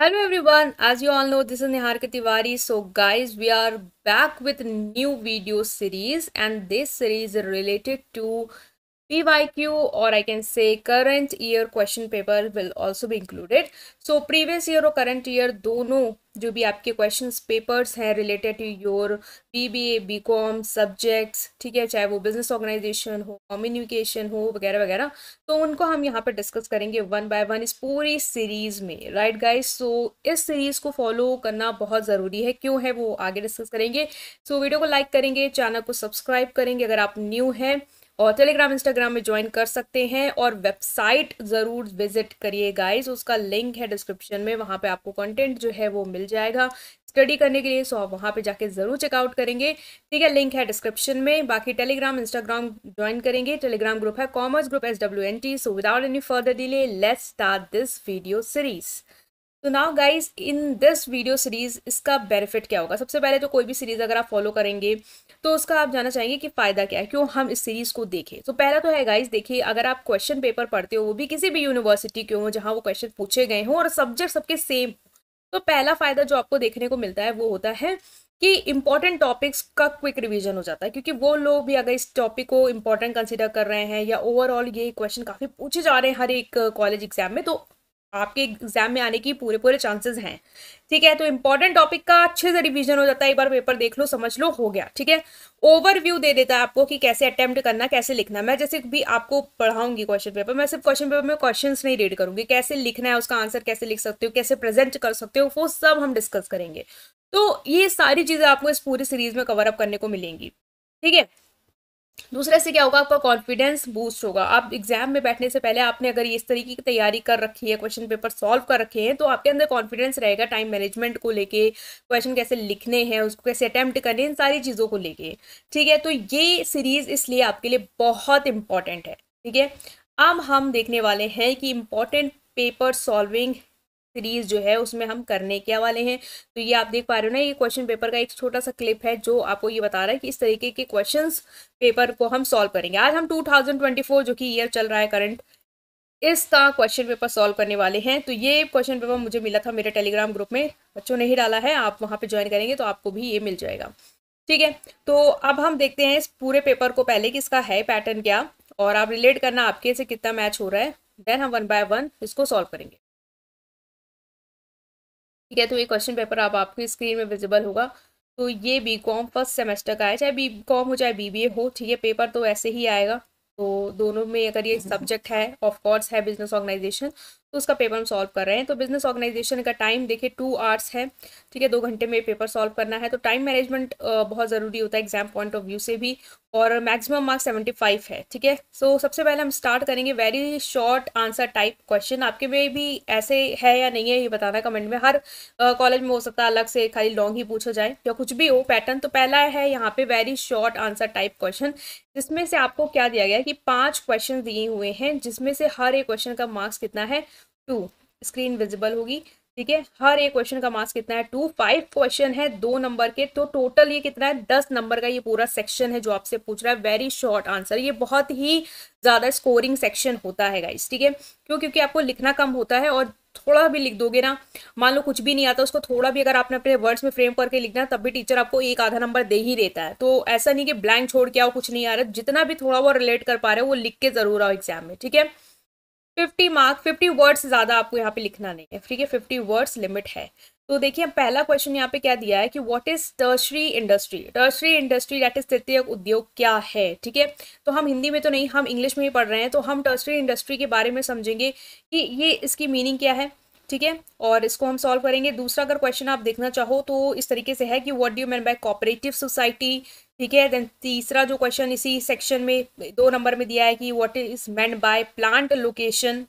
Hello everyone, as you all know, this is Niharika Tiwari. So guys, we are back with new video series and this series is related to PYQ or I can say current year question paper will also be included. So previous year और current year दोनों जो भी आपके questions papers हैं related to your BBA, BCom subjects ठीक है चाहे वो business organization हो communication हो वगैरह वगैरह तो उनको हम यहाँ पर discuss करेंगे one by one इस पूरी series में right guys so इस series को follow करना बहुत ज़रूरी है क्यों है वो आगे discuss करेंगे so वीडियो को like करेंगे चैनल को सब्सक्राइब करेंगे अगर आप न्यू हैं और टेलीग्राम इंस्टाग्राम में ज्वाइन कर सकते हैं और वेबसाइट ज़रूर विजिट करिए गाइस उसका लिंक है डिस्क्रिप्शन में वहाँ पे आपको कंटेंट जो है वो मिल जाएगा स्टडी करने के लिए सो आप वहाँ पे जाके ज़रूर चेकआउट करेंगे ठीक है लिंक है डिस्क्रिप्शन में बाकी टेलीग्राम इंस्टाग्राम ज्वाइन करेंगे टेलीग्राम ग्रुप है commerce group S W N T so without any further delay let's start this video series तो now guys in this video series इसका बेनिफिट क्या होगा सबसे पहले तो कोई भी सीरीज़ अगर आप फॉलो करेंगे तो उसका आप जानना चाहेंगे कि फ़ायदा क्या है क्यों हम इस सीरीज़ को देखें तो पहला तो है गाइज देखिए अगर आप क्वेश्चन पेपर पढ़ते हो वो भी किसी भी यूनिवर्सिटी के हो जहाँ वो क्वेश्चन पूछे गए हों और सब्जेक्ट सबके सेम तो पहला फ़ायदा जो आपको देखने को मिलता है वो होता है कि इंपॉर्टेंट टॉपिक्स का क्विक रिवीजन हो जाता है क्योंकि वो लोग भी अगर इस टॉपिक को इम्पॉर्टेंट कंसिडर कर रहे हैं या ओवरऑल ये क्वेश्चन काफ़ी पूछे जा रहे हैं हर एक कॉलेज एग्जाम में तो आपके एग्जाम में आने की पूरे पूरे चांसेस हैं ठीक है तो इंपॉर्टेंट टॉपिक का अच्छे से रिवीजन हो जाता है एक बार पेपर देख लो समझ लो हो गया ठीक है ओवरव्यू दे देता है आपको कि कैसे अटेम्प्ट करना कैसे लिखना मैं जैसे भी आपको पढ़ाऊंगी क्वेश्चन पेपर मैं सिर्फ क्वेश्चन पेपर में क्वेश्चन नहीं रीड करूंगी कैसे लिखना है उसका आंसर कैसे लिख सकते हो कैसे प्रेजेंट कर सकते हो वो सब हम डिस्कस करेंगे तो ये सारी चीज़ें आपको इस पूरी सीरीज में कवर अप करने को मिलेंगी ठीक है दूसरे से क्या होगा आपका कॉन्फिडेंस बूस्ट होगा आप एग्जाम में बैठने से पहले आपने अगर इस तरीके की तैयारी कर रखी है क्वेश्चन पेपर सॉल्व कर रखे हैं तो आपके अंदर कॉन्फिडेंस रहेगा टाइम मैनेजमेंट को लेके क्वेश्चन कैसे लिखने हैं उसको कैसे अटैम्प्ट करने इन सारी चीज़ों को लेके ठीक है तो ये सीरीज़ इसलिए आपके लिए बहुत इंपॉर्टेंट है ठीक है अब हम देखने वाले हैं कि इम्पॉर्टेंट पेपर सॉल्विंग सीरीज जो है उसमें हम करने क्या वाले हैं तो ये आप देख पा रहे हो ना ये क्वेश्चन पेपर का एक छोटा सा क्लिप है जो आपको ये बता रहा है कि इस तरीके के क्वेश्चन पेपर को हम सॉल्व करेंगे आज हम 2024 जो कि ईयर चल रहा है करंट इसका क्वेश्चन पेपर सॉल्व करने वाले हैं तो ये क्वेश्चन पेपर मुझे मिला था मेरे टेलीग्राम ग्रुप में बच्चों ने ही डाला है आप वहाँ पे ज्वाइन करेंगे तो आपको भी ये मिल जाएगा ठीक है तो अब हम देखते हैं इस पूरे पेपर को पहले कि इसका है पैटर्न क्या और आप रिलेट करना आपके से कितना मैच हो रहा है देन हम वन बाय वन इसको सॉल्व करेंगे ठीक है तो ये क्वेश्चन पेपर आप आपकी स्क्रीन में विजिबल होगा तो ये बी कॉम फर्स्ट सेमेस्टर का है चाहे बी कॉम हो चाहे बी बी ए हो ठीक है पेपर तो ऐसे ही आएगा तो दोनों में अगर ये सब्जेक्ट है ऑफ कोर्स है बिजनेस ऑर्गेनाइजेशन तो उसका पेपर हम सॉल्व कर रहे हैं तो बिजनेस ऑर्गेनाइजेशन का टाइम देखिए टू आवर्स है ठीक है दो घंटे में पेपर सॉल्व करना है तो टाइम मैनेजमेंट बहुत ज़रूरी होता है एग्जाम पॉइंट ऑफ व्यू से भी और मैक्सिमम मार्क्स सेवेंटी फाइव है ठीक है सो सबसे पहले हम स्टार्ट करेंगे very short answer type question आपके में भी ऐसे है या नहीं है ये बताना कमेंट में हर कॉलेज में हो सकता है अलग से खाली लॉन्ग ही पूछा जाए या कुछ भी हो पैटर्न तो पहला है यहाँ पे very short answer type question जिसमें से आपको क्या दिया गया कि पांच क्वेश्चन दिए हुए हैं जिसमें से हर एक क्वेश्चन का मार्क्स कितना है टू स्क्रीन विजिबल होगी ठीक है हर एक क्वेश्चन का मार्क्स कितना है टू फाइव क्वेश्चन है दो नंबर के तो टोटल ये कितना है दस नंबर का ये पूरा सेक्शन है जो आपसे पूछ रहा है वेरी शॉर्ट आंसर ये बहुत ही ज़्यादा स्कोरिंग सेक्शन होता है गाइस ठीक है क्यों क्योंकि आपको लिखना कम होता है और थोड़ा भी लिख दोगे ना मान लो कुछ भी नहीं आता उसको थोड़ा भी अगर आपने अपने वर्ड्स में फ्रेम करके लिखना तब भी टीचर आपको एक आधा नंबर दे ही देता है तो ऐसा नहीं कि ब्लैंक छोड़ के आओ कुछ नहीं आ रहा जितना भी थोड़ा वो रिलेट कर पा रहे हो वो लिख के जरूर आओ एग्जाम में ठीक है फिफ्टी मार्क फिफ्टी वर्ड्स ज़्यादा आपको यहाँ पे लिखना नहीं है ठीक है फिफ्टी वर्ड्स लिमिट है तो देखिए पहला क्वेश्चन यहाँ पे क्या दिया है कि what is tertiary industry tertiary industry that is तृतीय उद्योग क्या है ठीक है तो हम हिंदी में तो नहीं हम इंग्लिश में ही पढ़ रहे हैं तो हम टर्शरी इंडस्ट्री के बारे में समझेंगे कि ये इसकी मीनिंग क्या है ठीक है और इसको हम सॉल्व करेंगे दूसरा अगर क्वेश्चन आप देखना चाहो तो इस तरीके से है कि what do mean by cooperative society ठीक है देन तीसरा जो क्वेश्चन इसी सेक्शन में दो नंबर में दिया है कि what is meant by plant location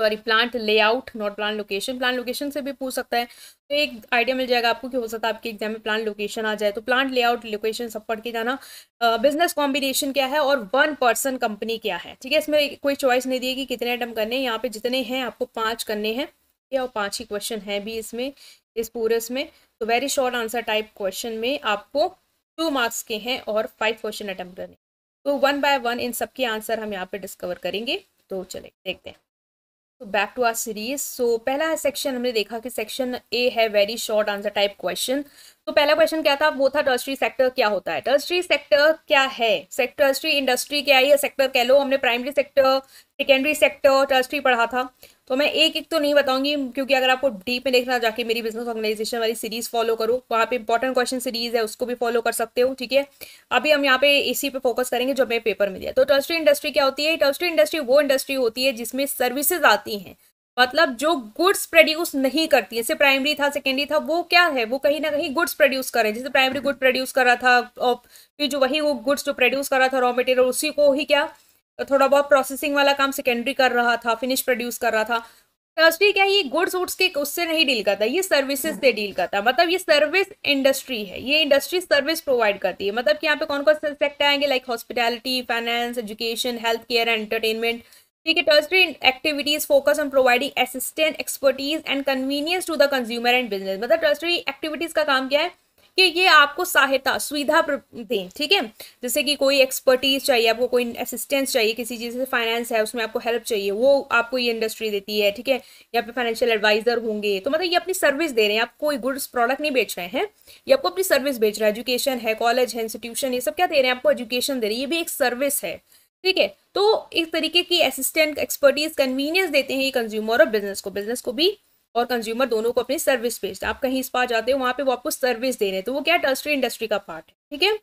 sorry plant layout not plant location plant location से भी पूछ सकता है तो एक आइडिया मिल जाएगा आपको कि हो सकता है आपके एग्जाम में प्लांट लोकेशन आ जाए तो प्लांट लेआउट लोकेशन सब पढ़ के जाना बिजनेस कॉम्बिनेशन क्या है और वन पर्सन कंपनी क्या है ठीक है इसमें कोई चॉइस नहीं दी कि कितने आइटम करने हैं यहाँ पे जितने हैं आपको पाँच करने हैं या पाँच ही क्वेश्चन है भी इसमें इस पूरे इसमें तो very short answer type question में आपको टू मार्क्स के हैं और फाइव क्वेश्चन अटैम्प्ट करने तो वन बाय वन इन सबके आंसर हम यहाँ पे डिस्कवर करेंगे तो चले देखते हैं तो back to our series so पहला सेक्शन हमने देखा कि सेक्शन ए है very short answer type question तो पहला क्वेश्चन क्या था वो था टर्स्ट्री सेक्टर क्या होता है टर्स्ट्री सेक्टर क्या है सेक्टर टर्स्ट्री इंडस्ट्री क्या है या सेक्टर कह लो हमने primary sector secondary sector tertiary पढ़ा था तो मैं एक एक तो नहीं बताऊंगी क्योंकि अगर आपको डीप में देखना जाके मेरी बिजनेस ऑर्गेनाइजेशन वाली सीरीज फॉलो करो वहाँ पे इंपॉर्टेंट क्वेश्चन सीरीज है उसको भी फॉलो कर सकते हो ठीक है अभी हम यहाँ पे इसी पे फोकस करेंगे जो हमें पेपर मिले तो टर्स्ट्री इंडस्ट्री क्या होती है टर्स्ट्री इंडस्ट्री वो इंडस्ट्री होती है जिसमें सर्विसेज आती हैं मतलब जो गुड्स प्रोड्यूस नहीं करती है जैसे प्राइमरी था सेकेंडरी था वो क्या है वो कहीं ना कहीं गुड्स प्रोड्यूस कर रहे हैं जैसे प्राइमरी गुड प्रोड्यूस कर रहा था और फिर जो वही वो गुड्स जो प्रोड्यूस कर रहा था रॉ मटेरियल उसी को ही क्या थोड़ा बहुत प्रोसेसिंग वाला काम सेकेंडरी कर रहा था फिनिश प्रोड्यूस कर रहा था इंडस्ट्री क्या ये गुड्स वुड्स के उससे नहीं डील करता ये सर्विसेज से डील करता मतलब ये सर्विस इंडस्ट्री है ये इंडस्ट्री सर्विस प्रोवाइड करती है मतलब कि यहाँ पे कौन कौन से सेक्टर आएंगे like hospitality finance education health care and entertainment ठीक है tertiary activities focus on providing assistant expertise and convenience to the consumer and business मतलब टर्सरी एक्टिविटीज का काम क्या है कि ये आपको सहायता सुविधा दें ठीक है जैसे कि कोई एक्सपर्टीज चाहिए आपको कोई असिस्टेंस चाहिए किसी चीज़ से फाइनेंस है उसमें आपको हेल्प चाहिए वो आपको ये इंडस्ट्री देती है ठीक है यहाँ पे फाइनेंशियल एडवाइजर होंगे तो मतलब ये अपनी सर्विस दे रहे हैं आप कोई गुड्स प्रोडक्ट नहीं बेच रहे हैं ये आपको अपनी सर्विस बेच रहे हैं एजुकेशन है कॉलेज है इंस्टीट्यूशन ये सब क्या दे रहे हैं आपको एजुकेशन दे रही है ये भी एक सर्विस है ठीक है तो एक तरीके की असिस्टेंट एक्सपर्टीज कन्वीनियंस देते हैं ये कंज्यूमर और बिजनेस को बिजनेस को भी और कंज्यूमर दोनों को अपनी सर्विस बेस्ड आप कहीं इस पार जाते हो वहाँ पे वो आपको सर्विस दे रहे हैं तो वो क्या टर्स्ट्री इंडस्ट्री का पार्ट है ठीक है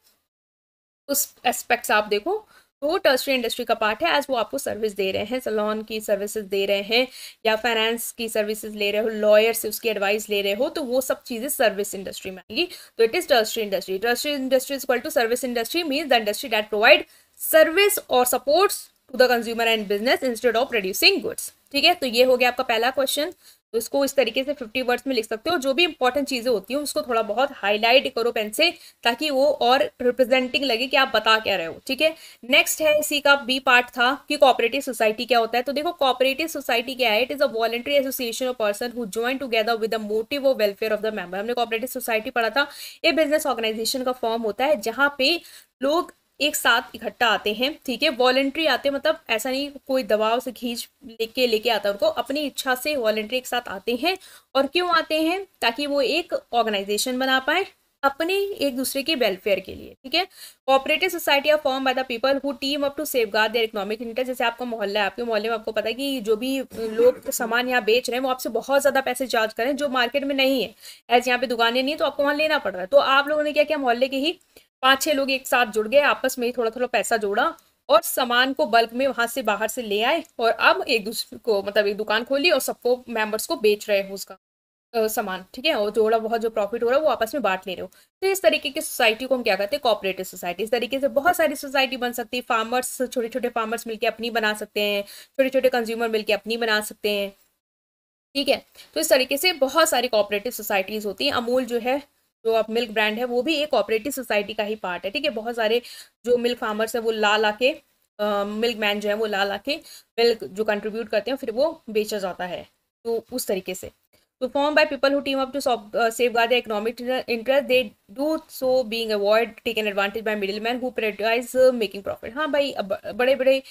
उस एस्पेक्ट्स आप देखो तो वो टर्स्ट्री इंडस्ट्री का पार्ट है एज वो आपको सर्विस दे रहे हैं सलोन की सर्विसेज दे रहे हैं या फाइनेंस की सर्विसेज ले रहे हो लॉयर से उसकी एडवाइस ले रहे हो तो वो सब चीज़ें सर्विस इंडस्ट्री में आएंगी तो it is tertiary industry tertiary industry is equal to service industry means the industry that provide service और supports to the consumer and business instead of producing goods ठीक है तो ये हो गया आपका पहला क्वेश्चन उसको इस तरीके से फिफ्टी वर्ड्स में लिख सकते हो जो भी इंपॉर्टेंट चीज़ें होती हैं उसको थोड़ा बहुत हाईलाइट करो पेन से ताकि वो और रिप्रेजेंटिंग लगे कि आप बता क्या रहे हो ठीक है नेक्स्ट है इसी का बी पार्ट था कि कॉपरेटिव सोसाइटी क्या होता है तो देखो कॉपरेटिव सोसाइटी क्या है it is a voluntary association of person who join together with the motive of welfare of the member हमने कॉपरेटिव सोसाइटी पढ़ा था ये बिजनेस ऑर्गेनाइजेशन का फॉर्म होता है जहाँ पे लोग एक साथ इकट्ठा आते हैं ठीक है वॉलेंट्री आते हैं मतलब ऐसा नहीं कोई दबाव से खींच लेके लेके आता है उनको अपनी इच्छा से वॉलेंट्री एक साथ आते हैं और क्यों आते हैं ताकि वो एक ऑर्गेनाइजेशन बना पाए अपने एक दूसरे के वेलफेयर के लिए ठीक है cooperative society of form by the people who team up to safeguard their economic interest जैसे आपका मोहल्ला है आपके मोहल्ले में आपको पता है कि जो भी लोग सामान यहाँ बेच रहे हैं वो आपसे बहुत ज़्यादा पैसे चार्ज करें जो मार्केट में नहीं है ऐसे यहाँ पे दुकानें नहीं है तो आपको वहाँ लेना पड़ रहा है तो आप लोगों ने क्या किया मोहल्ले के ही पांच छह लोग एक साथ जुड़ गए आपस में ही थोड़ा थोड़ा पैसा जोड़ा और सामान को बल्क में वहां से बाहर से ले आए और अब एक दूसरे को मतलब एक दुकान खोली और सबको मेंबर्स को बेच रहे हो उसका सामान ठीक है और जोड़ा बहुत जो प्रॉफिट हो रहा है वो आपस में बांट ले रहे हो तो इस तरीके की सोसाइटी को हम क्या कहते हैं कॉपरेटिव सोसाइटी इस तरीके से बहुत सारी सोसाइटी बन सकती है फार्मर्स छोटे छोटे फार्मर्स मिलकर अपनी बना सकते हैं छोटे छोटे कंज्यूमर मिलकर अपनी बना सकते हैं ठीक है तो इस तरीके से बहुत सारी कॉपरेटिव सोसाइटीज़ होती हैं अमूल जो है जो आप मिल्क ब्रांड है वो भी एक ऑपरेटिव सोसाइटी का ही पार्ट है ठीक है बहुत सारे जो मिल्क फार्मर्स हैं वो ला ला के मिल्क मैन जो है वो ला ला के मिल्क जो कंट्रीब्यूट करते हैं फिर वो बेचा जाता है तो उस तरीके से तो form by people who team up to safeguard the economic interest they do so being avoid taken advantage by middle man who prioritise making profit हाँ भाई बड़े बड़े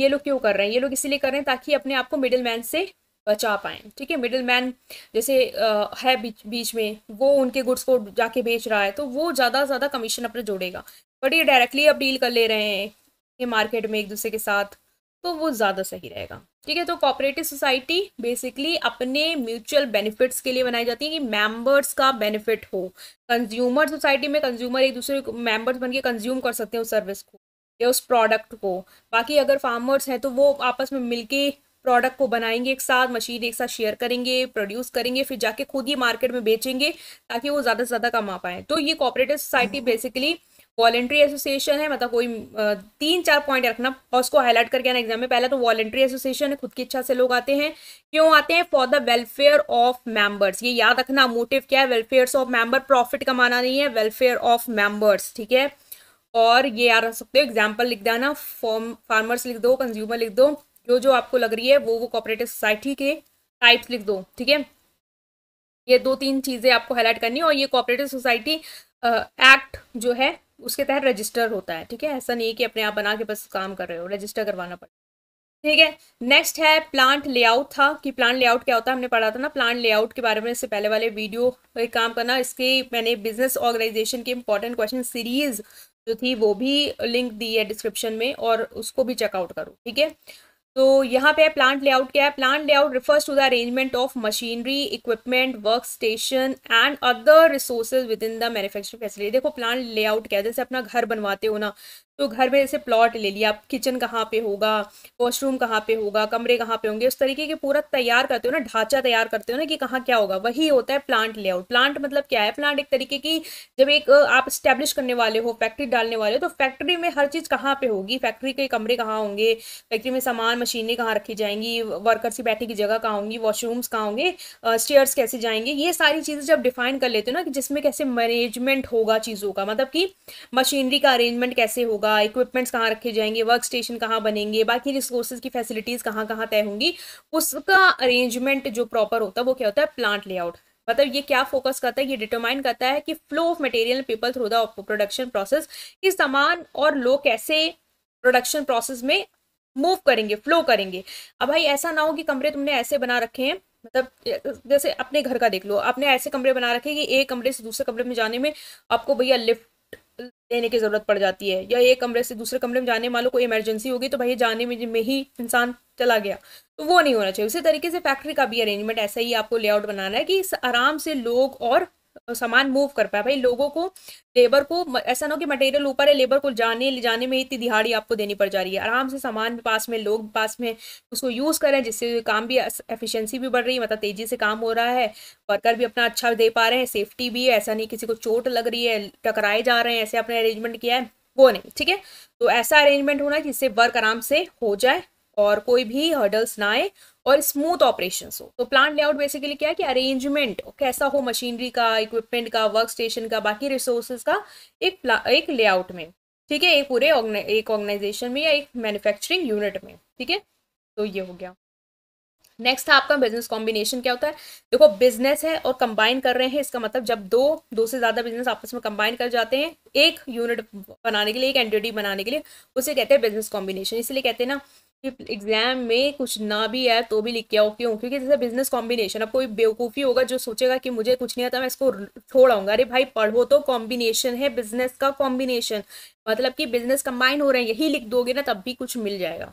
ये लोग क्यों कर रहे हैं ये लोग इसीलिए कर रहे हैं ताकि अपने आप को मिडिल मैन से बचा पाएँ ठीक है मिडिल मैन जैसे आ, है बीच बीच में वो उनके गुड्स को जाके बेच रहा है तो वो ज़्यादा से ज़्यादा कमीशन अपने जोड़ेगा बट ये डायरेक्टली अब डील कर ले रहे हैं ये मार्केट में एक दूसरे के साथ तो वो ज़्यादा सही रहेगा ठीक है तो कॉपरेटिव सोसाइटी बेसिकली अपने म्यूचुअल बेनिफिट्स के लिए बनाई जाती है कि मेंबर्स का बेनिफिट हो कंज्यूमर सोसाइटी में कंज्यूमर एक दूसरे मेंबर्स बनके कंज्यूम कर सकते हैं उस सर्विस को या उस प्रोडक्ट को बाकी अगर फार्मर्स हैं तो वो आपस में मिलके प्रोडक्ट को बनाएंगे एक साथ मशीन एक साथ शेयर करेंगे प्रोड्यूस करेंगे फिर जाके खुद ही मार्केट में बेचेंगे ताकि वो ज़्यादा से ज़्यादा कमा पाए तो ये cooperative society basically voluntary association है मतलब कोई तीन चार पॉइंट रखना और उसको हाईलाइट करके आना एग्जाम में पहला तो वॉलेंट्री एसोसिएशन है खुद की इच्छा से लोग आते हैं क्यों आते हैं for the welfare of members ये याद रखना मोटिव क्या है वेलफेयर ऑफ मेंबर प्रॉफिट कमाना नहीं है वेलफेयर ऑफ मेंबर्स ठीक है और ये याद रख सकते हो एग्जाम्पल लिख देना फॉर्म फार्मर्स लिख दो कंज्यूमर लिख दो जो जो आपको लग रही है वो वो कॉपरेटिव सोसाइटी के टाइप्स लिख दो ठीक है ये दो तीन चीज़ें आपको हाईलाइट करनी है और ये कॉपरेटिव सोसाइटी एक्ट जो है उसके तहत रजिस्टर होता है ठीक है ऐसा नहीं है कि अपने आप बना के बस काम कर रहे हो रजिस्टर करवाना पड़ता ठीक है नेक्स्ट है प्लांट लेआउट था कि प्लांट लेआउट क्या होता है हमने पढ़ा था ना प्लांट लेआउट के बारे में इससे पहले वाले वीडियो एक काम करना इसके मैंने बिजनेस ऑर्गेनाइजेशन के इंपॉर्टेंट क्वेश्चन सीरीज जो थी वो भी लिंक दी है डिस्क्रिप्शन में और उसको भी चेकआउट करो ठीक है तो यहाँ पे है प्लांट लेआउट क्या है plant layout refers to the arrangement of machinery equipment work station and other resources within the manufacturing facility देखो प्लांट लेआउट क्या है जैसे अपना घर बनवाते हो ना तो घर में जैसे प्लॉट ले लिया किचन कहाँ पे होगा वॉशरूम कहाँ पे होगा कमरे कहाँ पे होंगे उस तरीके के पूरा तैयार करते हो ना ढांचा तैयार करते हो ना कि कहाँ क्या होगा वही होता है प्लांट लेआउट प्लांट मतलब क्या है प्लांट एक तरीके की जब एक आप स्टैब्लिश करने वाले हो फैक्ट्री डालने वाले हो तो फैक्ट्री में हर चीज़ कहाँ पे होगी फैक्ट्री के कमरे कहाँ होंगे फैक्ट्री में सामान मशीनें कहाँ रखी जाएंगी वर्कर्स की बैठने की जगह कहाँ होंगी वॉशरूम्स कहाँ होंगे स्टेयर्स कैसे जाएंगे ये सारी चीज़ें जब डिफाइन कर लेते हो ना कि जिसमें कैसे मैनेजमेंट होगा चीज़ों का मतलब कि मशीनरी का अरेंजमेंट कैसे होगा होगा इक्विपमेंट्स कहाँ रखे जाएंगे वर्क स्टेशन कहाँ बनेंगे बाकी रिसोर्सेज की फैसिलिटीज़ कहाँ कहाँ तय होंगी उसका अरेंजमेंट जो प्रॉपर होता है वो क्या होता है प्लांट लेआउट मतलब ये क्या फोकस करता है ये डिटरमाइन करता है कि flow of material people through the production process कि सामान और लोग कैसे प्रोडक्शन प्रोसेस में मूव करेंगे फ्लो करेंगे अब भाई ऐसा ना हो कि कमरे तुमने ऐसे बना रखे हैं मतलब जैसे अपने घर का देख लो आपने ऐसे कमरे बना रखे कि एक कमरे से दूसरे कमरे में जाने में आपको भैया लिफ्ट देने की ज़रूरत पड़ जाती है या एक कमरे से दूसरे कमरे में जाने वालों को इमरजेंसी होगी तो भाई जाने में, में ही इंसान चला गया तो वो नहीं होना चाहिए उसी तरीके से फैक्ट्री का भी अरेंजमेंट ऐसा ही आपको लेआउट बनाना है कि आराम से लोग और सामान मूव कर पाए भाई लोगों को लेबर को ऐसा ना कि मटेरियल ऊपर है लेबर को जाने ले जाने में इतनी दिहाड़ी आपको देनी पड़ जा रही है आराम से सामान पास में लोग पास में उसको यूज़ करें जिससे काम भी एफिशिएंसी भी बढ़ रही है मतलब तेज़ी से काम हो रहा है वर्कर भी अपना अच्छा दे पा रहे हैं सेफ्टी भी है ऐसा नहीं किसी को चोट लग रही है टकराए जा रहे हैं ऐसे आपने अरेंजमेंट किया है वो नहीं ठीक है तो ऐसा अरेंजमेंट होना जिससे वर्क आराम से हो जाए और कोई भी हर्डल्स ना आए और स्मूथ ऑपरेशन हो तो प्लांट लेआउट बेसिकली क्या है कि अरेंजमेंट कैसा हो मशीनरी का इक्विपमेंट का वर्क स्टेशन का बाकी रिसोर्सेज का एक एक लेआउट में ठीक है एक पूरे एक ऑर्गेनाइजेशन में या एक मैन्युफैक्चरिंग यूनिट में ठीक है तो ये हो गया नेक्स्ट है आपका बिजनेस कॉम्बिनेशन क्या होता है देखो बिजनेस है और कंबाइन कर रहे हैं इसका मतलब जब दो दो से ज़्यादा बिजनेस आपस में कंबाइन कर जाते हैं एक यूनिट बनाने के लिए एक एंटिटी बनाने के लिए उसे कहते हैं बिजनेस कॉम्बिनेशन इसलिए कहते हैं ना कि एग्जाम में कुछ ना भी आए तो भी लिख के आओ क्यों क्योंकि जैसे बिजनेस कॉम्बिनेशन अब कोई बेवकूफ़ी होगा जो सोचेगा कि मुझे कुछ नहीं आता मैं इसको छोड़ आऊंगा अरे भाई पढ़ो तो कॉम्बिनेशन है बिजनेस का कॉम्बिनेशन मतलब कि बिजनेस कंबाइन हो रहे हैं यही लिख दोगे ना तब भी कुछ मिल जाएगा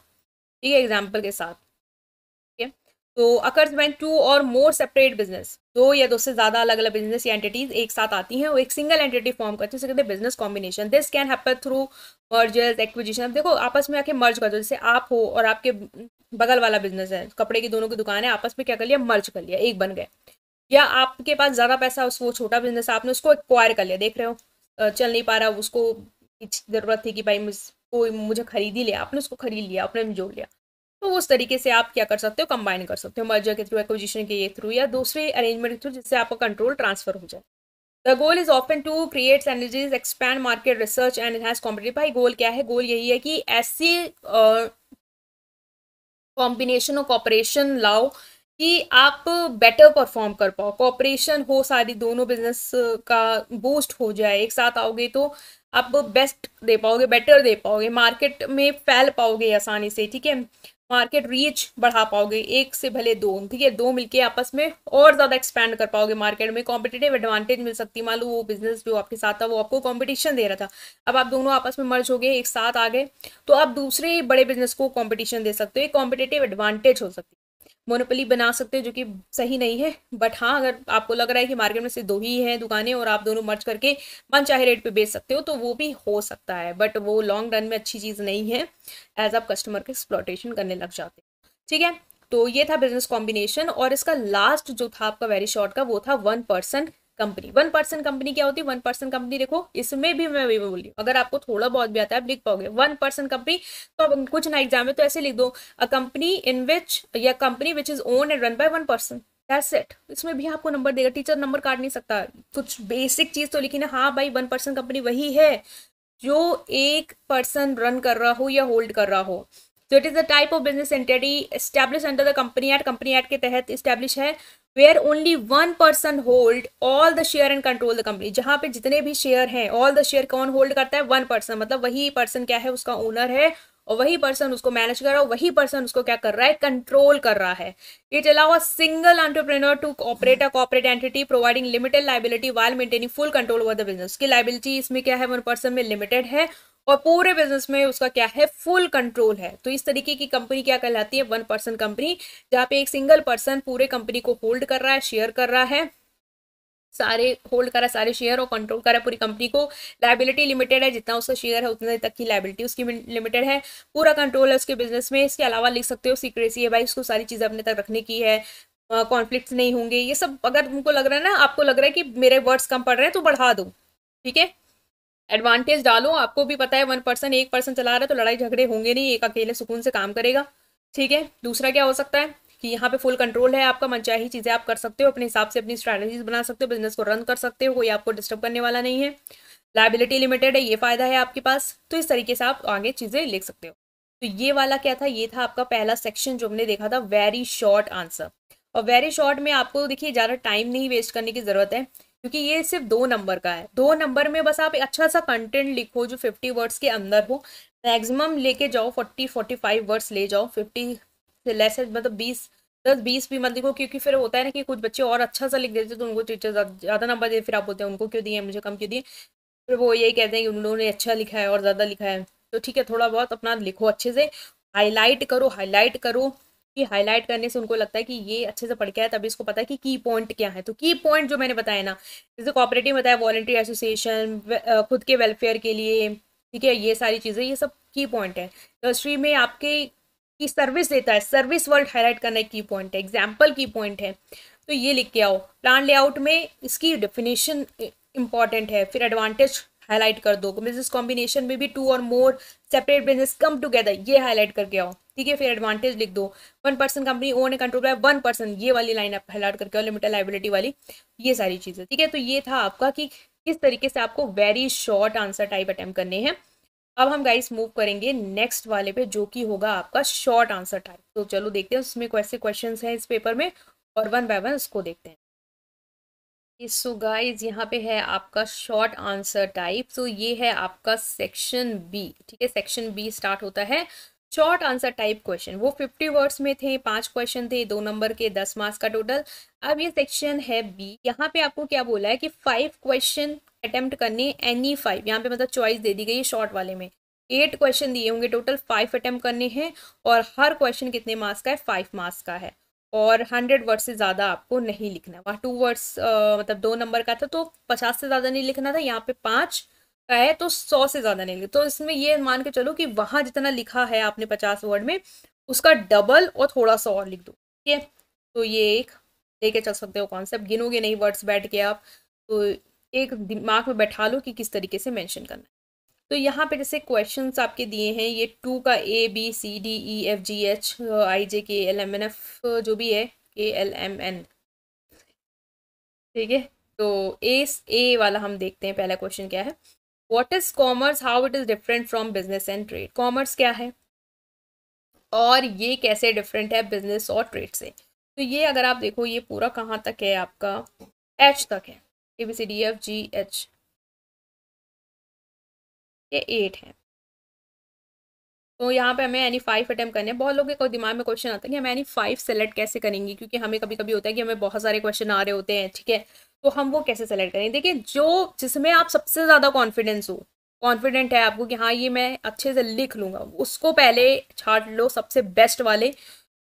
ठीक है एग्जाम्पल के साथ तो अकर्स मैन टू और मोर सेपरेट बिजनेस दो या दो से ज़्यादा अलग अलग बिजनेस या एंटिटीज एक साथ आती हैं वो एक सिंगल एंटिटी फॉर्म करती है उसे कहते हैं business combination this can happen through mergers acquisition देखो आपस में आके मर्ज कर दो जैसे आप हो और आपके बगल वाला बिजनेस है कपड़े की दोनों की दुकान है आपस में क्या कर लिया मर्ज कर लिया एक बन गए या आपके पास ज़्यादा पैसा उस वो छोटा बिजनेस है आपने उसको एक्वायर कर लिया देख रहे हो चल नहीं पा रहा उसको ज़रूरत थी कि भाई कोई मुझे खरीद ही लिया आपने उसको खरीद लिया आपने जोड़ लिया तो उस तरीके से आप क्या कर सकते हो कंबाइन कर सकते हो मर्जर के थ्रू एक्विजिशन के थ्रू या दूसरे अरेंजमेंट के थ्रू जिससे आपका कंट्रोल ट्रांसफर हो जाए the goal is often to creates energies expand market research and enhance competitive भाई गोल क्या है गोल यही है कि ऐसी कॉम्बिनेशन और कॉपरेशन लाओ कि आप बेटर परफॉर्म कर पाओ कॉपरेशन हो सारी दोनों बिजनेस का बूस्ट हो जाए एक साथ आओगे तो आप बेस्ट दे पाओगे बेटर दे पाओगे मार्केट में फैल पाओगे आसानी से ठीक है मार्केट रीच बढ़ा पाओगे एक से भले दो ठीक है दो मिलके आपस में और ज़्यादा एक्सपैंड कर पाओगे मार्केट में कॉम्पिटेटिव एडवांटेज मिल सकती मान लो वो बिजनेस जो आपके साथ था वो आपको कॉम्पिटिशन दे रहा था अब आप दोनों आपस में मर्ज हो गए एक साथ आ गए तो आप दूसरे बड़े बिजनेस को कॉम्पिटिशन दे सकते हो एक कॉम्पिटेटिव एडवांटेज हो सकती है मोनोपली बना सकते हो जो कि सही नहीं है बट हाँ अगर आपको लग रहा है कि मार्केट में सिर्फ दो ही हैं दुकानें और आप दोनों मर्ज करके मन चाहे रेट पे बेच सकते हो तो वो भी हो सकता है बट वो लॉन्ग रन में अच्छी चीज़ नहीं है एज आप कस्टमर के एक्सप्लोटेशन करने लग जाते ठीक है तो ये था बिजनेस कॉम्बिनेशन और इसका लास्ट जो था आपका वेरी शॉर्ट का वो था one percent company one person company क्या होती है वन पर्सन कंपनी देखो इसमें भी मैं वही बोल रही अगर आपको थोड़ा बहुत भी आता है आप लिख पाओगे वन पर्सन कंपनी तो अब कुछ ना एग्जाम में तो ऐसे लिख दो अ कंपनी इन विच या company which is own and run by one person set इसमें भी आपको नंबर देगा टीचर नंबर काट नहीं सकता कुछ बेसिक चीज तो लिखी ना हाँ भाई वन पर्सन कंपनी वही है जो एक पर्सन रन कर रहा हो या होल्ड कर रहा हो तो it is the type of business entity establish under the company act company act के तहत स्टैब्लिश है where only one person hold all the share and control the company जहां पे जितने भी शेयर हैं ऑल द शेयर कौन hold करता है वन पर्सन मतलब वही पर्सन क्या है उसका ओनर है और वही पर्सन उसको मैनेज कर रहा है वही पर्सन उसको क्या कर रहा है कंट्रोल कर रहा है it allow a single entrepreneur to operate a corporate entity providing limited liability while maintaining full control over the business की लाइबिलिटी इसमें क्या है वन पर्सन में लिमिटेड है और पूरे बिजनेस में उसका क्या है फुल कंट्रोल है तो इस तरीके की कंपनी क्या कहलाती है वन पर्सन कंपनी जहाँ पे एक सिंगल पर्सन पूरे कंपनी को होल्ड कर रहा है शेयर कर रहा है सारे होल्ड करा सारे शेयर और कंट्रोल कर रहा है पूरी कंपनी को लाइबिलिटी लिमिटेड है जितना उसका शेयर है उतने तक की लाइबिलिटी उसकी लिमिटेड है पूरा कंट्रोल है उसके बिजनेस में इसके अलावा लिख सकते हो सीक्रेसी है भाई उसको सारी चीज़ें अपने तक रखने की है कॉन्फ्लिक्ट नहीं होंगे ये सब अगर उनको लग रहा है ना आपको लग रहा है कि मेरे वर्ड्स कम पड़ रहे हैं तो बढ़ा दो ठीक है एडवांटेज डालो आपको भी पता है वन पर्सन एक पर्सन चला रहा है तो लड़ाई झगड़े होंगे नहीं एक अकेले सुकून से काम करेगा ठीक है दूसरा क्या हो सकता है कि यहाँ पे फुल कंट्रोल है आपका मनचाही चीज़ें आप कर सकते हो अपने हिसाब से अपनी स्ट्रैटेजीज बना सकते हो बिजनेस को रन कर सकते हो कोई आपको डिस्टर्ब करने वाला नहीं है लाइबिलिटी लिमिटेड है ये फ़ायदा है आपके पास तो इस तरीके से आप आगे चीज़ें लिख सकते हो तो ये वाला क्या था ये था आपका पहला सेक्शन जो हमने देखा था वेरी शॉर्ट आंसर और वेरी शॉर्ट में आपको देखिए ज़्यादा टाइम नहीं वेस्ट करने की ज़रूरत है क्योंकि ये सिर्फ दो नंबर का है दो नंबर में बस आप अच्छा सा कंटेंट लिखो जो फिफ्टी वर्ड्स के अंदर हो मैक्सिमम लेके जाओ फोर्टी फोर्टी फाइव वर्ड्स ले जाओ फिफ्टी से लेस मतलब बीस दस बीस भी मत लिखो क्योंकि फिर होता है ना कि कुछ बच्चे और अच्छा सा लिख देते तो उनको टीचर ज़्यादा नंबर दे फिर आप बोलते हैं उनको क्यों दिए मुझे कम क्यों दिए फिर वो यही कहते हैं कि उन्होंने अच्छा लिखा है और ज़्यादा लिखा है तो ठीक है थोड़ा बहुत अपना लिखो अच्छे से हाईलाइट करो हाईलाइट करो हाईलाइट करने से उनको लगता है कि ये अच्छे से पढ़ के आया तभी इसको पता है कि की पॉइंट क्या है तो की पॉइंट जो मैंने बताया ना जैसे कॉपरेटिव बताया वॉल्ट्री एसोसिएशन खुद के वेलफेयर के लिए ठीक है ये सारी चीज़ें ये सब की पॉइंट है इंडस्ट्री में आपके की सर्विस देता है सर्विस वर्ल्ड हाईलाइट करना एक की पॉइंट है एग्जाम्पल की पॉइंट है तो ये लिख के आओ प्लान लेआउट में इसकी डेफिनेशन इंपॉर्टेंट है फिर एडवांटेज हाईलाइट कर दो बिजनेस कॉम्बिनेशन में भी टू और more separate business come together ये हाईलाइट करके आओ ठीक है फिर एडवांटेज लिख दो one person company own a control by one person ये वाली लाइन आप हाईलाइट करके और लिमिटेड लाइबिलिटी वाली ये सारी चीज़ें ठीक है तो ये था आपका कि किस तरीके से आपको very short answer type attempt करने हैं अब हम गाइस मूव करेंगे नेक्स्ट वाले पे जो कि होगा आपका शॉर्ट आंसर टाइप तो चलो देखते हैं उसमें कैसे क्वेश्चन है इस पेपर में और वन बाय वन उसको देखते हैं सो गाइस यहाँ पे है आपका शॉर्ट आंसर टाइप तो ये है आपका सेक्शन बी ठीक है सेक्शन बी स्टार्ट होता है शॉर्ट आंसर टाइप क्वेश्चन वो फिफ्टी वर्ड्स में थे पांच क्वेश्चन थे दो नंबर के दस मार्क्स का टोटल अब ये सेक्शन है बी यहाँ पे आपको क्या बोला है कि फाइव क्वेश्चन अटेम्प्ट करने एनी फाइव यहाँ पे मतलब चॉइस दे दी गई है शॉर्ट वाले में एट क्वेश्चन दिए होंगे टोटल फाइव अटेम्प्ट करने हैं और हर क्वेश्चन कितने मार्क्स का है फाइव मार्क्स का है और हंड्रेड वर्ड से ज़्यादा आपको नहीं लिखना वहाँ टू वर्ड्स मतलब दो नंबर का था तो पचास से ज़्यादा नहीं लिखना था यहाँ पे पाँच का है तो सौ से ज़्यादा नहीं तो इसमें ये मान के चलो कि वहाँ जितना लिखा है आपने पचास वर्ड में उसका डबल और थोड़ा सा और लिख दो ठीक है तो ये एक लेके चल सकते हो कॉन्सेप्ट गिनोगे नहीं वर्ड्स बैठ के आप तो एक दिमाग में बैठा लो कि किस तरीके से मेंशन करना है तो यहाँ पे जैसे क्वेश्चंस आपके दिए हैं ये टू का A B C D E F G H I J K L M N F जो भी है के एल एम एन ठीक है तो ए ए वाला हम देखते हैं पहला क्वेश्चन क्या है what is commerce how it is different from business and trade commerce क्या है और ये कैसे डिफरेंट है बिजनेस और ट्रेड से तो ये अगर आप देखो ये पूरा कहाँ तक है आपका एच तक है A B C D F G H ये एट है तो यहाँ पे हमें एनी फाइव अटैम्प्ट करने हैं बहुत लोगों के दिमाग में क्वेश्चन आता है कि हम एनी फाइव सेलेक्ट कैसे करेंगे क्योंकि हमें कभी कभी होता है कि हमें बहुत सारे क्वेश्चन आ रहे होते हैं ठीक है तो हम वो कैसे सेलेक्ट करें देखिए जो जिसमें आप सबसे ज़्यादा कॉन्फिडेंस हो कॉन्फिडेंट है आपको कि हाँ ये मैं अच्छे से लिख लूँगा उसको पहले छाट लो सबसे बेस्ट वाले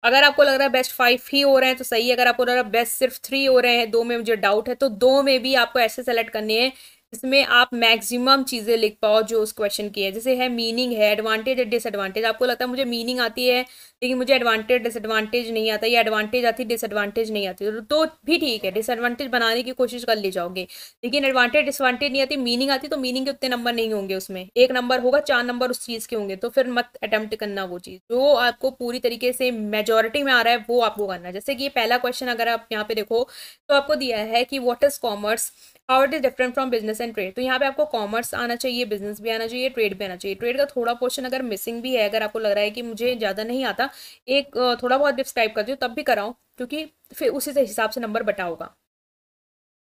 अगर आपको लग रहा है बेस्ट फाइव ही हो रहे हैं तो सही है अगर आपको लग रहा है बेस्ट सिर्फ थ्री हो रहे हैं दो में मुझे डाउट है तो दो में भी आपको ऐसे सेलेक्ट करने हैं इसमें आप मैक्सिमम चीज़ें लिख पाओ जो उस क्वेश्चन की है जैसे है मीनिंग है एडवांटेज या डिसएडवांटेज आपको लगता है मुझे मीनिंग आती है लेकिन मुझे एडवांटेज डिसएडवांटेज नहीं आता या एडवांटेज आती डिसएडवांटेज नहीं आती तो, तो भी ठीक है डिसएडवांटेज बनाने की कोशिश कर ले जाओगे लेकिन एडवांटेज डिसएडवांटेज नहीं आती मीनिंग आती तो मीनिंग के उतने नंबर नहीं होंगे उसमें एक नंबर होगा चार नंबर उस चीज़ के होंगे तो फिर मत अटैम्प्ट करना वो चीज़ जो आपको पूरी तरीके से मेजोरिटी में आ रहा है वो आपको करना जैसे कि ये पहला क्वेश्चन अगर आप यहाँ पे देखो तो आपको दिया है कि what is commerce how it is different from business and trade तो यहाँ पे आपको कॉमर्स आना चाहिए बिजनेस भी आना चाहिए ट्रेड भी आना चाहिए ट्रेड का थोड़ा पोर्शन अगर मिसिंग भी है अगर आपको लग रहा है कि मुझे ज़्यादा नहीं आता एक थोड़ा बहुत डिस्क्राइब कर दो तब भी कराऊँ क्योंकि फिर उसी से हिसाब से नंबर बटा होगा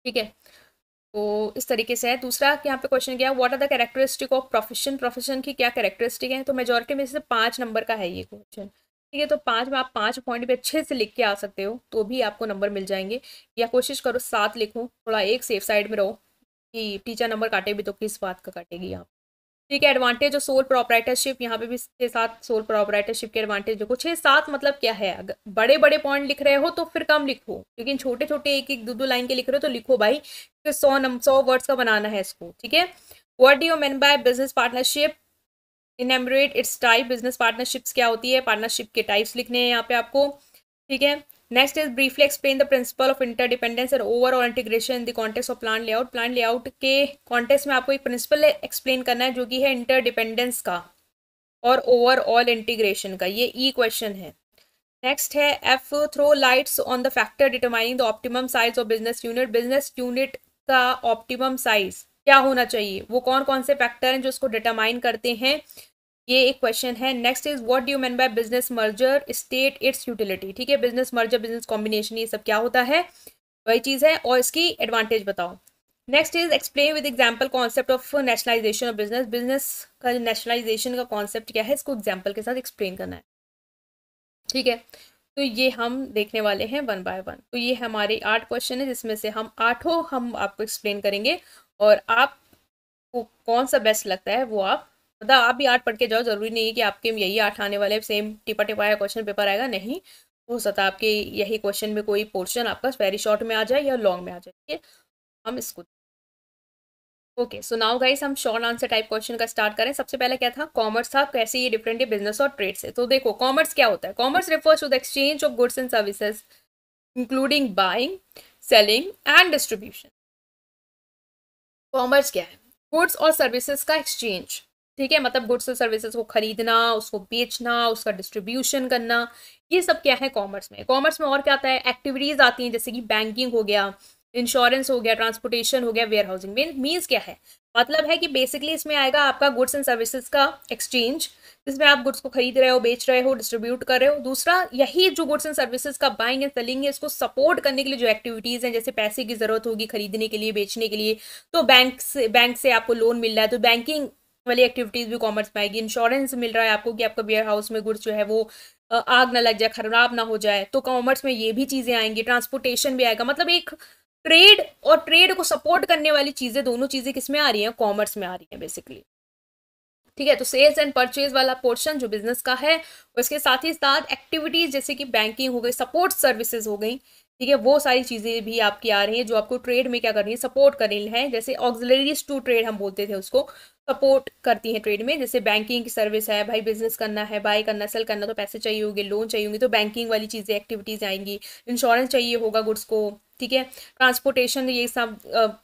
ठीक है तो इस तरीके से है दूसरा यहाँ पे क्वेश्चन किया what are the characteristic of profession profession की क्या कैरेक्टरिस्टिक है तो मेजोरिटी में से पाँच नंबर का है ये क्वेश्चन ठीक है तो पाँच में आप पाँच पॉइंट भी अच्छे से लिख के आ सकते हो तो भी आपको नंबर मिल जाएंगे या कोशिश करो सात लिखो थोड़ा एक सेफ साइड में रहो कि टीचर नंबर काटे भी तो किस बात का काटेगी आप ठीक है एडवांटेज और सोल प्रोपराइटरशिप यहाँ पे भी छः सात सोल प्रोपराइटरशिप के एडवांटेज देखो छः सात मतलब क्या है अगर बड़े बड़े पॉइंट लिख रहे हो तो फिर कम लिखो लेकिन छोटे छोटे एक एक दो दो लाइन के लिख रहे हो तो लिखो भाई सौ नम सौ वर्ड्स का बनाना है इसको ठीक है what you mean by business partnership in its type business partnerships क्या होती है पार्टनरशिप के टाइप्स लिखने हैं यहाँ पे आपको ठीक है next is briefly explain the principle of interdependence and overall integration in the context of plan layout plan layout के कॉन्टेक्स में आपको एक प्रिंसिपल एक्सप्लेन करना है जो कि है इंटरडिपेंडेंस का और ओवरऑल इंटीग्रेशन का ये ई e क्वेश्चन है नेक्स्ट है F throw lights on the factor determining the optimum size of business unit business unit का ऑप्टिमम साइज क्या होना चाहिए वो कौन कौन से फैक्टर हैं जो उसको डिटरमाइन करते हैं ये एक क्वेश्चन है next is what do you mean by business merger state its utility ठीक है बिजनेस मर्जर बिजनेस कॉम्बिनेशन ये सब क्या होता है वही चीज़ है और इसकी एडवांटेज बताओ next is explain with example concept of nationalisation of business business का नेशनलाइजेशन का कॉन्सेप्ट क्या है इसको एग्जाम्पल के साथ एक्सप्लेन करना है ठीक है तो ये हम देखने वाले हैं वन बाय वन तो ये हमारे आठ क्वेश्चन है जिसमें से हम आठों हम आपको एक्सप्लेन करेंगे और आपको कौन सा बेस्ट लगता है वो आप मतलब आप भी आर्ट पढ़ के जाओ ज़रूरी नहीं है कि आपके यही आर्ट आने वाले सेम टिपा टिपाया क्वेश्चन पेपर आएगा नहीं हो सकता आपके यही क्वेश्चन में कोई पोर्शन आपका वेरी शॉर्ट में आ जाए या लॉन्ग में आ जाए ठीक है हम इसको ओके सो नाउ गाइस हम शॉर्ट आंसर टाइप क्वेश्चन का स्टार्ट करें सबसे पहले क्या था कॉमर्स था कैसे ये डिफरेंट है बिजनेस और ट्रेड से तो देखो कॉमर्स क्या होता है commerce refers to the exchange of goods and services including buying selling and distribution commerce क्या है गुड्स और सर्विसेज का एक्सचेंज ठीक है मतलब गुड्स और सर्विसेज को खरीदना उसको बेचना उसका डिस्ट्रीब्यूशन करना ये सब क्या है कॉमर्स में कॉमर्स में और क्या आता है एक्टिविटीज़ आती हैं जैसे कि बैंकिंग हो गया इंश्योरेंस हो गया ट्रांसपोर्टेशन हो गया वेयर हाउसिंग मीन मीन्स क्या है मतलब है कि बेसिकली इसमें आएगा आपका गुड्स एंड सर्विसेज का एक्सचेंज जिसमें आप गुड्स को खरीद रहे हो बेच रहे हो डिस्ट्रीब्यूट कर रहे हो दूसरा यही जो गुड्स एंड सर्विसेज का बाइंग एंड सेलिंग है इसको सपोर्ट करने के लिए जो एक्टिविटीज़ हैं जैसे पैसे की जरूरत होगी खरीदने के लिए बेचने के लिए तो बैंक से बैंक से आपको लोन मिल रहा है तो बैंकिंग वाली एक्टिविटीज़ भी कॉमर्स में आएगी इंश्योरेंस मिल रहा है आपको कि आपका वेयर हाउस में गुड्स जो है वो आग ना लग जाए खराब ना हो जाए तो कॉमर्स में ये भी चीज़ें आएंगी ट्रांसपोर्टेशन भी आएगा मतलब एक ट्रेड और ट्रेड को सपोर्ट करने वाली चीजें दोनों चीजें किसमें आ रही हैं कॉमर्स में आ रही हैं बेसिकली ठीक है तो सेल्स एंड परचेज वाला पोर्शन जो बिजनेस का है उसके साथ ही साथ एक्टिविटीज जैसे कि बैंकिंग हो गई सपोर्ट सर्विसेज हो गई ठीक है वो सारी चीज़ें भी आपकी आ रही हैं जो आपको ट्रेड में क्या करनी है सपोर्ट करनी है जैसे ऑक्सिलरीज टू ट्रेड हम बोलते थे उसको सपोर्ट करती हैं ट्रेड में जैसे बैंकिंग की सर्विस है भाई बिजनेस करना है बाय करना सेल करना तो पैसे चाहिए होंगे लोन चाहिए होंगे तो बैंकिंग वाली चीज़ें एक्टिविटीज़ आएंगी इंश्योरेंस चाहिए होगा गुड्स को ठीक है ट्रांसपोर्टेशन ये सब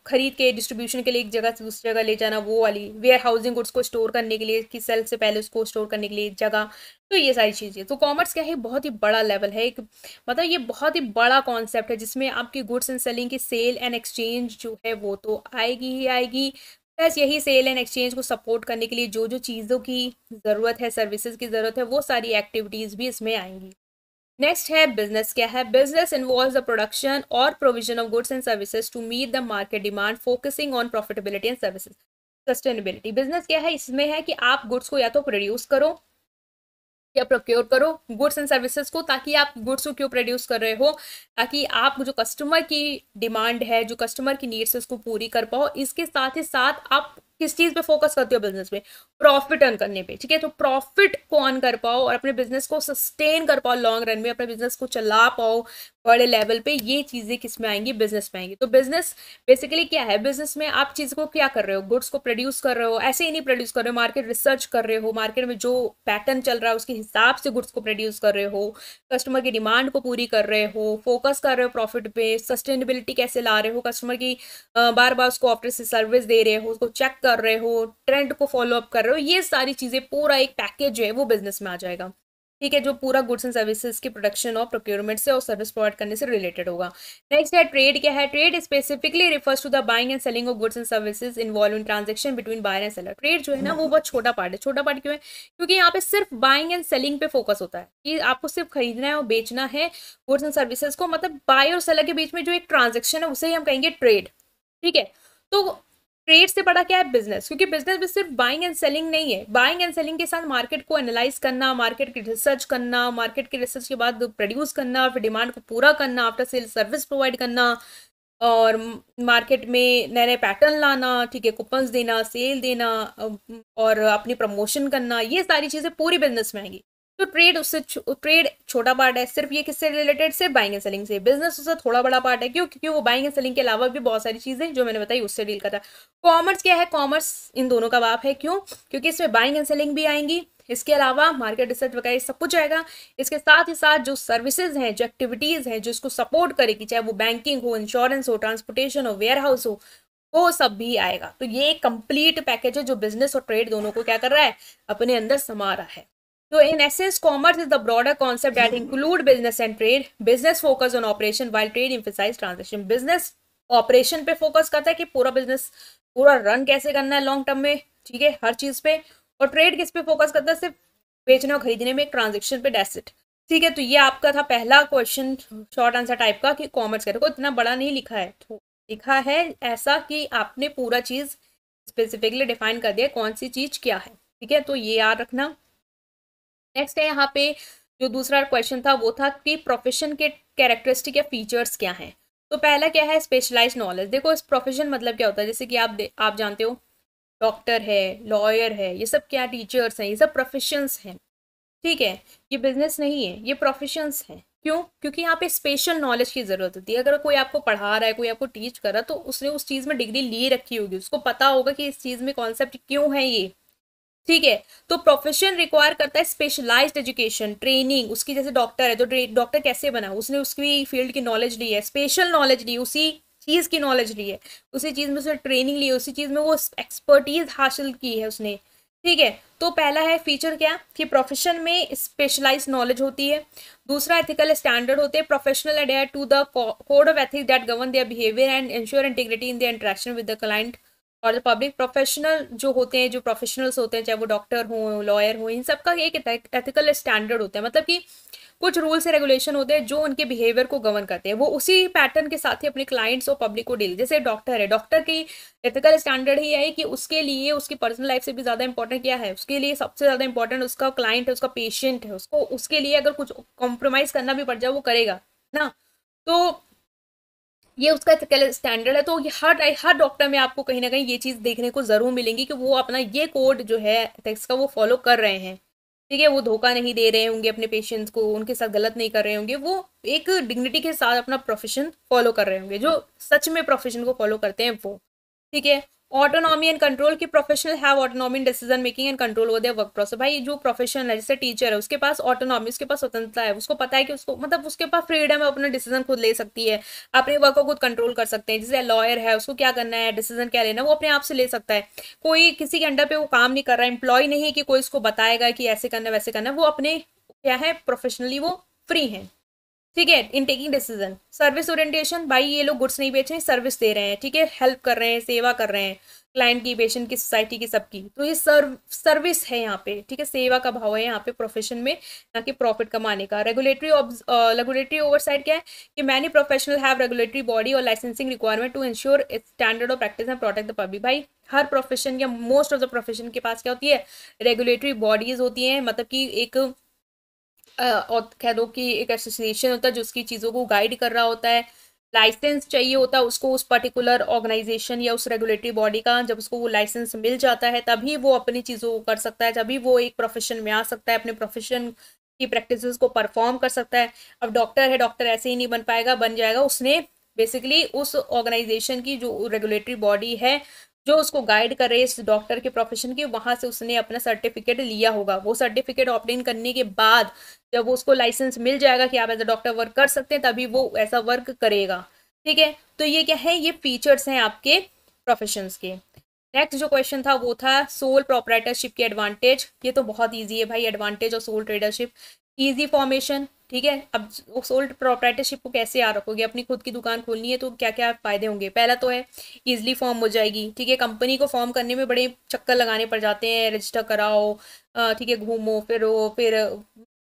खरीद के डिस्ट्रीब्यूशन के लिए एक जगह से दूसरी जगह ले जाना वो वाली वेयर हाउसिंग गुड्स को स्टोर करने के लिए कि सेल से पहले उसको स्टोर करने के लिए जगह तो ये सारी चीज़ें तो कॉमर्स क्या है बहुत ही बड़ा लेवल है एक मतलब ये बहुत ही बड़ा कॉन्सेप्ट है जिसमें आपकी गुड्स एंड सेलिंग की सेल एंड एक्सचेंज जो है वो तो आएगी ही आएगी बस यही सेल एंड एक्सचेंज को सपोर्ट करने के लिए जो जो चीज़ों की ज़रूरत है सर्विसेज की ज़रूरत है वो सारी एक्टिविटीज़ भी इसमें आएंगी नेक्स्ट है बिजनेस क्या है बिजनेस इन्वॉल्व द प्रोडक्शन और provision of goods and services to meet the market demand focusing on profitability and services sustainability business क्या है इसमें है कि आप गुड्स को या तो प्रोड्यूस करो या प्रोक्योर करो गुड्स एंड सर्विसेज को ताकि आप गुड्स को क्यों प्रोड्यूस कर रहे हो ताकि आप जो कस्टमर की डिमांड है जो कस्टमर की नीड्स है उसको पूरी कर पाओ इसके साथ ही साथ आप किस चीज़ पे फोकस करते हो बिजनेस में प्रॉफिट अर्न करने पे ठीक है तो प्रॉफिट को अर्न कर पाओ और अपने बिजनेस को सस्टेन कर पाओ लॉन्ग रन में अपने बिजनेस को चला पाओ बड़े लेवल पे ये चीज़ें किस में आएंगी बिजनेस में आएंगी तो बिजनेस बेसिकली क्या है बिजनेस में आप चीज़ को क्या कर रहे हो गुड्स को प्रोड्यूस कर रहे हो ऐसे ही नहीं प्रोड्यूस कर रहे हो मार्केट रिसर्च कर रहे हो मार्केट में जो पैटर्न चल रहा है उसके हिसाब से गुड्स को प्रोड्यूस कर रहे हो कस्टमर की डिमांड को पूरी कर रहे हो फोकस कर रहे हो प्रॉफिट पे सस्टेनेबिलिटी कैसे ला रहे हो कस्टमर की बार बार उसको ऑफिस से सर्विस दे रहे हो उसको चेक कर रहे हो ट्रेंड को फॉलो अप कर रहे हो ये सारी चीज़ें पूरा एक पैकेज जो है वो बिजनेस में आ जाएगा ठीक है जो पूरा गुड्स एंड सर्विसेज की प्रोडक्शन और प्रोक्योरमेंट से और सर्विस प्रोवाइड करने से रिलेटेड होगा नेक्स्ट है ट्रेड क्या है trade specifically refers to the buying and selling of goods and services involve in transaction between buyer and seller trade जो है ना वो बहुत छोटा पार्ट है छोटा पार्ट क्यों है क्योंकि यहाँ पे सिर्फ बाइंग एंड सेलिंग पे फोकस होता है कि आपको सिर्फ खरीदना है और बेचना है गुड्स एंड सर्विसेज को मतलब बाय और सेलर के बीच में जो एक ट्रांजेक्शन है उसे ही हम कहेंगे ट्रेड ठीक है तो ट्रेड से बड़ा क्या है बिजनेस क्योंकि बिजनेस में सिर्फ बाइंग एंड सेलिंग नहीं है बाइंग एंड सेलिंग के साथ मार्केट को एनालाइज करना मार्केट की रिसर्च करना मार्केट की रिसर्च के बाद प्रोड्यूस करना फिर डिमांड को पूरा करना आफ्टर सेल सर्विस प्रोवाइड करना और मार्केट में नए नए पैटर्न लाना ठीक है कूपन्स देना सेल देना और अपनी प्रमोशन करना ये सारी चीज़ें पूरी बिजनेस में आएंगी तो ट्रेड उससे ट्रेड छोटा पार्ट है सिर्फ ये किससे रिलेटेड सिर्फ बाइंग एंड सेलिंग से बिजनेस उससे थोड़ा बड़ा पार्ट है क्यों क्योंकि वो बाइंग एंड सेलिंग के अलावा भी बहुत सारी चीज़ें जो मैंने बताई उससे डील करता है कॉमर्स क्या है कॉमर्स इन दोनों का बाप है क्यों क्योंकि इसमें बाइंग एंड सेलिंग भी आएंगी इसके अलावा मार्केट रिसर्च वगैरह सब कुछ आएगा इसके साथ ही साथ जो सर्विसेज हैं जो एक्टिविटीज़ हैं जो इसको सपोर्ट करेगी चाहे वो बैंकिंग हो इंश्योरेंस हो ट्रांसपोर्टेशन हो वेयर हाउस हो वो सब भी आएगा तो ये कंप्लीट पैकेज है जो बिजनेस और ट्रेड दोनों को क्या कर रहा है अपने अंदर समा रहा है So in essence, commerce is the broader concept that mm-hmm. include business and trade. Business focus on operation while trade emphasize transaction. Business operation पे फोकस करता है कि पूरा बिजनेस पूरा रन कैसे करना है लॉन्ग टर्म में ठीक है हर चीज पे और ट्रेड किस पे फोकस करता है सिर्फ बेचने और खरीदने में एक ट्रांजेक्शन पे डेसिट ठीक है तो ये आपका था पहला क्वेश्चन शॉर्ट आंसर टाइप का कि कॉमर्स कह रहे इतना बड़ा नहीं लिखा है तो लिखा है ऐसा कि आपने पूरा चीज स्पेसिफिकली डिफाइन कर दिया कौन सी चीज क्या है ठीक है तो ये याद रखना नेक्स्ट है यहाँ पे जो दूसरा क्वेश्चन था वो था कि प्रोफेशन के कैरेक्टरिस्टिक या फीचर्स क्या हैं तो पहला क्या है स्पेशलाइज नॉलेज देखो इस प्रोफेशन मतलब क्या होता है जैसे कि आप आप जानते हो डॉक्टर है लॉयर है ये सब क्या टीचर्स हैं ये सब प्रोफेशंस हैं ठीक है ये बिजनेस नहीं है ये प्रोफेशंस हैं क्यों क्योंकि यहाँ पे स्पेशल नॉलेज की ज़रूरत होती है अगर कोई आपको पढ़ा रहा है कोई आपको टीच कर रहा है तो उसने उस चीज़ में डिग्री ली रखी होगी उसको पता होगा कि इस चीज़ में कॉन्सेप्ट क्यों है ये ठीक है तो प्रोफेशन रिक्वायर करता है स्पेशलाइज्ड एजुकेशन ट्रेनिंग उसकी जैसे डॉक्टर है तो डॉक्टर कैसे बना उसने उसकी फील्ड की नॉलेज ली है स्पेशल नॉलेज ली उसी चीज़ की नॉलेज ली है उसी चीज़ में उसने ट्रेनिंग ली है उसी चीज़ में वो एक्सपर्टीज हासिल की है उसने ठीक है तो पहला है फीचर क्या कि प्रोफेशन में स्पेशलाइज नॉलेज होती है दूसरा एथिकल स्टैंडर्ड होते हैं professional adhere to the code of ethics that govern their behaviour and ensure integrity in the interaction with the client और पब्लिक प्रोफेशनल जो होते हैं जो प्रोफेशनल्स होते हैं चाहे वो डॉक्टर हो लॉयर हो इन सब का एक एथिकल स्टैंडर्ड होता है मतलब कि कुछ रूल्स एंड रेगुलेशन होते हैं जो उनके बिहेवियर को गवर्न करते हैं वो उसी पैटर्न के साथ ही अपने क्लाइंट्स और पब्लिक को डील जैसे डॉक्टर है डॉक्टर की एथिकल स्टैंडर्ड ही है कि उसके लिए उसकी पर्सनल लाइफ से भी ज़्यादा इंपॉर्टेंट क्या है उसके लिए सबसे ज़्यादा इंपॉर्टेंट उसका क्लाइंट है उसका पेशेंट है उसको उसके लिए अगर कुछ कॉम्प्रोमाइज़ करना भी पड़ जाए वो करेगा ना तो ये उसका स्टैंडर्ड है तो हर हर डॉक्टर में आपको कहीं ना कहीं ये चीज़ देखने को ज़रूर मिलेंगी कि वो अपना ये कोड जो है टेक्स का वो फॉलो कर रहे हैं ठीक है वो धोखा नहीं दे रहे होंगे अपने पेशेंट्स को उनके साथ गलत नहीं कर रहे होंगे वो एक डिग्निटी के साथ अपना प्रोफेशन फॉलो कर रहे होंगे जो सच में प्रोफेशन को फॉलो करते हैं वो ठीक है ऑटोनॉमी एंड कंट्रोल की professional have autonomy decision making and control over their work process भाई जो प्रोफेशनल है जैसे टीचर है उसके पास ऑटोनॉमी उसके पास स्वतंत्रता है उसको पता है कि उसको मतलब उसके पास फ्रीडम है अपना डिसीजन खुद ले सकती है अपने वर्क को खुद कंट्रोल कर सकते हैं जैसे लॉयर है उसको क्या करना है डिसीजन क्या लेना है वो अपने आप से ले सकता है कोई किसी के अंडर पे वो काम नहीं कर रहा है एम्प्लॉय नहीं है कि कोई उसको बताएगा कि ऐसे करना वैसे करना वो अपने क्या है प्रोफेशनली वो फ्री हैं ठीक है in taking decision service orientation भाई ये लोग गुड्स नहीं बेच रहे सर्विस दे रहे हैं ठीक है हेल्प कर रहे हैं सेवा कर रहे हैं क्लाइंट की पेशेंट की सोसाइटी की सबकी तो ये सर्व सर्विस है यहाँ पे ठीक है सेवा का भाव है यहाँ पे प्रोफेशन में ना कि प्रॉफिट कमाने का रेगुलेटरी रेगुलेटरी ओवरसाइट क्या है कि many professional have regulatory body और licensing requirement to ensure standard of practice and protect the public भाई हर प्रोफेशन या मोस्ट ऑफ द प्रोफेशन के पास क्या होती है रेगुलेटरी बॉडीज होती हैं मतलब कि एक कह दो कि एक एसोसिएशन होता है जो उसकी चीज़ों को गाइड कर रहा होता है लाइसेंस चाहिए होता है उसको उस पर्टिकुलर ऑर्गेनाइजेशन या उस रेगुलेटरी बॉडी का जब उसको वो लाइसेंस मिल जाता है तभी वो अपनी चीज़ों को कर सकता है तभी वो एक प्रोफेशन में आ सकता है अपने प्रोफेशन की प्रैक्टिस को परफॉर्म कर सकता है अब डॉक्टर है डॉक्टर ऐसे ही नहीं बन पाएगा बन जाएगा उसने बेसिकली उस ऑर्गेनाइजेशन की जो रेगुलेटरी बॉडी है जो उसको गाइड कर रहे इस डॉक्टर के प्रोफेशन के वहाँ से उसने अपना सर्टिफिकेट लिया होगा वो सर्टिफिकेट ऑप्टेन करने के बाद जब उसको लाइसेंस मिल जाएगा कि आप एज अ डॉक्टर वर्क कर सकते हैं तभी वो ऐसा वर्क करेगा ठीक है तो ये क्या है ये फीचर्स हैं आपके प्रोफेशंस के नेक्स्ट जो क्वेश्चन था वो था सोल प्रोपराइटरशिप की एडवांटेज ये तो बहुत ईजी है भाई एडवांटेज और सोल ट्रेडरशिप ईजी फॉर्मेशन ठीक है अब सोल्ड प्रोप्राइटरशिप को कैसे याद रखोगे अपनी खुद की दुकान खोलनी है तो क्या क्या फायदे होंगे पहला तो है ईजिली फॉर्म हो जाएगी ठीक है कंपनी को फॉर्म करने में बड़े चक्कर लगाने पड़ जाते हैं रजिस्टर कराओ ठीक है घूमो फिर फिर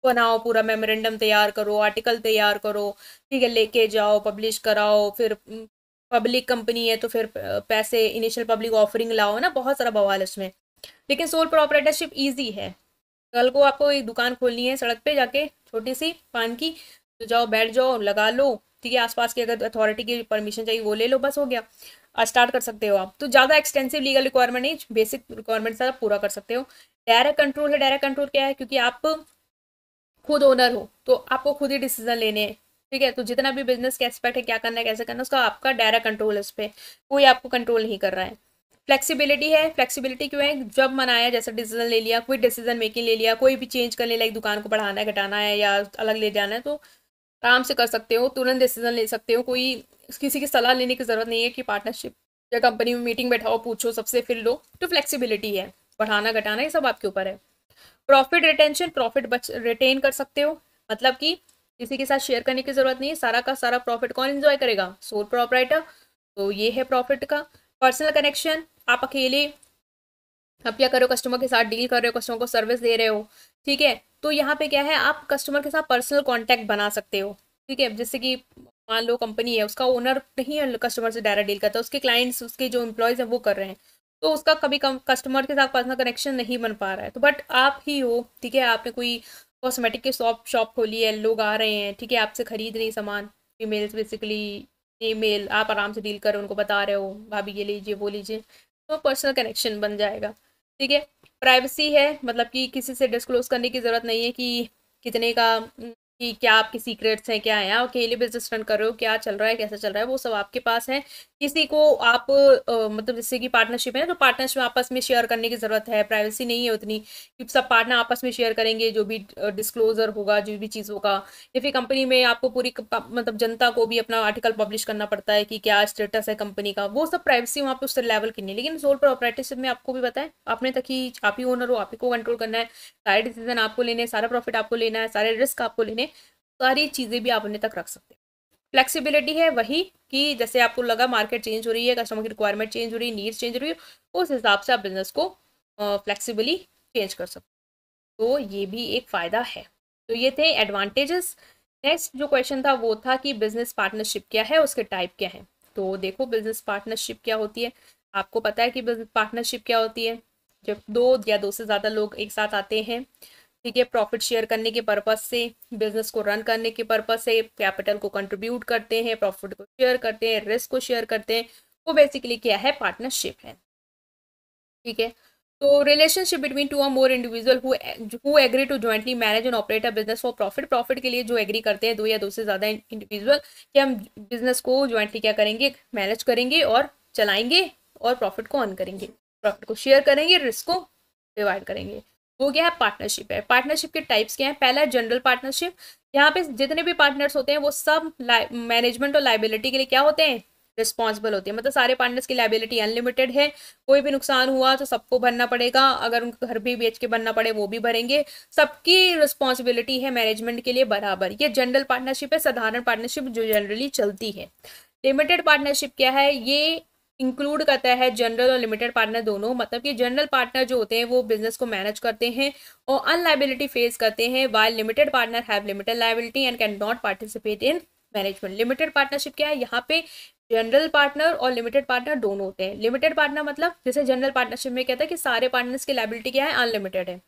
बनाओ पूरा मेमोरेंडम तैयार करो आर्टिकल तैयार करो ठीक है लेके जाओ पब्लिश कराओ फिर पब्लिक कंपनी है तो फिर पैसे इनिशियल पब्लिक ऑफरिंग लाओ ना बहुत सारा बवाल उसमें लेकिन सोल प्रोपरेटरशिप ईजी है कल को आपको एक दुकान खोलनी है सड़क पे जाके छोटी सी पान की तो जाओ बैठ जाओ लगा लो ठीक है आसपास की अगर अथॉरिटी की परमिशन चाहिए वो ले लो बस हो गया स्टार्ट कर सकते हो आप तो ज़्यादा एक्सटेंसिव लीगल रिक्वायरमेंट नहीं बेसिक रिक्वायरमेंट आप पूरा कर सकते हो डायरेक्ट कंट्रोल है डायरेक्ट कंट्रोल क्या है क्योंकि आप खुद ओनर हो तो आपको खुद ही डिसीजन लेने हैं ठीक है तो जितना भी बिजनेस के एस्पेक्ट है क्या करना है कैसे करना है उसका आपका डायरेक्ट कंट्रोल है उस पर कोई आपको कंट्रोल नहीं कर रहा है फ्लेक्सिबिलिटी है फ्लेक्सिबिलिटी क्यों है जब मनाया जैसा डिसीजन ले लिया कोई डिसीजन मेकिंग ले लिया कोई भी चेंज करने लाइक दुकान को बढ़ाना है घटाना है या अलग ले जाना है तो आराम से कर सकते हो तुरंत डिसीजन ले सकते हो कोई किसी की सलाह लेने की ज़रूरत नहीं है कि पार्टनरशिप या कंपनी में मीटिंग बैठाओ पूछो सबसे फिर लो तो फ्लेक्सिबिलिटी है बढ़ाना घटाना ये सब आपके ऊपर है प्रॉफिट रिटेंशन प्रॉफिट बच रिटेन कर सकते हो मतलब कि किसी के साथ शेयर करने की ज़रूरत नहीं है सारा का सारा प्रॉफिट कौन एंजॉय करेगा सोल प्रॉपराइटर तो ये है प्रॉफिट का पर्सनल कनेक्शन आप अकेले आप क्या कर रहे हो कस्टमर के साथ डील कर रहे हो कस्टमर को सर्विस दे रहे हो ठीक है तो यहाँ पे क्या है आप कस्टमर के साथ पर्सनल कॉन्टैक्ट बना सकते हो ठीक है जैसे कि मान लो कंपनी है उसका ओनर नहीं है कस्टमर से डायरेक्ट डील करता उसके क्लाइंट्स उसके जो एम्प्लॉयज़ हैं वो कर रहे हैं तो उसका कभी कम कस्टमर के साथ पर्सनल कनेक्शन नहीं बन पा रहा है तो बट आप ही हो ठीक है आपने कोई कॉस्मेटिक की शॉप शॉप खोली है लोग आ रहे हैं ठीक है आपसे खरीद रही सामान फीमेल्स बेसिकली ई मेल आप आराम से डील कर रहे हो उनको बता रहे हो भाभी ये लीजिए वो लीजिए तो पर्सनल कनेक्शन बन जाएगा ठीक है प्राइवेसी है मतलब कि किसी से डिस्क्लोज करने की ज़रूरत नहीं है कि कितने का कि क्या आपके सीक्रेट्स हैं क्या हैं आप अकेले बिजनेस रन कर रहे हो क्या चल रहा है कैसा चल रहा है वो सब आपके पास है किसी को आप आ, मतलब जैसे कि पार्टनरशिप है ना तो पार्टनरशिप आपस में शेयर करने की ज़रूरत है प्राइवेसी नहीं है उतनी कि सब पार्टनर आपस में शेयर करेंगे जो भी डिस्क्लोजर होगा जो भी चीज़ होगा या फिर कंपनी में आपको पूरी मतलब जनता को भी अपना आर्टिकल पब्लिश करना पड़ता है कि क्या स्टेटस है कंपनी का वो सब प्राइवेसी वहाँ पर उस लेवल की नहीं लेकिन सोल ऑपरेटिवशिप में आपको भी बताएं आपने तक ही आप ही ओनर हो आप ही को कंट्रोल करना है सारे डिसीजन आपको लेने सारा प्रॉफिट आपको लेना है सारे रिस्क आपको लेने सारी चीज़ें भी आप अपने तक रख सकते हैं फ्लेक्सिबिलिटी है वही कि जैसे आपको लगा मार्केट चेंज हो रही है कस्टमर की रिक्वायरमेंट चेंज हो रही है नीड्स चेंज हो रही है उस हिसाब से आप बिजनेस को फ्लेक्सिबली चेंज कर सकते तो ये भी एक फ़ायदा है तो ये थे एडवांटेजेस नेक्स्ट जो क्वेश्चन था वो था कि बिजनेस पार्टनरशिप क्या है उसके टाइप क्या है तो देखो बिजनेस पार्टनरशिप क्या होती है आपको पता है कि बिजनेस पार्टनरशिप क्या होती है जब दो या दो से ज़्यादा लोग एक साथ आते हैं ठीक है प्रॉफिट शेयर करने के पर्पज से बिजनेस को रन करने के पर्पज से कैपिटल को कंट्रीब्यूट करते हैं प्रॉफिट को शेयर करते हैं रिस्क को शेयर करते हैं वो बेसिकली क्या है पार्टनरशिप है ठीक है तो रिलेशनशिप बिटवीन टू और more individual who agree to jointly manage and operate a business for profit profit के लिए जो एग्री करते हैं दो या दो से ज़्यादा इंडिविजुअल कि हम बिजनेस को ज्वाइंटली क्या करेंगे मैनेज करेंगे और चलाएंगे और प्रॉफिट को अर्न करेंगे प्रॉफिट को शेयर करेंगे रिस्क को डिवाइड करेंगे वो क्या है पार्टनरशिप है पार्टनरशिप के टाइप्स क्या हैं पहला जनरल पार्टनरशिप यहाँ पे जितने भी पार्टनर्स होते हैं वो सब मैनेजमेंट और लाइबिलिटी के लिए क्या होते हैं रिस्पॉन्सिबल होती है मतलब सारे पार्टनर्स की लाइबिलिटी अनलिमिटेड है कोई भी नुकसान हुआ तो सबको भरना पड़ेगा अगर उनके घर भी बेच के भरना पड़े वो भी भरेंगे सबकी रिस्पॉन्सिबिलिटी है मैनेजमेंट के लिए बराबर ये जनरल पार्टनरशिप है साधारण पार्टनरशिप जो जनरली चलती है लिमिटेड पार्टनरशिप क्या है ये इंक्लूड करता है जनरल और लिमिटेड पार्टनर दोनों मतलब कि जनरल पार्टनर जो होते हैं वो बिजनेस को मैनेज करते हैं और अनलाइबिलिटी फेस करते हैं while limited partner have limited liability and can not participate in management limited partnership क्या है यहाँ पे जनरल पार्टनर और लिमिटेड पार्टनर दोनों होते हैं लिमिटेड पार्टनर मतलब जैसे जनरल पार्टनरशिप में कहता है कि सारे पार्टनर्स की लाइबिलिटी क्या है अनलिमिटेड है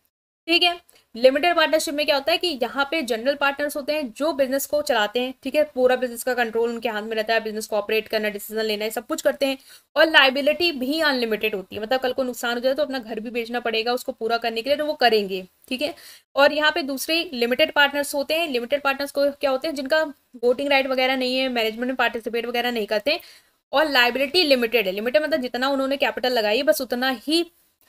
ठीक है लिमिटेड पार्टनरशिप में क्या होता है कि यहाँ पे जनरल पार्टनर्स होते हैं जो बिजनेस को चलाते हैं ठीक है पूरा बिजनेस का कंट्रोल उनके हाथ में रहता है बिजनेस को ऑपरेट करना डिसीजन लेना है सब कुछ करते हैं और लाइबिलिटी भी अनलिमिटेड होती है मतलब कल को नुकसान हो जाए तो अपना घर भी बेचना पड़ेगा उसको पूरा करने के लिए तो वो करेंगे ठीक है और यहाँ पे दूसरे लिमिटेड पार्टनर्स होते हैं लिमिटेड पार्टनर्स को क्या होते हैं जिनका वोटिंग राइट वगैरह नहीं है मैनेजमेंट में पार्टिसिपेट वगैरह नहीं करते और लाइबिलिटी लिमिटेड है लिमिटेड मतलब जितना उन्होंने कैपिटल लगाई बस उतना ही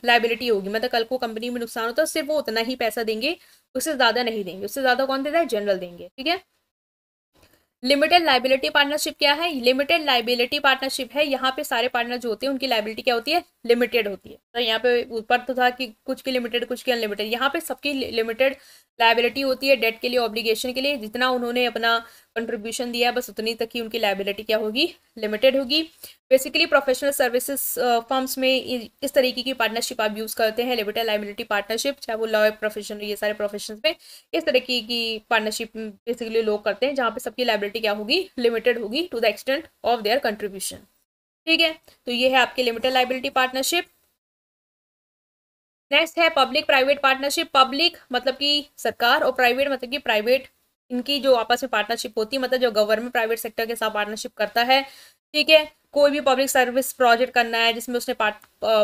लाइबिलिटी होगी मतलब कल को कंपनी में नुकसान होता है सिर्फ वो उतना ही पैसा देंगे उससे ज़्यादा नहीं देंगे उससे ज़्यादा कौन देता है जनरल देंगे ठीक है लिमिटेड लाइबिलिटी पार्टनरशिप क्या है लिमिटेड लाइबिलिटी पार्टनरशिप है यहाँ पे सारे पार्टनर जो होते हैं उनकी लाइबिलिटी क्या होती है लिमिटेड होती है तो यहाँ पे ऊपर तो था कि कुछ की लिमिटेड कुछ की अनलिमिटेड यहाँ पे सबकी लिमिटेड लाइबिलिटी होती है डेट के लिए ऑब्लिगेशन के लिए जितना उन्होंने अपना कंट्रीब्यूशन दिया है बस उतनी तक ही उनकी लाइबिलिटी क्या होगी लिमिटेड होगी बेसिकली प्रोफेशनल सर्विसेज फर्म्स में इस तरीके की पार्टनरशिप आप यूज़ करते हैं लिमिटेड लाइबिलिटी पार्टनरशिप चाहे वो लॉ प्रोफेशन ये सारे प्रोफेशन में इस तरीके की पार्टनरशिप बेसिकली लोग करते हैं जहाँ पे सबकी लाइबिलिटी क्या होगी लिमिटेड होगी to the extent of their contribution ठीक है तो ये है आपकी लिमिटेड लाइबिलिटी पार्टनरशिप नेक्स्ट है पब्लिक प्राइवेट पार्टनरशिप पब्लिक मतलब कि सरकार और प्राइवेट मतलब कि प्राइवेट इनकी जो आपस में पार्टनरशिप होती है मतलब जो गवर्नमेंट प्राइवेट सेक्टर के साथ पार्टनरशिप करता है ठीक है कोई भी पब्लिक सर्विस प्रोजेक्ट करना है जिसमें उसने पार्ट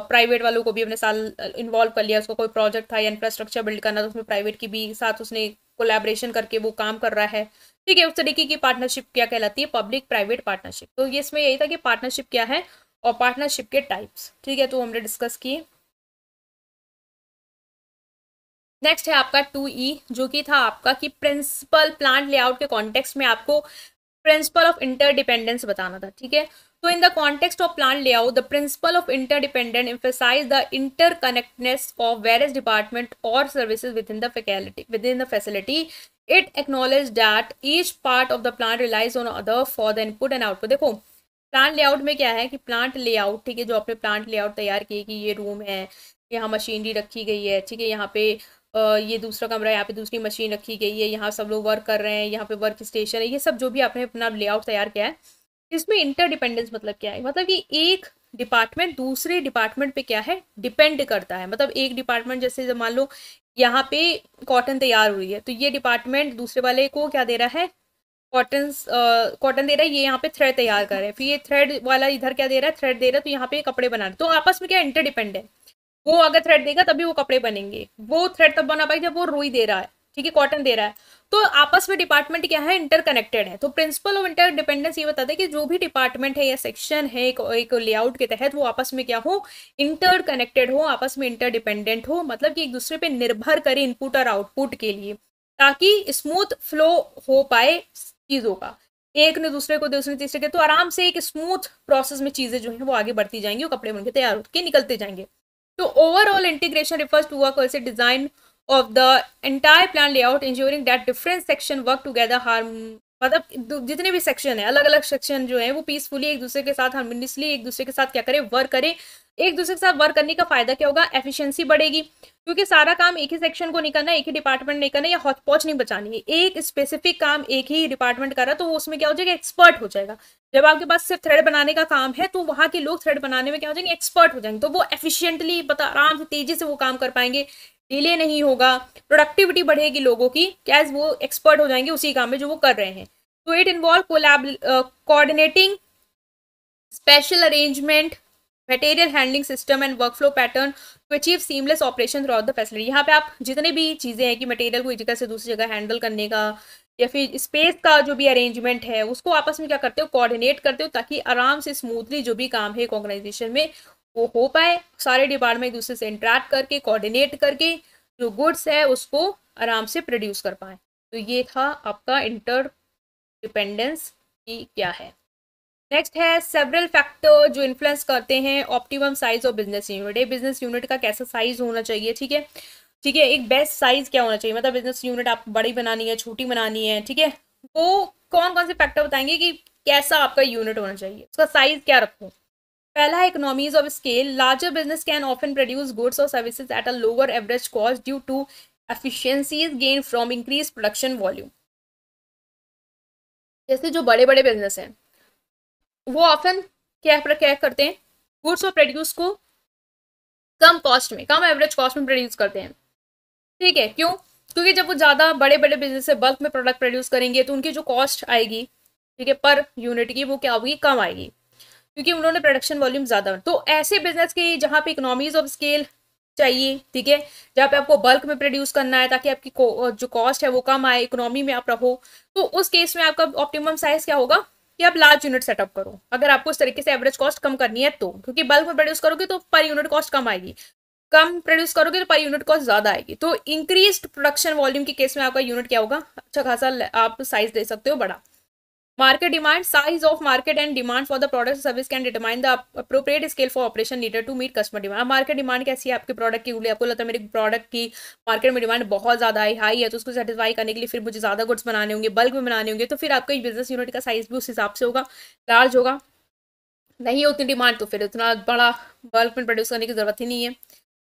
प्राइवेट वालों को भी अपने साथ इन्वॉल्व कर लिया उसको कोई प्रोजेक्ट था या इंफ्रास्ट्रक्चर बिल्ड करना तो उसमें प्राइवेट की भी साथ उसने कोलेब्रेशन करके वो काम कर रहा है ठीक है उस तरीके की पार्टनरशिप क्या कहलाती है पब्लिक प्राइवेट पार्टनरशिप तो ये इसमें यही था कि पार्टनरशिप क्या है और पार्टनरशिप के टाइप्स ठीक है तो हमने डिस्कस किए नेक्स्ट है आपका टू ई e, जो कि था आपका कि प्रिंसिपल प्लांट लेआउट के कॉन्टेक्स में आपको प्रिंसिपल ऑफ इंटरडिपेंडेंस बताना था ठीक है तो in the context of plant layout the principle of interdependent emphasise the interconnectedness of various department और services within the faculty within the facility it acknowledge that each part of the plant relies on other for the input and output देखो plant layout में क्या है कि plant layout ठीक है जो आपने प्लांट लेआउट तैयार किए कि ये रूम है यहाँ मशीनरी रखी गई है ठीक है यहाँ पे ये दूसरा कमरा है यहाँ पे दूसरी मशीन रखी गई है यहाँ सब लोग वर्क कर रहे हैं यहाँ पे वर्क स्टेशन है ये सब जो भी आपने अपना लेआउट तैयार किया है इसमें इंटरडिपेंडेंस मतलब क्या है मतलब कि एक डिपार्टमेंट दूसरे डिपार्टमेंट पे क्या है डिपेंड करता है मतलब एक डिपार्टमेंट जैसे मान लो यहाँ पे कॉटन तैयार हुई है तो ये डिपार्टमेंट दूसरे वाले को क्या दे रहा है कॉटन कॉटन दे रहा है ये यहाँ पे थ्रेड तैयार कर रहे हैं फिर ये थ्रेड वाला इधर क्या दे रहा है थ्रेड दे रहा है तो यहाँ पे कपड़े बना रहे तो आपस में क्या इंटरडिपेंड है वो अगर थ्रेड देगा तभी वो कपड़े बनेंगे वो थ्रेड तब बना पाएगी जब वो रोई दे रहा है ठीक है कॉटन दे रहा है तो आपस में डिपार्टमेंट क्या है इंटरकनेक्टेड है तो प्रिंसिपल ऑफ इंटर डिपेंडेंस ये बताते हैं कि जो भी डिपार्टमेंट है या सेक्शन है एक, एक लेआउट के तहत वो आपस में क्या हो इंटरकनेक्टेड हो आपस में इंटरडिपेंडेंट हो मतलब कि एक दूसरे पर निर्भर करे इनपुट और आउटपुट के लिए ताकि स्मूथ फ्लो हो पाए चीज़ों का एक ने दूसरे को दूसरे तीसरे के तो आराम से एक स्मूथ प्रोसेस में चीज़ें जो हैं वो आगे बढ़ती जाएंगी और कपड़े बनके तैयार होकर निकलते जाएंगे तो overall integration refers to work design of the entire plant layout ensuring that different section work together harm मतलब जितने भी सेक्शन है अलग अलग सेक्शन जो है वो पीसफुली एक दूसरे के साथ हारमोनियसली एक दूसरे के साथ क्या करें वर्क करें एक दूसरे के साथ वर्क करने का फायदा क्या होगा एफिशिएंसी बढ़ेगी क्योंकि सारा काम एक ही सेक्शन को नहीं करना एक ही डिपार्टमेंट नहीं करना या हौचपौच नहीं बचानी है एक स्पेसिफिक काम एक ही डिपार्टमेंट कर रहा तो वो उसमें क्या हो जाएगा एक्सपर्ट हो जाएगा जब आपके पास सिर्फ थ्रेड बनाने का काम है तो वहाँ के लोग थ्रेड बनाने में क्या हो जाएंगे एक्सपर्ट हो जाएंगे तो वो एफिशियंटली बता आराम से तेजी से वो काम कर पाएंगे डिले नहीं होगा प्रोडक्टिविटी बढ़ेगी लोगों की क्या वो एक्सपर्ट हो जाएंगे उसी काम में जो वो कर रहे हैं तो it involve collab coordinating special arrangement material handling system and workflow pattern to achieve seamless operation out the facility यहाँ पे आप जितने भी चीज़ें हैं कि मटेरियल को एक जगह से दूसरी जगह हैंडल करने का या फिर स्पेस का जो भी अरेंजमेंट है उसको आपस में क्या करते हो कोऑर्डिनेट करते हो ताकि आराम से स्मूथली जो भी काम है एक ऑर्गेनाइजेशन में वो हो पाए सारे डिपार्टमेंट एक दूसरे से इंट्रैक्ट करके कोऑर्डिनेट करके जो गुड्स है उसको आराम से प्रोड्यूस कर पाए तो ये था आपका इंटर डिपेंडेंस की क्या है नेक्स्ट है सेवरल फैक्टर जो इन्फ्लुएंस करते हैं optimum size of business unit एक बिजनेस यूनिट का कैसा साइज होना चाहिए ठीक है ठीक है एक बेस्ट साइज क्या होना चाहिए मतलब बिजनेस यूनिट आपको बड़ी बनानी है छोटी बनानी है ठीक है वो कौन कौन से फैक्टर बताएंगे कि कैसा आपका यूनिट होना चाहिए उसका साइज क्या रखो पहला है economies of scale larger business can often produce goods और services at a lower average cost due to efficiencies gain from increase production volume जैसे जो बड़े बड़े बिजनेस हैं वो ऑफन क्या क्या करते हैं गुड्स और प्रोड्यूस को कम कॉस्ट में कम एवरेज कॉस्ट में प्रोड्यूस करते हैं ठीक है क्यों क्योंकि जब वो ज़्यादा बड़े बड़े बिजनेस से बल्क में प्रोडक्ट प्रोड्यूस करेंगे तो उनकी जो कॉस्ट आएगी ठीक है पर यूनिट की वो क्या होगी कम आएगी क्योंकि उन्होंने प्रोडक्शन वॉल्यूम ज़्यादा तो ऐसे बिजनेस की जहाँ पे इकोनॉमीज ऑफ स्केल चाहिए ठीक है जहाँ पे आपको बल्क में प्रोड्यूस करना है ताकि आपकी जो कॉस्ट है वो कम आए इकोनॉमी में आप रहो तो उस केस में आपका ऑप्टिमम साइज क्या होगा कि आप लार्ज यूनिट सेटअप करो अगर आपको इस तरीके से एवरेज कॉस्ट कम करनी है तो क्योंकि बल्क में प्रोड्यूस करोगे तो पर यूनिट कॉस्ट कम आएगी कम प्रोड्यूस करोगे तो पर यूनिट कॉस्ट ज़्यादा आएगी तो इंक्रीज प्रोडक्शन वॉल्यूम के केस में आपका यूनिट क्या होगा अच्छा खासा आप साइज दे सकते हो बड़ा market demand size of market and demand for the product service service demand the the scale for operation operation to meet customer demand market demand कैसी है आपके प्रोडक्ट की आपको लगता है मेरे प्रोडक्ट की मार्केट में डिमांड बहुत ज़्यादा है हाई है तो उसको सेटिसफाई करने के लिए फिर मुझे ज़्यादा गुड्स बनाने होंगे बल्क में बनाने होंगे तो फिर आपका बिजनेस यूनिट का साइज भी उस हिसाब से होगा लार्ज होगा नहीं है उतनी डिमांड तो फिर उतना बड़ा बल्क में प्रोड्यूस करने की ज़रूरत ही नहीं है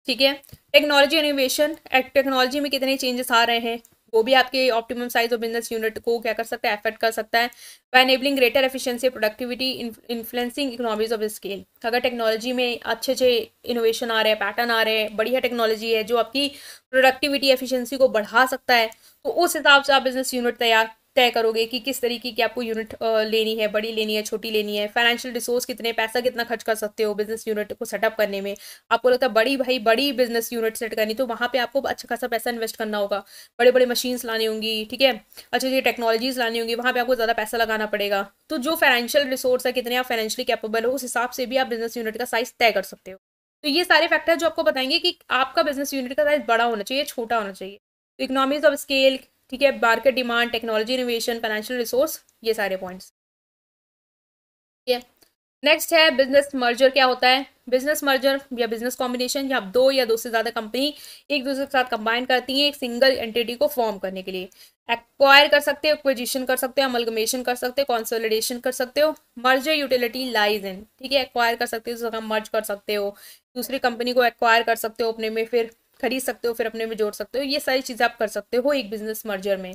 ठीक है टेक्नोलॉजी इनोवेशन टेक्नोलॉजी में कितने चेंजेस आ रहे हैं वो भी आपके ऑप्टिमम साइज और बिजनेस यूनिट को क्या कर सकता है एफेक्ट कर सकता है by enabling greater efficiency productivity influencing economies of scale अगर टेक्नोलॉजी में अच्छे अच्छे इनोवेशन आ रहे हैं पैटर्न आ रहे हैं बढ़िया टेक्नोलॉजी है जो आपकी प्रोडक्टिविटी एफिशियंसी को बढ़ा सकता है तो उस हिसाब से आप बिजनेस यूनिट तैयार तय करोगे कि किस तरीके की आपको यूनिट लेनी है बड़ी लेनी है छोटी लेनी है फाइनेंशियल रिसोर्स कितने पैसा कितना खर्च कर सकते हो बिजनेस यूनिट को सेटअप करने में आपको लगता है बड़ी भाई बड़ी बिजनेस यूनिट सेट करनी तो वहाँ पर आपको अच्छा खासा पैसा इन्वेस्ट करना होगा बड़े बड़े मशीन्स लानी होंगी ठीक है अच्छी अच्छी टेक्नोलॉजीज लानी होंगी वहाँ पर आपको ज़्यादा पैसा लगाना पड़ेगा तो जो फाइनेंशियल रिसोर्स है कितने आप फाइनेंशियली कैपेबल हो उस हिसाब से भी आप बिजनेस यूनिट का साइज तय कर सकते हो तो ये सारे फैक्टर जो आपको बताएंगे कि आपका बिजनेस यूनिट का साइज बड़ा होना चाहिए छोटा होना चाहिए इकोनॉमीज ऑफ स्केल ठीक है market demand technology innovation financial resource ये सारे पॉइंट्स ठीक है नेक्स्ट है बिजनेस मर्जर क्या होता है बिजनेस मर्जर या बिजनेस कॉम्बिनेशन या दो या दो से ज़्यादा कंपनी एक दूसरे के साथ कंबाइन करती हैं एक सिंगल एंटिटी को फॉर्म करने के लिए एक्वायर कर सकते हो एक्विजिशन कर सकते हो अमलगमेशन कर सकते हो कॉन्सोलिडेशन कर सकते हो मर्जर यूटिलिटी लाइज इन ठीक है एक्वायर कर सकते हो मर्ज कर सकते हो दूसरी कंपनी को एक्वायर कर सकते हो अपने में फिर खरीद सकते हो फिर अपने में जोड़ सकते हो ये सारी चीज़ें आप कर सकते हो एक बिजनेस मर्जर में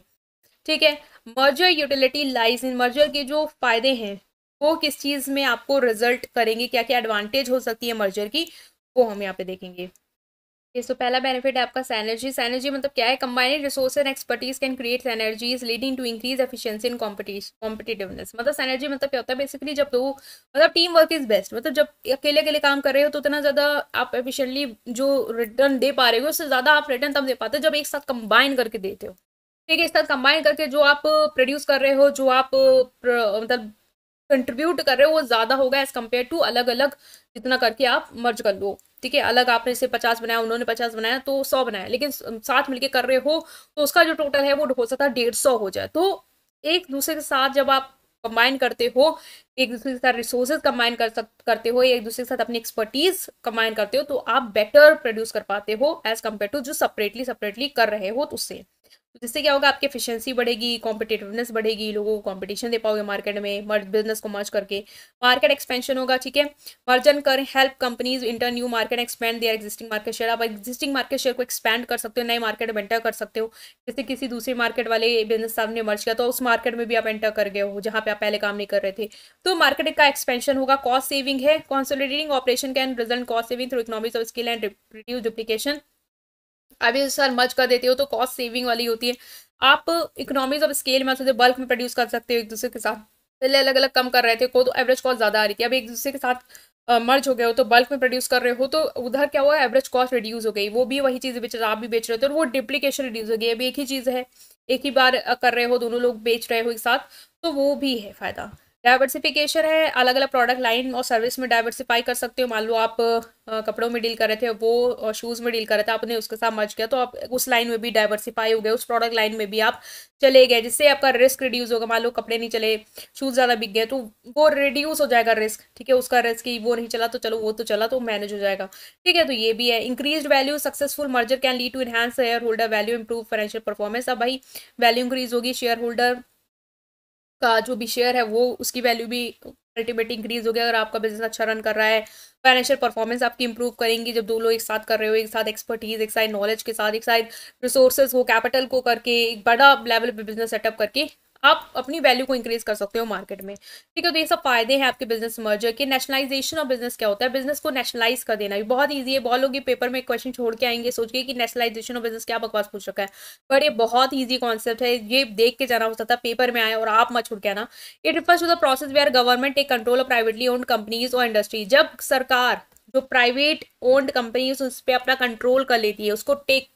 ठीक है merger utility lies in merger के जो फायदे हैं वो किस चीज़ में आपको रिजल्ट करेंगे क्या क्या एडवांटेज हो सकती है मर्जर की वो हम यहाँ पे देखेंगे ये तो पहला बेनिफिट है आपका सैनर्जी सैनर्जी मतलब क्या है combined resource and expertise can create synergies leading to increase efficiency in competitiveness मतलब सैनर्जी मतलब क्या होता है बेसिकली जब दो मतलब टीम वर्क इज बेस्ट मतलब जब अकेले अकेले काम कर रहे हो तो उतना ज़्यादा आप एफिशियंटली जो रिटर्न दे पा रहे हो उससे ज़्यादा आप रिटर्न तब दे पाते हो जब एक साथ कंबाइन करके देते हो ठीक है इस साथ कंबाइन करके जो आप प्रोड्यूस कर रहे हो जो आप मतलब कंट्रीब्यूट कर रहे हो वो ज़्यादा होगा एज कम्पेयर टू अलग अलग जितना करके आप मर्ज कर लो ठीक है अलग आपने से पचास बनाया उन्होंने पचास बनाया तो सौ बनाया लेकिन साथ मिलकर कर रहे हो तो उसका जो टोटल है वो हो सकता है डेढ़ सौ हो जाए तो एक दूसरे के साथ जब आप कंबाइन करते हो एक दूसरे के साथ रिसोर्सेज कंबाइन कर सक करते हो एक दूसरे के साथ अपनी एक्सपर्टीज कंबाइन करते हो तो आप बेटर प्रोड्यूस कर पाते हो एज कम्पेयर टू जो सेपरेटली सेपरेटली कर रहे हो तो उससे तो जिससे क्या होगा आपकी एफिशिएंसी बढ़ेगी कॉम्पिटेटिवनेस बढ़ेगी लोगों को कंपटीशन दे पाओगे मार्केट में मर्ज बिजनेस को मर्ज करके मार्केट एक्सपेंशन होगा ठीक है मर्जन कर help companies enter new market expand दिया एक्जिस्टिंग मार्केट शेयर आप एक्जिस्टिंग मार्केट शेयर को एक्सपेंड कर सकते हो नए मार्केट में एंटर कर सकते हो जैसे किसी दूसरे मार्केट वाले बिजनेस सामने मर्ज किया तो उस मार्केट में भी आप एंटर कर गए हो जहाँ पे आप पहले काम नहीं कर रहे थे तो मार्केट का एक्सपेंशन होगा कॉस्ट सेविंग है consolidating operation can result cost saving through economics of skill and reduce duplication अभी सर मर्ज कर देते हो तो कॉस्ट सेविंग वाली होती है आप इकोनॉमीज ऑफ स्केल में सोचते बल्क में प्रोड्यूस कर सकते हो एक दूसरे के साथ पहले अलग अलग कम कर रहे थे को तो एवरेज कॉस्ट ज़्यादा आ रही थी अभी एक दूसरे के साथ मर्ज हो गए हो तो बल्क में प्रोड्यूस कर रहे हो तो उधर क्या हुआ एवरेज कॉस्ट रिड्यूस हो गई वो भी वही चीज़ बेच आप भी बेच रहे हो और वो डिप्लीकेशन रिड्यूस हो गई अभी एक ही चीज़ है एक ही बार कर रहे हो दोनों लोग बेच रहे हो एक साथ तो वो भी है फ़ायदा डाइवर्सिफिकेशन है अलग अलग प्रोडक्ट लाइन और सर्विस में डाइवर्सिफाई कर सकते हो मान लो आप कपड़ों में डील कर रहे थे वो शूज़ में डील कर रहे थे आपने उसके साथ मच गया तो आप उस लाइन में भी डाइवर्सिफाई हो गए उस प्रोडक्ट लाइन में भी आप चले गए जिससे आपका रिस्क रिड्यूस होगा मान लो कपड़े नहीं चले शूज़ ज़्यादा बिक गए तो वो रिड्यूस हो जाएगा रिस्क ठीक है उसका रिस्क ही वो नहीं चला तो चलो वो तो चला तो मैनेज हो जाएगा ठीक है तो ये भी है increase value successful merger can lead to enhance shareholder value improve financial performance अब भाई वैल्यू इंक्रीज होगी शेयर होल्डर का जो भी शेयर है वो उसकी वैल्यू भी अल्टीमेट इंक्रीज होगी अगर आपका बिजनेस अच्छा रन कर रहा है फाइनेंशियल परफॉर्मेंस आपकी इंप्रूव करेंगी जब दो लोग एक साथ कर रहे हो एक साथ एक्सपर्टीज एक साथ नॉलेज के साथ एक साथ रिसोर्सेज को कैपिटल को करके एक बड़ा लेवल पे बिजनेस सेटअप करके आप अपनी वैल्यू को इंक्रीज कर सकते हो मार्केट में ठीक है तो ये सब फायदे हैं आपके बिजनेस मर्जर के नेशनलाइजेशन ऑफ बिजनेस क्या होता है बिजनेस को नेशनलाइज कर देना भी बहुत ईजी है बहुत लोग ये पेपर में क्वेश्चन छोड़ के आएंगे सोच के कि नेशनलाइजेशन ऑफ बिजनेस क्या बकवास पूछ रखा है बट ये बहुत ईजी कॉन्सेप्ट है ये देख के जाना हो सकता है पेपर में आया और आप मत छुड़ के आना it refers to the process where government take control of privately owned companies और इंडस्ट्रीज जब सरकार जो प्राइवेट ओन्ड कंपनीज उस पर अपना कंट्रोल कर लेती है उसको टेक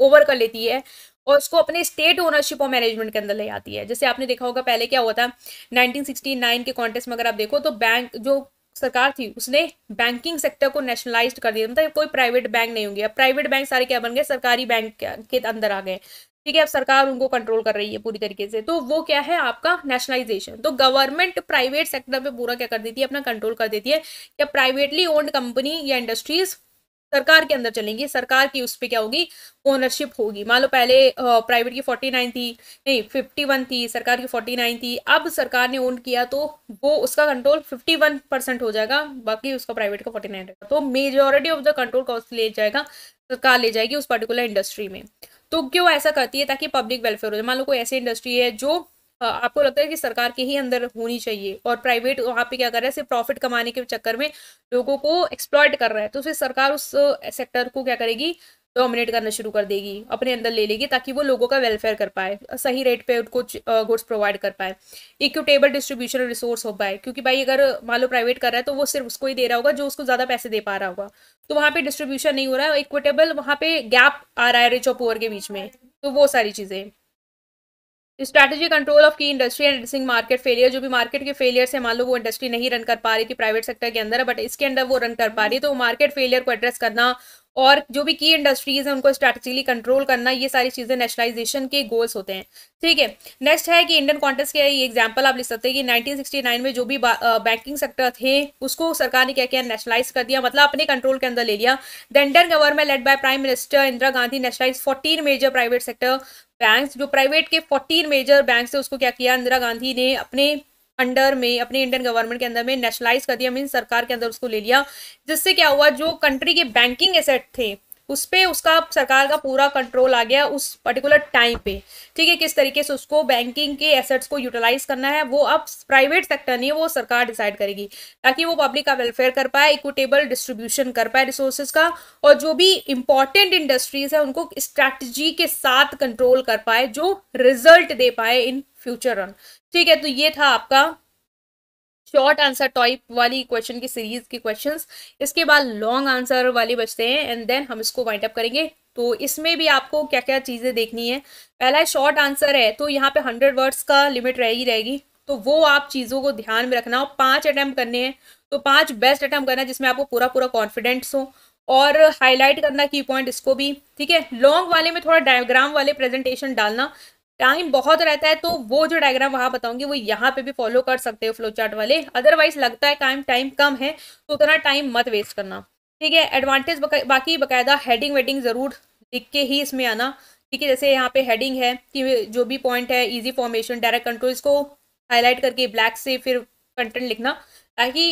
ओवर कर लेती है और उसको अपने स्टेट ओनरशिप और मैनेजमेंट के अंदर ले आती है जैसे आपने देखा होगा पहले क्या हुआ था 1969 के कॉन्टेस्ट में अगर आप देखो तो बैंक जो सरकार थी उसने बैंकिंग सेक्टर को नेशनलाइज कर दिया मतलब कोई प्राइवेट बैंक नहीं होंगे अब प्राइवेट बैंक सारे क्या बन गए सरकारी बैंक के अंदर आ गए ठीक है अब सरकार उनको कंट्रोल कर रही है पूरी तरीके से तो वो क्या है आपका नेशनलाइजेशन तो गवर्नमेंट प्राइवेट सेक्टर पे पूरा क्या कर देती है अपना कंट्रोल कर देती है या प्राइवेटली ओन्ड कंपनी या इंडस्ट्रीज सरकार के अंदर चलेंगी सरकार की उस पर क्या होगी ओनरशिप होगी मान लो पहले प्राइवेट की फोर्टी नाइन थी नहीं फिफ्टी वन थी सरकार की फोर्टी नाइन थी अब सरकार ने ओन किया तो वो उसका कंट्रोल फिफ्टी वन परसेंट हो जाएगा बाकी उसका प्राइवेट का फोर्टी नाइन रहेगा तो majority of the control cost ले जाएगा सरकार ले जाएगी उस पर्टिकुलर इंडस्ट्री में तो क्यों ऐसा करती है ताकि पब्लिक वेलफेयर हो जाए मान लो कोई ऐसी इंडस्ट्री है जो आपको लगता है कि सरकार के ही अंदर होनी चाहिए और प्राइवेट वहाँ पे क्या कर रहा है सिर्फ प्रॉफिट कमाने के चक्कर में लोगों को एक्सप्लॉयट कर रहा है तो फिर सरकार उस सेक्टर को क्या करेगी डोमिनेट करना शुरू कर देगी अपने अंदर ले लेगी ताकि वो लोगों का वेलफेयर कर पाए सही रेट पे उनको गुड्स प्रोवाइड कर पाए इक्विटेबल डिस्ट्रीब्यूशन रिसोर्स हो पाए क्योंकि भाई अगर मान लो प्राइवेट कर रहा है तो वो सिर्फ उसको ही दे रहा होगा जो उसको ज़्यादा पैसे दे पा रहा होगा तो वहाँ पे डिस्ट्रीब्यूशन नहीं हो रहा है इक्विटेबल वहाँ पे गैप आ रहा है रिच और पुअर के बीच में तो वो सारी चीज़ें स्ट्रैटेजी कंट्रोल ऑफ की industry and addressing market failure जो भी मार्केट के फेलियर से मान लो वो इंडस्ट्री नहीं रन कर पा रही थी प्राइवेट सेक्टर के अंदर बट इसके अंदर वो रन कर पा रही तो मार्केट फेलियर को एड्रेस करना और जो भी की इंडस्ट्रीज हैं उनको स्ट्रेटेजिकली कंट्रोल करना ये सारी चीज़ें नेशनलाइजेशन के गोल्स होते हैं ठीक है नेक्स्ट है कि इंडियन कॉन्टेस्ट के ये एग्जांपल आप लिख सकते हैं कि 1969 में जो भी बैंकिंग सेक्टर थे उसको सरकार ने क्या किया नेशनलाइज कर दिया मतलब अपने कंट्रोल के अंदर ले लिया the Indian government led by prime minister Indira Gandhi nationalise fourteen major private sector bank जो प्राइवेट के फोर्टीन मेजर बैंक है उसको क्या किया इंदिरा गांधी ने अपने अंडर में अपने इंडियन गवर्नमेंट के अंदर में नेशनलाइज कर दिया मीन सरकार के अंदर उसको ले लिया जिससे क्या हुआ जो कंट्री के बैंकिंग एसेट थे उस पर उसका सरकार का पूरा कंट्रोल आ गया उस पर्टिकुलर टाइम पे ठीक है किस तरीके से उसको बैंकिंग के एसेट्स को यूटिलाइज करना है वो अब प्राइवेट सेक्टर नहीं है वो सरकार डिसाइड करेगी ताकि वो पब्लिक का वेलफेयर कर पाए इक्विटेबल डिस्ट्रीब्यूशन कर पाए रिसोर्सेज का और जो भी इंपॉर्टेंट इंडस्ट्रीज है उनको स्ट्रैटेजी के साथ कंट्रोल कर पाए जो रिजल्ट दे पाए इन फ्यूचर रन ठीक है तो ये था आपका शॉर्ट आंसर टाइप वाली क्वेश्चन की सीरीज के क्वेश्चन इसके बाद लॉन्ग आंसर वाले बचते हैं एंड देन हम इसको वाइंड अप करेंगे तो इसमें भी आपको क्या क्या चीज़ें देखनी है पहला शॉर्ट आंसर है तो यहाँ पे हंड्रेड वर्ड्स का लिमिट रह ही रहेगी तो वो आप चीज़ों को ध्यान में रखना हो पांच अटैम्प्ट करने हैं तो पांच बेस्ट अटैम्प्ट करना जिसमें आपको पूरा पूरा कॉन्फिडेंस हो और हाईलाइट करना की पॉइंट इसको भी ठीक है लॉन्ग वाले में थोड़ा डायग्राम वाले प्रेजेंटेशन डालना टाइम बहुत रहता है तो वो जो डायग्राम वहां बताऊंगी वो यहाँ पे भी फॉलो कर सकते हो फ्लो चार्ट वाले अदरवाइज लगता है टाइम टाइम कम है तो उतना टाइम मत वेस्ट करना ठीक है एडवांटेज बका, बाकी बकायदा हेडिंग वेडिंग जरूर लिख के ही इसमें आना ठीक है जैसे यहाँ पे हेडिंग है कि जो भी पॉइंट है इजी फॉर्मेशन डायरेक्ट कंट्रोल इसको हाईलाइट करके ब्लैक से फिर कंटेंट लिखना ताकि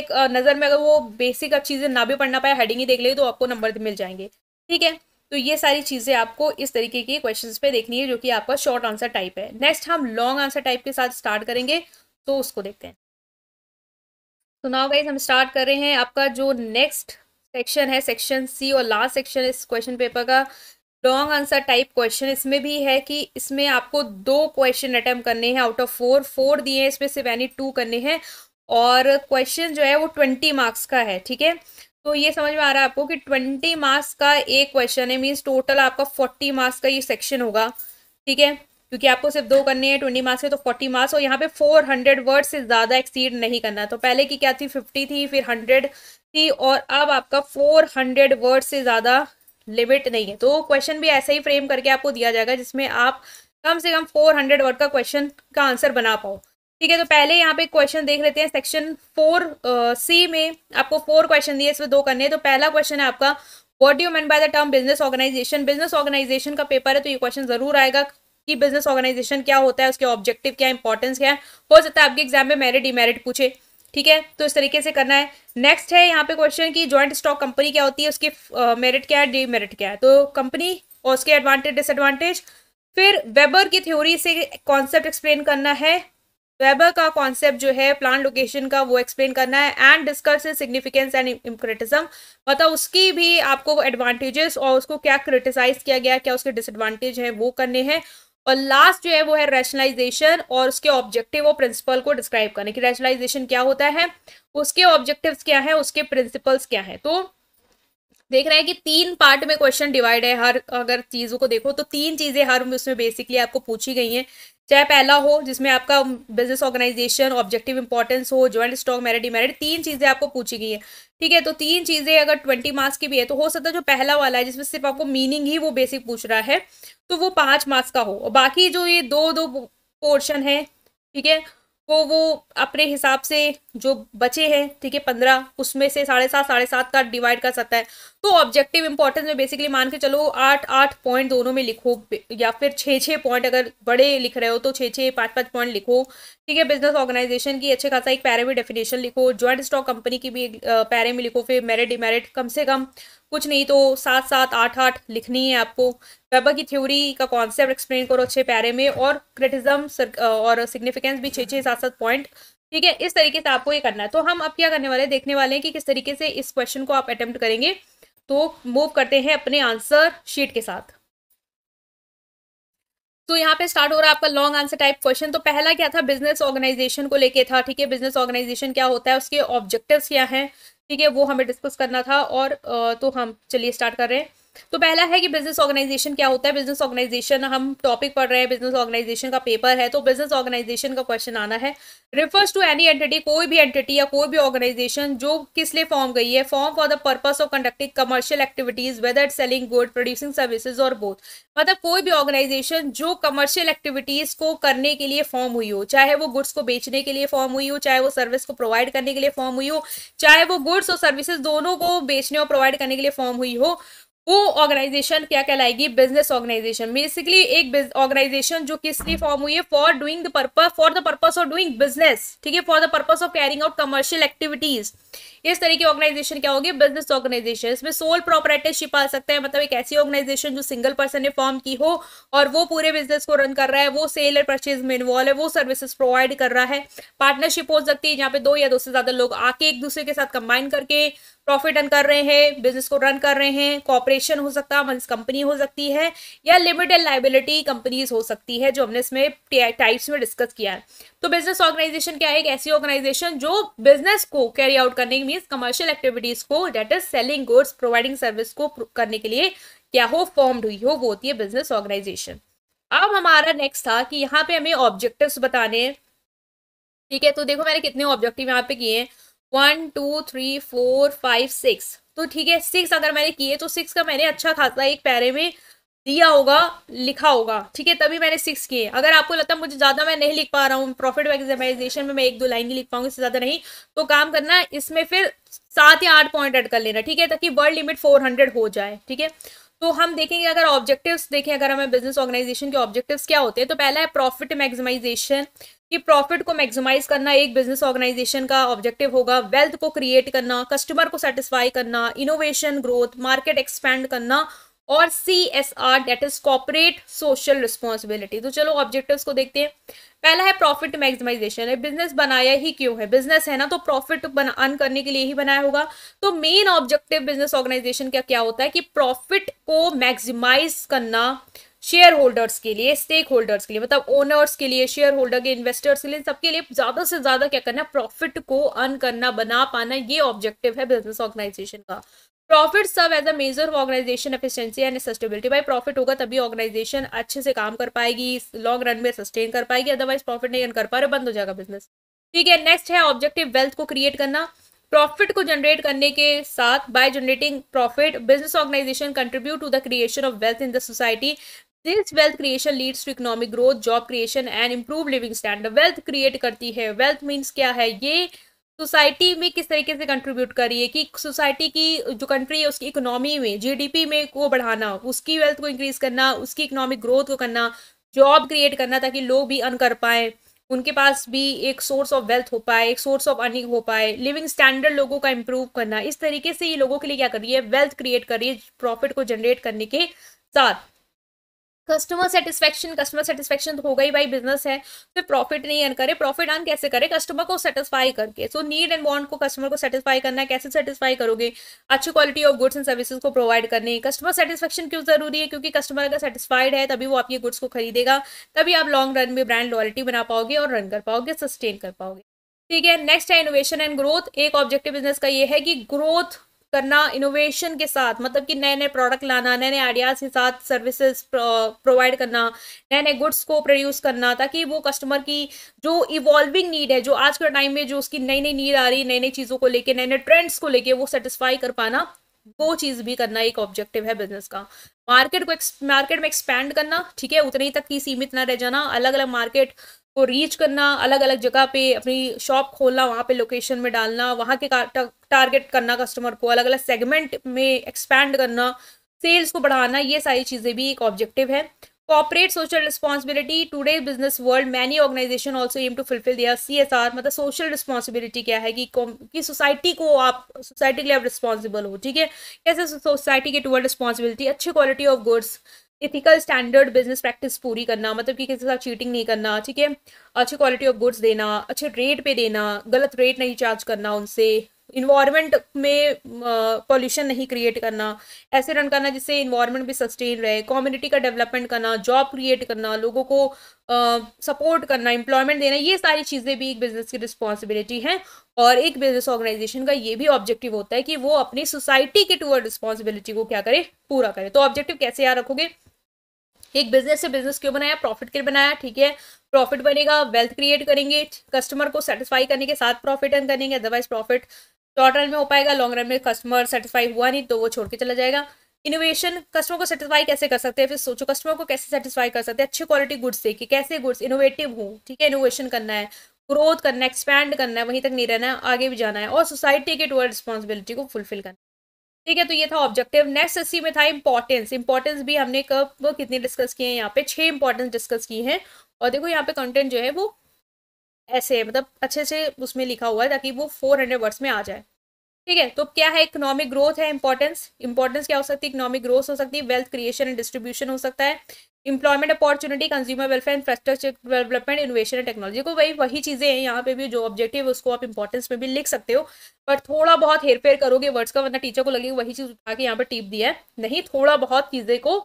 एक नज़र में अगर वो बेसिक अब चीज़ें ना भी पढ़ना पाए हेडिंग ही देख ले तो आपको नंबर मिल जाएंगे ठीक है तो ये सारी चीज़ें आपको इस तरीके की क्वेश्चन पे देखनी है जो कि आपका शॉर्ट आंसर टाइप है नेक्स्ट हम लॉन्ग आंसर टाइप के साथ स्टार्ट करेंगे तो उसको देखते हैं तो नाउ गाइज हम स्टार्ट कर रहे हैं आपका जो नेक्स्ट सेक्शन है सेक्शन सी और लास्ट सेक्शन इस क्वेश्चन पेपर का लॉन्ग आंसर टाइप क्वेश्चन इसमें भी है कि इसमें आपको दो क्वेश्चन अटैम्प्ट करने हैं आउट ऑफ फोर फोर दिए हैं इसमें सिर्फ यानी टू करने हैं और क्वेश्चन जो है वो ट्वेंटी मार्क्स का है ठीक है तो ये समझ में आ रहा है आपको कि ट्वेंटी मार्क्स का एक क्वेश्चन है मीन्स टोटल आपका फोर्टी मार्क्स का ये सेक्शन होगा ठीक है क्योंकि आपको सिर्फ दो करने हैं ट्वेंटी मार्क्स के तो फोर्टी मार्क्स और यहाँ पे फोर हंड्रेड वर्ड से ज़्यादा एक्सीड नहीं करना तो पहले की क्या थी फिफ्टी थी फिर हंड्रेड थी और अब आपका फोर हंड्रेड वर्ड से ज़्यादा लिमिट नहीं है तो क्वेश्चन भी ऐसे ही फ्रेम करके आपको दिया जाएगा जिसमें आप कम से कम फोर हंड्रेड वर्ड का क्वेश्चन का आंसर बना पाओ ठीक है तो पहले यहाँ पे क्वेश्चन देख लेते हैं सेक्शन फोर सी में आपको फोर क्वेश्चन दिए इसमें दो करने हैं तो पहला क्वेश्चन है आपका what you mean by the term business organisation business organisation का पेपर है तो ये क्वेश्चन जरूर आएगा कि बिजनेस ऑर्गेनाइजेशन क्या होता है उसके ऑब्जेक्टिव क्या इंपॉर्टेंस क्या है हो सकता है आपके एग्जाम में मेरिट डिमेरिट पूछे ठीक है तो इस तरीके से करना है नेक्स्ट है यहाँ पे क्वेश्चन की ज्वाइंट स्टॉक कंपनी क्या होती है उसके मेरिट uh, क्या है डीमेरिट क्या है तो कंपनी और उसके एडवांटेज डिसएडवांटेज फिर वेबर की थ्योरी से कॉन्सेप्ट एक्सप्लेन करना है वेबर का कॉन्सेप्ट जो है प्लान लोकेशन का वो एक्सप्लेन करना है and discuss significance and criticism मतलब उसकी भी आपको एडवांटेजेस और उसको क्या क्रिटिसाइज किया गया क्या उसके डिसएडवांटेज है वो करने हैं और लास्ट जो है वो है रैशनलाइजेशन और उसके ऑब्जेक्टिव और प्रिंसिपल को डिस्क्राइब करने की रैशनलाइजेशन क्या होता है उसके ऑब्जेक्टिव क्या है उसके प्रिंसिपल्स क्या है तो देख रहे हैं कि तीन पार्ट में क्वेश्चन डिवाइड है हर अगर चीज़ों को देखो तो तीन चीज़ें हर उसमें बेसिकली आपको पूछी गई हैं चाहे पहला हो जिसमें आपका बिजनेस ऑर्गेनाइजेशन ऑब्जेक्टिव इंपॉर्टेंस हो ज्वाइंट स्टॉक मेरिट डिमेरिट तीन चीज़ें आपको पूछी गई है ठीक है तो तीन चीज़ें अगर ट्वेंटी मार्क्स की भी है तो हो सकता है जो पहला वाला है जिसमें सिर्फ आपको मीनिंग ही वो बेसिक पूछ रहा है तो वो पाँच मार्क्स का हो और बाकी जो ये दो दो पोर्शन है ठीक है को वो अपने हिसाब से जो बचे हैं ठीक है पंद्रह उसमें से साढ़े सात साढ़े सात का डिवाइड कर सकता है तो ऑब्जेक्टिव इंपॉर्टेंस में बेसिकली मान के चलो आठ आठ पॉइंट दोनों में लिखो या फिर छः छः पॉइंट अगर बड़े लिख रहे हो तो छः छः पाँच पाँच पॉइंट लिखो ठीक है बिजनेस ऑर्गेनाइजेशन की अच्छे खासा एक पैरे में डेफिनेशन लिखो ज्वाइंट स्टॉक कंपनी की भी पैरे में लिखो फिर मेरिट डिमेरिट कम से कम कुछ नहीं तो सात सात आठ आठ लिखनी है आपको वेबर की थ्योरी का कॉन्सेप्ट एक्सप्लेन करो अच्छे पैरे में और क्रिटिज्म और सिग्निफिकेंस भी छः छः सात सात पॉइंट ठीक है इस तरीके से आपको ये करना है तो हम अब क्या करने वाले हैं देखने वाले हैं कि किस तरीके से इस क्वेश्चन को आप अटैम्प्ट करेंगे तो मूव करते हैं अपने आंसर शीट के साथ तो यहाँ पे स्टार्ट हो रहा है आपका लॉन्ग आंसर टाइप क्वेश्चन तो पहला क्या था बिजनेस ऑर्गेनाइजेशन को लेके था ठीक है बिजनेस ऑर्गेनाइजेशन क्या होता है उसके ऑब्जेक्टिव्स क्या हैं ठीक है वो हमें डिस्कस करना था और तो हम चलिए स्टार्ट कर रहे हैं तो पहला है कि बिजनेस ऑर्गेनाइजेशन क्या होता है बिजनेस ऑर्गेनाइजेशन हम टॉपिक पढ़ रहे हैं बिजनेस ऑर्गेनाइजेशन का पेपर है तो बिजनेस ऑर्गेनाइजेशन का क्वेश्चन आना है रिफर्स टू एनी एंटिटी कोई भी एंटिटी या कोई भी ऑर्गेनाइजेशन जो किस लिए फॉर्म गई है form for the purpose of conducting commercial activities whether selling good producing services और बोथ मतलब कोई भी ऑर्गेनाइजेशन जो कमर्शियल एक्टिविटीज को करने के लिए फॉर्म हुई हो चाहे वो गुड्स को बेचने के लिए फॉर्म हुई हो चाहे वो सर्विस को प्रोवाइड करने के लिए फॉर्म हुई हो चाहे वो गुड्स और सर्विसेज दोनों को बेचने और प्रोवाइड करने के लिए फॉर्म हुई हो वो ऑर्गेनाइजेशन क्या कहलाएगी बिजनेस ऑर्गेनाइजेशन बेसिकली एक ऑर्गेनाइजेशन जो किस लिए फॉर्म हुई है for doing the purpose for the purpose of doing business ठीक है for the purpose of carrying out commercial activities इस तरह की ऑर्गेनाइजेशन क्या होगी बिजनेस ऑर्गेनाइजेशन इसमें सोल प्रोपरेटरशिप आ सकता है मतलब एक ऐसी ऑर्गेनाइजेशन जो सिंगल पर्सन ने फॉर्म की हो और वो पूरे बिजनेस को रन कर रहा है वो सेल और परचेज में इन्वॉल्व है वो सर्विसेज प्रोवाइड कर रहा है पार्टनरशिप हो सकती है जहाँ पे दो या दो से ज्यादा लोग आके एक दूसरे के साथ कंबाइन करके प्रॉफिट अर्न कर रहे हैं बिजनेस को रन कर रहे हैं कॉपरेशन हो सकता है कंपनी हो सकती है या लिमिटेड लाइबिलिटी कंपनीज हो सकती है जो हमने इसमें टाइप्स में डिस्कस किया है तो बिजनेस ऑर्गेनाइजेशन क्या है एक ऐसी ऑर्गेनाइजेशन जो बिजनेस को कैरी आउट करने की मीन्स कमर्शियल एक्टिविटीज को that is selling goods providing service को करने के लिए क्या हो फॉर्म्ड हुई हो वो होती है बिजनेस ऑर्गेनाइजेशन अब हमारा नेक्स्ट था कि यहाँ पे हमें ऑब्जेक्टिव्स बताने हैं ठीक है तो देखो मैंने कितने ऑब्जेक्टिव यहाँ पे किए हैं one two three four five six तो ठीक है सिक्स अगर मैंने किए तो सिक्स का मैंने अच्छा खासा एक पैरे में दिया होगा लिखा होगा ठीक है तभी मैंने सिक्स किए अगर आपको लगता है मुझे ज़्यादा मैं नहीं लिख पा रहा हूँ प्रॉफिट मैक्सिमाइजेशन में मैं एक दो लाइन ही लिख पाऊंगी इससे ज़्यादा नहीं तो काम करना इसमें फिर सात या आठ पॉइंट ऐड कर लेना ठीक है ताकि वर्ड लिमिट फोर हंड्रेड हो जाए ठीक है तो हम देखेंगे अगर ऑब्जेक्टिव्स देखें अगर हमें बिजनेस ऑर्गेनाइजेशन के ऑब्जेक्टिव्स क्या होते हैं तो पहला है प्रॉफिट मैक्सिमाइजेशन कि प्रॉफिट को मैक्सिमाइज करना एक बिजनेस ऑर्गेनाइजेशन का ऑब्जेक्टिव होगा वेल्थ को क्रिएट करना कस्टमर को सेटिस्फाई करना इनोवेशन ग्रोथ मार्केट एक्सपेंड करना और C S R that is corporate social responsibility तो चलो ऑब्जेक्टिव को देखते हैं पहला है प्रॉफिट मैक्सिमाइजेशन है बिजनेस बनाया ही क्यों है बिजनेस है ना तो प्रॉफिट अर्न करने के लिए ही बनाया होगा तो मेन ऑब्जेक्टिव बिजनेस ऑर्गेनाइजेशन का क्या होता है कि प्रॉफिट को मैक्सिमाइज करना शेयर होल्डर्स के लिए स्टेक होल्डर्स के लिए मतलब ओनर्स के लिए शेयर होल्डर के इन्वेस्टर्स के लिए सबके लिए ज़्यादा से ज़्यादा क्या करना प्रॉफिट को अर्न करना बना पाना ये ऑब्जेक्टिव है बिजनेस ऑर्गेनाइजेशन का प्रॉफिट सब as a measure organisation efficiency and sustainability भाई प्रॉफिट होगा तभी ऑर्गेनाइजेशन अच्छे से काम कर पाएगी लॉन्ग रन में सस्टेन कर पाएगी अदरवाइज प्रॉफिट नहीं अर्न कर पा रहे बंद हो जाएगा बिजनेस ठीक है नेक्स्ट है ऑब्जेक्टिव वेल्थ को क्रिएट करना प्रॉफिट को जनरेट करने के साथ by generating profit business organisation contribute to the creation of wealth in the society this wealth creation leads to economic growth job creation and improve living standard wealth create करती है wealth means क्या है ये society में किस तरीके से contribute कर रही है कि सोसाइटी की जो कंट्री है उसकी इकोनॉमी में जीडीपी में को बढ़ाना उसकी वेल्थ को इंक्रीज करना उसकी इकोनॉमिक ग्रोथ को करना जॉब क्रिएट करना ताकि लोग भी अर्न कर पाए उनके पास भी एक सोर्स ऑफ वेल्थ हो पाए एक सोर्स ऑफ अर्निंग हो पाए लिविंग स्टैंडर्ड लोगों का इम्प्रूव करना इस तरीके से ये लोगों के लिए क्या कर रही है वेल्थ क्रिएट कर रही है प्रॉफिट को जनरेट करने के साथ कस्टमर सेटिस्फेक्शन कस्टमर सेटिस्फेक्शन होगा ही भाई बिजनेस है फिर प्रॉफिट नहीं अर्न करे प्रॉफिट अर्न कैसे करे कस्टमर को सेटिस्फाई करके सो नीड एंड वांट को कस्टमर को सेटिस्फाई करना है कैसे सेटिस्फाई करोगे अच्छी quality of goods and services को प्रोवाइड करने कस्टमर सेटिस्फेक्शन क्यों जरूरी है क्योंकि कस्टमर अगर सेटिस्फाइड है तभी वो आपके गुड्स को खरीदेगा तभी आप लॉन्ग रन में ब्रांड लॉयल्टी बना पाओगे और रन कर पाओगे सस्टेन कर पाओगे ठीक है नेक्स्ट है इनोवेशन एंड ग्रोथ एक ऑब्जेक्टिव बिजनेस का ये है कि ग्रोथ करना इनोवेशन के साथ मतलब कि नए नए प्रोडक्ट लाना नए नए आइडियाज़ के साथ सर्विसेज प्रोवाइड करना नए नए गुड्स को प्रोड्यूस करना ताकि वो कस्टमर की जो इवॉल्विंग नीड है जो आज के टाइम में जो उसकी नई नई नीड आ रही है नई नई चीज़ों को लेके नए नए ट्रेंड्स को लेके वो सेटिस्फाई कर पाना वो चीज़ भी करना एक ऑब्जेक्टिव है बिजनेस का मार्केट को मार्केट में एक्सपैंड करना ठीक है उतने ही तक की सीमित ना रह जाना अलग अलग मार्केट को रीच करना अलग अलग जगह पे अपनी शॉप खोलना वहाँ पे लोकेशन में डालना वहाँ के टारगेट करना कस्टमर को अलग अलग सेगमेंट में एक्सपैंड करना सेल्स को बढ़ाना ये सारी चीज़ें भी एक ऑब्जेक्टिव है corporate social responsibility today business world many organisation also aim to fulfil दिया सी एस आर मतलब सोशल रिस्पॉन्सिबिलिटी क्या है कि कि सोसाइटी को आप सोसाइटी के लिए आप रिस्पॉन्सिबल हो ठीक है कैसे सोसाइटी के टूअर्ड रिस्पॉन्सिबिलिटी अच्छी quality of goods ethical standard business practice पूरी करना मतलब कि किसी के साथ चीटिंग नहीं करना ठीक है अच्छी क्वालिटी ऑफ गुड्स देना अच्छे रेट पे देना गलत रेट नहीं चार्ज करना उनसे इन्वायरमेंट में पॉल्यूशन नहीं क्रिएट करना ऐसे रन करना जिससे इन्वायरमेंट भी सस्टेन रहे कम्युनिटी का डेवलपमेंट करना जॉब क्रिएट करना लोगों को सपोर्ट uh, करना एम्प्लॉयमेंट देना ये सारी चीज़ें भी एक बिजनेस की रिस्पॉन्सिबिलिटी है और एक बिजनेस ऑर्गेनाइजेशन का ये भी ऑब्जेक्टिव होता है कि वो अपनी सोसाइटी के टूअर्ड रिस्पॉन्सिबिलिटी को क्या करे पूरा करे तो ऑब्जेक्टिव कैसे याद रखोगे एक बिजनेस से बिजनेस क्यों बनाया प्रॉफिट के बनाया ठीक है प्रॉफिट बनेगा वेल्थ क्रिएट करेंगे कस्टमर को सेटिस्फाई करने के साथ प्रॉफिट अर्न करेंगे अदरवाइज प्रॉफिट शॉर्ट रन में हो पाएगा लॉन्ग रन में कस्टमर सेटिस्फाई हुआ नहीं तो वो छोड़ के चला जाएगा इनोवेशन कस्टमर को सेटिस्फाई कैसे कर सकते हैं फिर सोचो कस्टमर को कैसे सेटिस्फाई कर सकते हैं अच्छी क्वालिटी गुड्स से कैसे गुड्स इनोवेटिव हो ठीक है इनोवेशन करना है ग्रोथ करना है एक्सपैंड करना है वहीं तक नहीं रहना है आगे भी जाना है और सोसाइटी के टूअर्ड रिस्पॉन्सिबिलिटी को फुलफिल करना है ठीक है तो ये था ऑब्जेक्टिव नेक्स्ट इसी में था इंपॉर्टेंस इंपॉर्टेंस भी हमने कब कितने डिस्कस किए हैं यहाँ पे छह इंपॉर्टेंस डिस्कस किए हैं और देखो यहाँ पे कंटेंट जो है वो ऐसे है मतलब अच्छे से उसमें लिखा हुआ है ताकि वो फोर हंड्रेड वर्ड्स में आ जाए ठीक है तो क्या है इकोनॉमिक ग्रोथ है इंपॉर्टेंस इंपॉर्टेंस क्या हो सकती है इकोनॉमिक ग्रोथ हो सकती है वेल्थ क्रिएशन एंड डिस्ट्रीब्यूशन हो सकता है employment opportunity consumer welfare infrastructure development innovation and technology को वही वही चीज़ें हैं यहाँ पे भी जो ऑब्जेक्टिव उसको आप इंपॉर्टेंस में भी लिख सकते हो बट थोड़ा बहुत हेर फेर करोगे वर्ड्स का वरना टीचर को लगेगा वही चीज़ उठा के यहाँ पर टीप दिया है नहीं थोड़ा बहुत चीज़ें को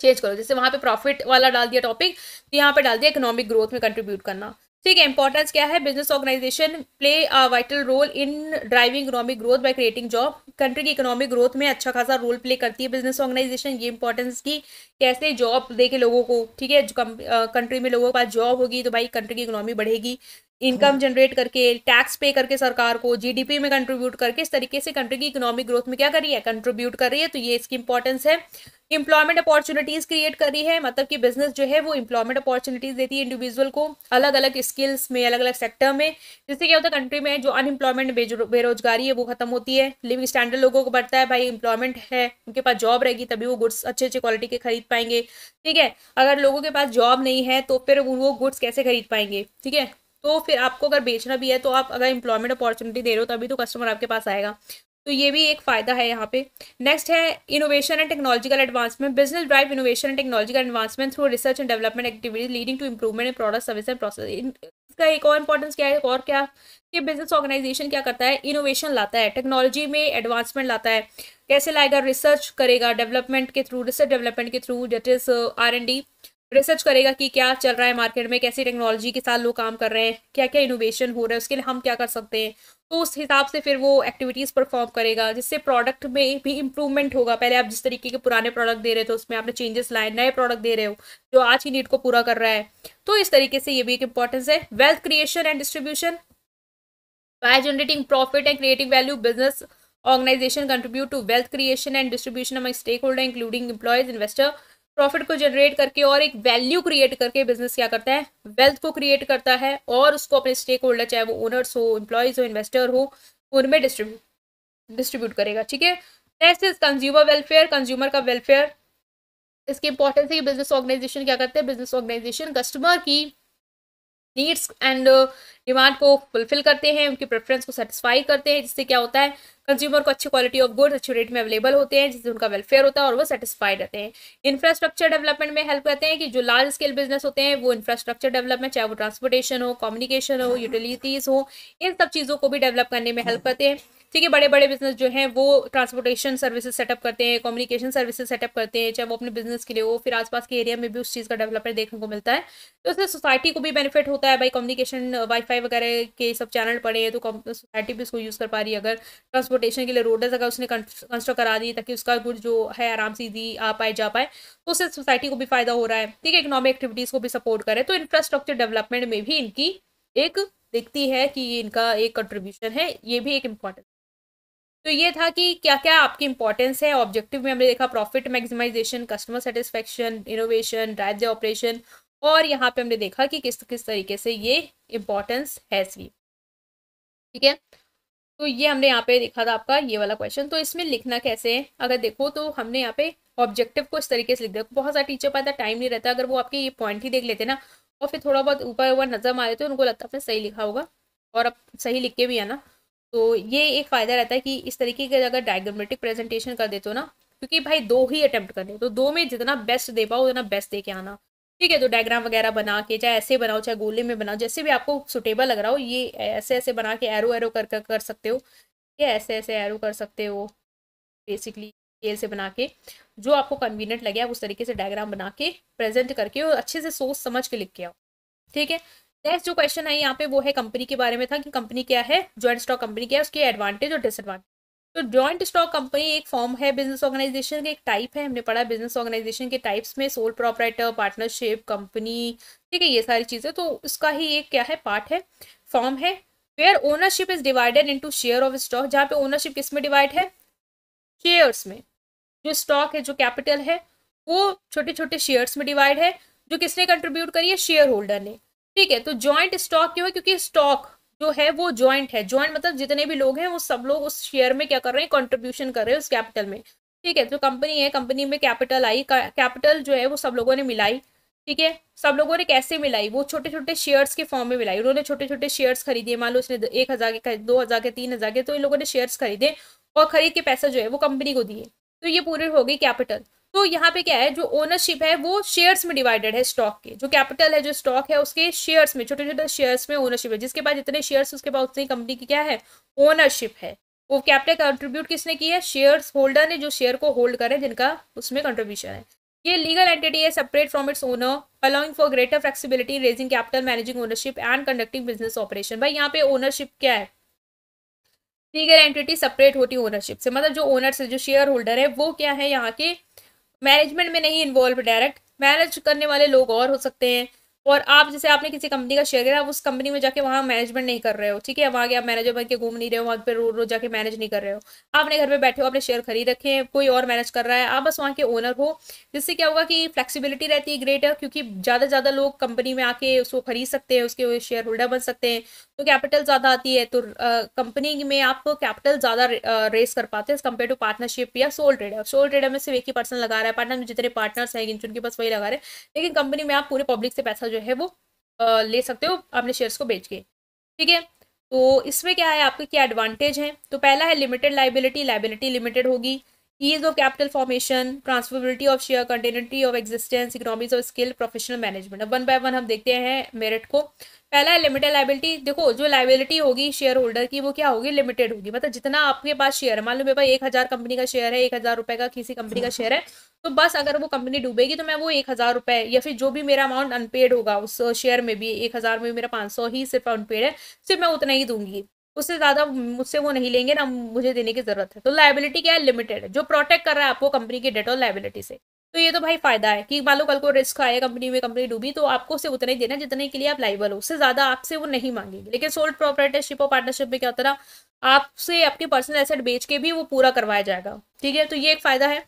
चेंज करो जैसे वहाँ पे प्रॉफिट वाला डाल दिया टॉपिक तो यहाँ पे डाल दिया इकोनॉमिक ग्रोथ में कंट्रीब्यूट करना ठीक है इंपॉर्टेंस क्या है business organisation play a vital role in driving economic growth by creating job country की इकोनॉमिक ग्रोथ में अच्छा खासा रोल प्ले करती है बिजनेस ऑर्गेनाइजेशन ये इंपॉर्टेंस की कैसे जॉब दे के लोगों को ठीक है कंट्री में लोगों के पास जॉब होगी तो भाई कंट्री की इकोनॉमी बढ़ेगी इनकम जनरेट हाँ। करके टैक्स पे करके सरकार को जीडीपी में कंट्रीब्यूट करके इस तरीके से कंट्री की इकोनॉमिक ग्रोथ में क्या कर रही है कंट्रीब्यूट कर रही है तो ये इसकी इंपॉर्टेंस है इंप्लॉयमेंट अपॉर्चुनिटीज क्रिएट कर रही है मतलब कि बिजनेस जो है वो इंप्लॉयमेंट अपॉर्चुनिटीज देती है इंडिविजुअल को अलग अलग स्किल्स में अलग अलग सेक्टर में जिससे क्या होता है कंट्री में जो अनएम्प्लॉयमेंट बेरोजगारी है वो खत्म होती है लिविंग स्टैंडर्ड लोगों को बढ़ता है भाई इंप्लॉयमेंट है उनके पास जॉब रहेगी तभी वो गुड्स अच्छे अच्छे क्वालिटी के खरीद पाएंगे ठीक है अगर लोगों के पास जॉब नहीं है तो फिर वो गुड्स कैसे खरीद पाएंगे ठीक है तो फिर आपको अगर बेचना भी है तो आप अगर इंप्लॉयमेंट अपॉर्चुनिटी दे रहे हो तभी तो कस्टमर आपके पास आएगा तो ये भी एक फ़ायदा है यहाँ पे नेक्स्ट है innovation and technological advancement business drive innovation and technological advancement through research and development activities leading to improvement in product service and process इसका एक और इंपॉर्टेंस क्या है और क्या कि बिजनेस ऑर्गेनाइजेशन क्या करता है इनोवेशन लाता है टेक्नोलॉजी में एडवांसमेंट लाता है कैसे लाएगा रिसर्च करेगा डेवलपमेंट के थ्रू रिसर्च डेवलपमेंट के through that is R and D research करेगा कि क्या चल रहा है मार्केट में कैसी टेक्नोलॉजी के साथ लोग काम कर रहे हैं क्या क्या इनोवेशन हो रहा है उसके लिए हम क्या कर सकते हैं तो उस हिसाब से फिर वो एक्टिविटीज़ परफॉर्म करेगा जिससे प्रोडक्ट में भी इम्प्रूवमेंट होगा पहले आप जिस तरीके के पुराने प्रोडक्ट दे रहे थे उसमें आपने चेंजेस लाए नए प्रोडक्ट दे रहे हो जो आज की नीड को पूरा कर रहा है तो इस तरीके से ये भी एक इंपॉर्टेंस है wealth creation and distribution generating generating and creating value business organisation contribute to wealth creation and distribution distribution stakeholder including employees investor profit को जनरेट करके और एक वैल्यू क्रिएट करके बिजनेस क्या करता है वेल्थ को क्रिएट करता है और उसको अपने स्टेक होल्डर चाहे वो ओनर्स हो एम्प्लॉयज हो इन्वेस्टर हो उनमें डिस्ट्रीब्यूट डिस्ट्रीब्यूट करेगा ठीक है next is consumer welfare consumer का वेलफेयर इसकी इंपॉर्टेंस है कि बिजनेस ऑर्गेनाइजेशन क्या करते हैं बिजनेस ऑर्गेनाइजेशन कस्टमर की नीड्स एंड डिमांड को फुलफिल करते हैं उनकी प्रेफरेंस को सेटिस्फाई करते हैं जिससे क्या होता है कंज्यूमर को अच्छी क्वालिटी ऑफ गुड्स अच्छे रेट में अवेलेबल होते हैं जिससे उनका वेलफेयर होता है और वो सेटिस्फाइड रहते हैं इंफ्रास्ट्रक्चर डेवलपमेंट में हेल्प करते हैं कि जो लार्ज स्केल बिजनेस होते हैं वो इंफ्रास्ट्रक्चर डेवलपमेंट चाहे वो ट्रांसपोर्टेशन हो कम्युनिकेशन हो यूटिलिटीज़ हो इन सब चीज़ों को भी डेवलप करने में हेल्प हम्म। करते हैं ठीक है बड़े बड़े बिजनेस जो हैं वो ट्रांसपोर्टेशन सर्विसेज सेटअप करते हैं कम्युनिकेशन सर्विसेज सेटअप करते हैं चाहे वो अपने बिजनेस के लिए हो फिर आसपास के एरिया में भी उस चीज़ का डेवलपमेंट देखने को मिलता है तो इससे सोसाइटी को भी बेनिफिट होता है भाई कम्युनिकेशन वाईफाई वगैरह के सब चैनल पड़े हैं तो सोसाइटी भी उसको यूज़ कर पा रही है अगर ट्रांसपोर्टेशन के लिए रोडेज अगर उसने कंस्ट्रक्ट करा दी ताकि उसका गुड जो है आराम से ईजी आ पाए जा पाए तो उससे सोसाइटी को भी फायदा हो रहा है ठीक है इकोनॉमिक एक्टिविटीज़ को भी सपोर्ट करें तो इंफ्रास्ट्रक्चर डेवलपमेंट में भी इनकी एक दिखती है कि ये इनका एक कंट्रीब्यूशन है ये भी एक इम्पॉर्टेंट तो ये था कि क्या क्या आपकी इंपॉर्टेंस है ऑब्जेक्टिव में हमने देखा profit maximisation customer satisfaction innovation राज्य ऑपरेशन और यहाँ पे हमने देखा कि किस किस तरीके से ये इम्पोर्टेंस है इसकी ठीक है तो ये हमने यहाँ पे देखा था आपका ये वाला क्वेश्चन तो इसमें लिखना कैसे है अगर देखो तो हमने यहाँ पे ऑब्जेक्टिव को इस तरीके से लिख दिया बहुत सारे टीचर पाता टाइम नहीं रहता अगर वो आपके ये पॉइंट ही देख लेते ना और फिर थोड़ा बहुत ऊपर ऊपर नजर मारे तो उनको लगता है सही लिखा होगा और अब सही लिख के भी आना तो ये एक फ़ायदा रहता है कि इस तरीके के अगर डायग्रामेटिक प्रेजेंटेशन कर देते हो ना क्योंकि भाई दो ही अटैम्प्ट करने तो दो में जितना बेस्ट दे पाओ उतना बेस्ट दे के आना ठीक है तो डायग्राम वगैरह बना के चाहे ऐसे बनाओ चाहे गोले में बनाओ जैसे भी आपको सुटेबल लग रहा हो ये ऐसे ऐसे बना के एरो एरो कर कर, कर सकते हो ये ऐसे ऐसे एरो कर सकते हो बेसिकली स्केल से बना के जो आपको कन्वीनियंट लगे आप उस तरीके से डायग्राम बना के प्रेजेंट करके और अच्छे से सोच समझ के लिख के आओ ठीक है नेक्स्ट जो क्वेश्चन है यहाँ पे वो है कंपनी के बारे में था कि कंपनी क्या है ज्वाइंट स्टॉक कंपनी क्या है उसके एडवांटेज और डिसएडवांटेज तो ज्वाइंट स्टॉक कंपनी एक फॉर्म है बिजनेस ऑर्गेनाइजेशन के एक टाइप है हमने पढ़ा बिजनेस ऑर्गेनाइजेशन के टाइप्स में सोल प्रोपराइटर पार्टनरशिप कंपनी ठीक है ये सारी चीज़ें तो उसका ही एक क्या है पार्ट है फॉर्म है where ownership is divided into share of stock जहाँ पे ओनरशिप किस में डिवाइड है शेयर्स में जो स्टॉक है जो कैपिटल है वो छोटे छोटे शेयर्स में डिवाइड है जो किसने कंट्रीब्यूट करी है शेयर होल्डर ने ठीक है तो ज्वाइंट स्टॉक क्यों है क्योंकि स्टॉक जो है वो ज्वाइंट है ज्वाइंट मतलब जितने भी लोग हैं वो सब लोग उस शेयर में क्या कर रहे हैं कंट्रीब्यूशन कर रहे हैं उस कैपिटल में ठीक है तो कंपनी है कंपनी में कैपिटल आई कैपिटल जो है वो सब लोगों ने मिलाई ठीक है सब लोगों ने कैसे मिलाई वो छोटे छोटे शेयर्स के फॉर्म में मिलाई उन्होंने छोटे छोटे शेयर्स खरीदे मान लो उसने एक हज़ार के दो हज़ार के तीन हज़ार के तो इन लोगों ने शेयर्स खरीदे और खरीद के पैसा जो है वो कंपनी को दिए तो ये पूरे हो गई कैपिटल तो यहाँ पे क्या है जो ओनरशिप है वो शेयर्स में डिवाइडेड है स्टॉक के जो कैपिटल है जो स्टॉक है उसके शेयर्स में छोटे छोटे शेयर्स में ओनरशिप है जिसके पास जितने शेयर्स उसके पास उतनी कंपनी की क्या है ओनरशिप है वो कैपिटल कंट्रीब्यूट किसने की है शेयर्स होल्डर ने जो शेयर को होल्ड करें जिनका उसमें कंट्रीब्यूशन है ये लीगल एंटिटी है separate from its owner allowing for greater flexibility raising capital managing ownership and conducting business operation भाई यहाँ पे ओनरशिप क्या है लीगल एंटिटी सेपरेट होती है ओनरशिप से मतलब जो ओनर से जो शेयर होल्डर है वो क्या है यहाँ के मैनेजमेंट में नहीं इन्वॉल्व डायरेक्ट मैनेज करने वाले लोग और हो सकते हैं और आप जैसे आपने किसी कंपनी का शेयर आप उस कंपनी में जाके वहाँ मैनेजमेंट नहीं कर रहे हो ठीक है वहाँ के आप मैनेजर बन के घूम नहीं रहे हो वहाँ पे रोज रोज जाके मैनेज नहीं कर रहे हो आपने घर पे बैठे हो आपने शेयर खरीद रखे हैं कोई और मैनेज कर रहा है आप बस वहाँ के ओनर हो जिससे क्या होगा कि फ्लेक्सीबिलिटी रहती है ग्रेटर क्योंकि ज़्यादा ज़्यादा लोग कंपनी में आके उसको खरीद सकते हैं उसके शेयर होल्डर बन सकते हैं तो कैपिटल ज़्यादा आती है तो कंपनी में आप कैपिटल ज़्यादा रेस कर पाते हैं कम्पेयर टू पार्टनरशिप या सोल ट्रेडर सोल ट्रेडर में सिर्फ एक ही पर्सन लगा रहा है पार्टनर में जितने पार्टनर्स हैं जिनके पास वही लगा रहे हैं लेकिन कंपनी में आप पूरे पब्लिक से पैसा जो है वो ले सकते हो अपने शेयर्स को बेच के ठीक है तो इसमें क्या है आपके क्या एडवांटेज हैं तो पहला है लिमिटेड लाइबिलिटी लाइबिलिटी लिमिटेड होगी ease of capital formation transferability of share continuity of existence economies of scale professional management अब वन बाय वन हम देखते हैं मेरिट को पहला है लिमिटेड लाइबिलिटी देखो जो लाइबिलिटी होगी शेयर होल्डर की वो क्या होगी लिमिटेड होगी मतलब जितना आपके पास शेयर है मान लो मेरे पास एक हज़ार कंपनी का शेयर है एक हज़ार रुपये का किसी कंपनी का शेयर है तो बस अगर वो कंपनी डूबेगी तो मैं वो एक हज़ार रुपये या फिर जो भी मेरा अमाउंट अनपेड होगा उस शेयर में भी एक हज़ार में मेरा पाँच सौ ही सिर्फ अनपेड है सिर्फ मैं उतना ही दूंगी उससे ज़्यादा मुझसे वो नहीं लेंगे ना मुझे देने की ज़रूरत है तो लाइबिलिटी क्या है लिमिटेड है जो प्रोटेक्ट कर रहा है आपको कंपनी की डेट और लाइबिलिटी से तो ये तो भाई फायदा है कि मान लो कल को रिस्क आया कंपनी में कंपनी डूबी तो आपको उसे उतना ही देना जितने के लिए आप लाइबल हो उससे ज़्यादा आपसे वो नहीं मांगेंगे लेकिन सोल्ड प्रॉपर्टरशिप और पार्टनरशिप में क्या होता है ना आपसे आपके पर्सनल एसेट बेच के भी वो पूरा करवाया जाएगा ठीक है तो ये एक फायदा है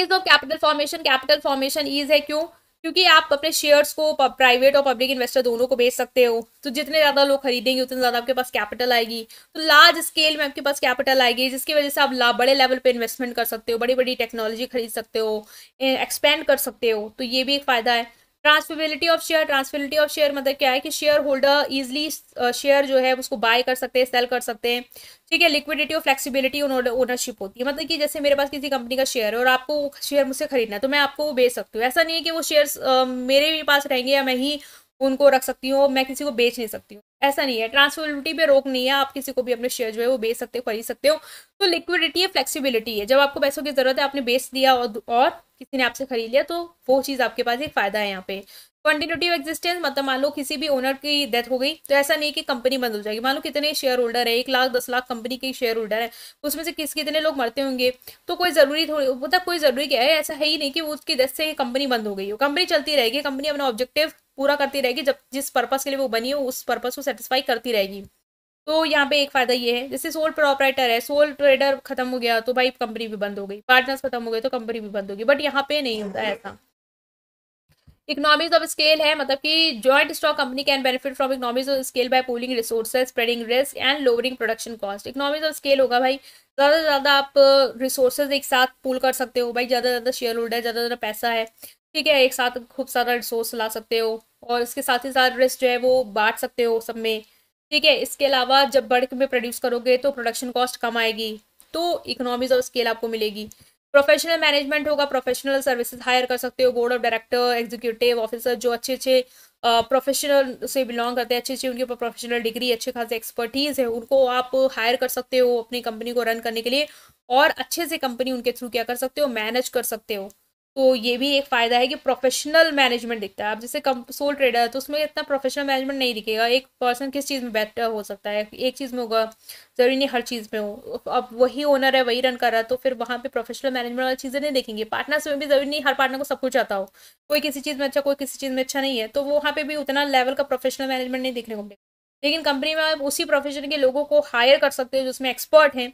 ease of capital formation capital formation ease है क्यों क्योंकि आप अपने शेयर्स को प्राइवेट और पब्लिक इन्वेस्टर दोनों को बेच सकते हो तो जितने ज़्यादा लोग खरीदेंगे उतने ज़्यादा आपके पास कैपिटल आएगी तो लार्ज स्केल में आपके पास कैपिटल आएगी जिसकी वजह से आप बड़े लेवल पर इन्वेस्टमेंट कर सकते हो बड़ी बड़ी टेक्नोलॉजी खरीद सकते हो एक्सपेंड कर सकते हो तो ये भी एक फ़ायदा है transferability of share transferability of share मतलब क्या है कि शेयर होल्डर इजिली शेयर जो है उसको बाय कर सकते हैं सेल कर सकते हैं ठीक है लिक्विडिटी और फ्लेक्सिबिलिटी ओनरशिप होती है मतलब कि जैसे मेरे पास किसी कंपनी का शेयर है और आपको शेयर मुझसे खरीदना है तो मैं आपको बेच सकती हूँ ऐसा नहीं है कि वो शेयर मेरे पास रहेंगे या मैं ही उनको रख सकती हूँ मैं किसी को बेच नहीं सकती हूँ ऐसा नहीं है ट्रांसफिबिलिटी पे रोक नहीं है आप किसी को भी अपने शेयर जो है वो बेच सकते हो खरीद सकते हो तो लिक्विडिटी है फ्लेक्सिबिलिटी है जब आपको पैसों की जरूरत है आपने बेच दिया और, और किसी ने आपसे खरीद लिया तो वो चीज़ आपके पास एक फायदा है यहाँ पे क्वान्टिटी ऑफ एक्जिस्टेंस मतलब मान लो किसी भी ओनर की डेथ हो गई तो ऐसा नहीं कि कंपनी बंद हो जाएगी मान लो कितने शेयर होल्डर है एक लाख दस लाख कंपनी के शेयर होल्डर है उसमें से किस कितने लोग मरते होंगे तो कोई जरूरी थोड़ी मतलब कोई जरूरी क्या है ऐसा है ही नहीं कि उसकी डेथ से कंपनी बंद हो गई हो कंपनी चलती रहेगी कंपनी अपना ऑब्जेक्टिव पूरा करती रहेगी जब जिस पर्पज़ के लिए वो बनी हो उस पर्पज़ को सेटिस्फाई करती रहेगी तो यहाँ पे एक फ़ायदा ये है जैसे सोल प्रोपराइटर है सोल ट्रेडर खत्म हो गया तो भाई कंपनी भी बंद हो गई पार्टनर्स खत्म हो गए तो कंपनी भी बंद होगी बट यहाँ पे नहीं होता है ऐसा इकोनॉमीज ऑफ स्केल है मतलब कि joint stock company can benefit from economies of scale by pooling resources spreading risk and lowering production cost economies of scale होगा भाई ज़्यादा से ज़्यादा आप रिसोर्सेज एक साथ पूल कर सकते हो भाई ज़्यादा ज़्यादा शेयर होल्डर ज़्यादा ज़्यादा पैसा है ठीक है एक साथ खूब सारा रिसोर्स ला सकते हो और इसके साथ ही साथ रिस्क जो है वो बांट सकते हो सब में ठीक है इसके अलावा जब बर्क में प्रोड्यूस करोगे तो प्रोडक्शन कॉस्ट कम आएगी तो इकोनॉमीज और स्केल आपको मिलेगी प्रोफेशनल मैनेजमेंट होगा प्रोफेशनल सर्विसेज हायर कर सकते हो board of director executive officer जो अच्छे अच्छे प्रोफेशनल से बिलोंग करते हैं अच्छे अच्छे उनके प्रोफेशनल डिग्री अच्छे खासे एक्सपर्टीज़ है उनको आप हायर कर सकते हो अपनी कंपनी को रन करने के लिए और अच्छे से कंपनी उनके थ्रू क्या कर सकते हो मैनेज कर सकते हो तो ये भी एक फ़ायदा है कि प्रोफेशनल मैनेजमेंट दिखता है आप जैसे कम सोल ट्रेडर है तो उसमें इतना प्रोफेशनल मैनेजमेंट नहीं दिखेगा एक पर्सन किस चीज़ में बेटर हो सकता है एक चीज़ में होगा ज़रूरी नहीं हर चीज़ में हो अब वही ओनर है वही रन कर रहा है तो फिर वहाँ पे प्रोफेशनल मैनेजमेंट वाली चीज़ें नहीं देखेंगे पार्टनर्स में भी ज़रूरी नहीं हर पार्टनर को सब कुछ आता हो कोई किसी चीज़ में अच्छा कोई किसी चीज़ में अच्छा नहीं है तो वहाँ पर भी उतना लेवल का प्रोफेशनल मैनेजमेंट नहीं देखने को मिलेगा लेकिन कंपनी में आप उसी प्रोफेशन के लोगों को हायर कर सकते हो जिसमें एक्सपर्ट हैं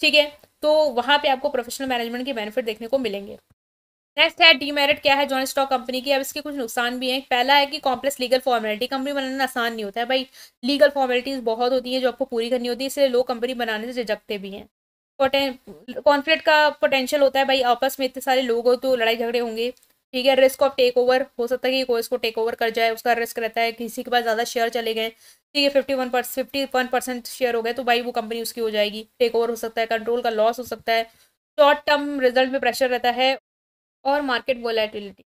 ठीक है तो वहाँ पर आपको प्रोफेशनल मैनेजमेंट के बेनिफिट देखने को मिलेंगे नेक्स्ट है डीमेरिट क्या है जॉन स्टॉक कंपनी की अब इसके कुछ नुकसान भी हैं पहला है कि कॉम्प्लेक्स लीगल फॉर्मेलिटी कंपनी बनाना आसान नहीं होता है भाई लीगल फॉर्मेलिटीज़ बहुत होती हैं जो आपको पूरी करनी होती है इसलिए लोग कंपनी बनाने से झिझकते भी हैं कॉन्फ्लिक्ट का पोटेंशियल होता है भाई आपस में इतने सारे लोग हो तो लड़ाई झगड़े होंगे ठीक है रिस्क ऑफ टेक ओवर हो सकता है कि कोई इसको टेक ओवर कर जाए उसका रिस्क रहता है किसी के पास ज़्यादा शेयर चले गए ठीक है fifty one percent fifty one percent share हो गए तो भाई वो कंपनी उसकी हो जाएगी टेक ओवर हो सकता है कंट्रोल का लॉस हो सकता है शॉर्ट टर्म रिजल्ट में प्रेशर रहता है और मार्केट वोलेटिलिटी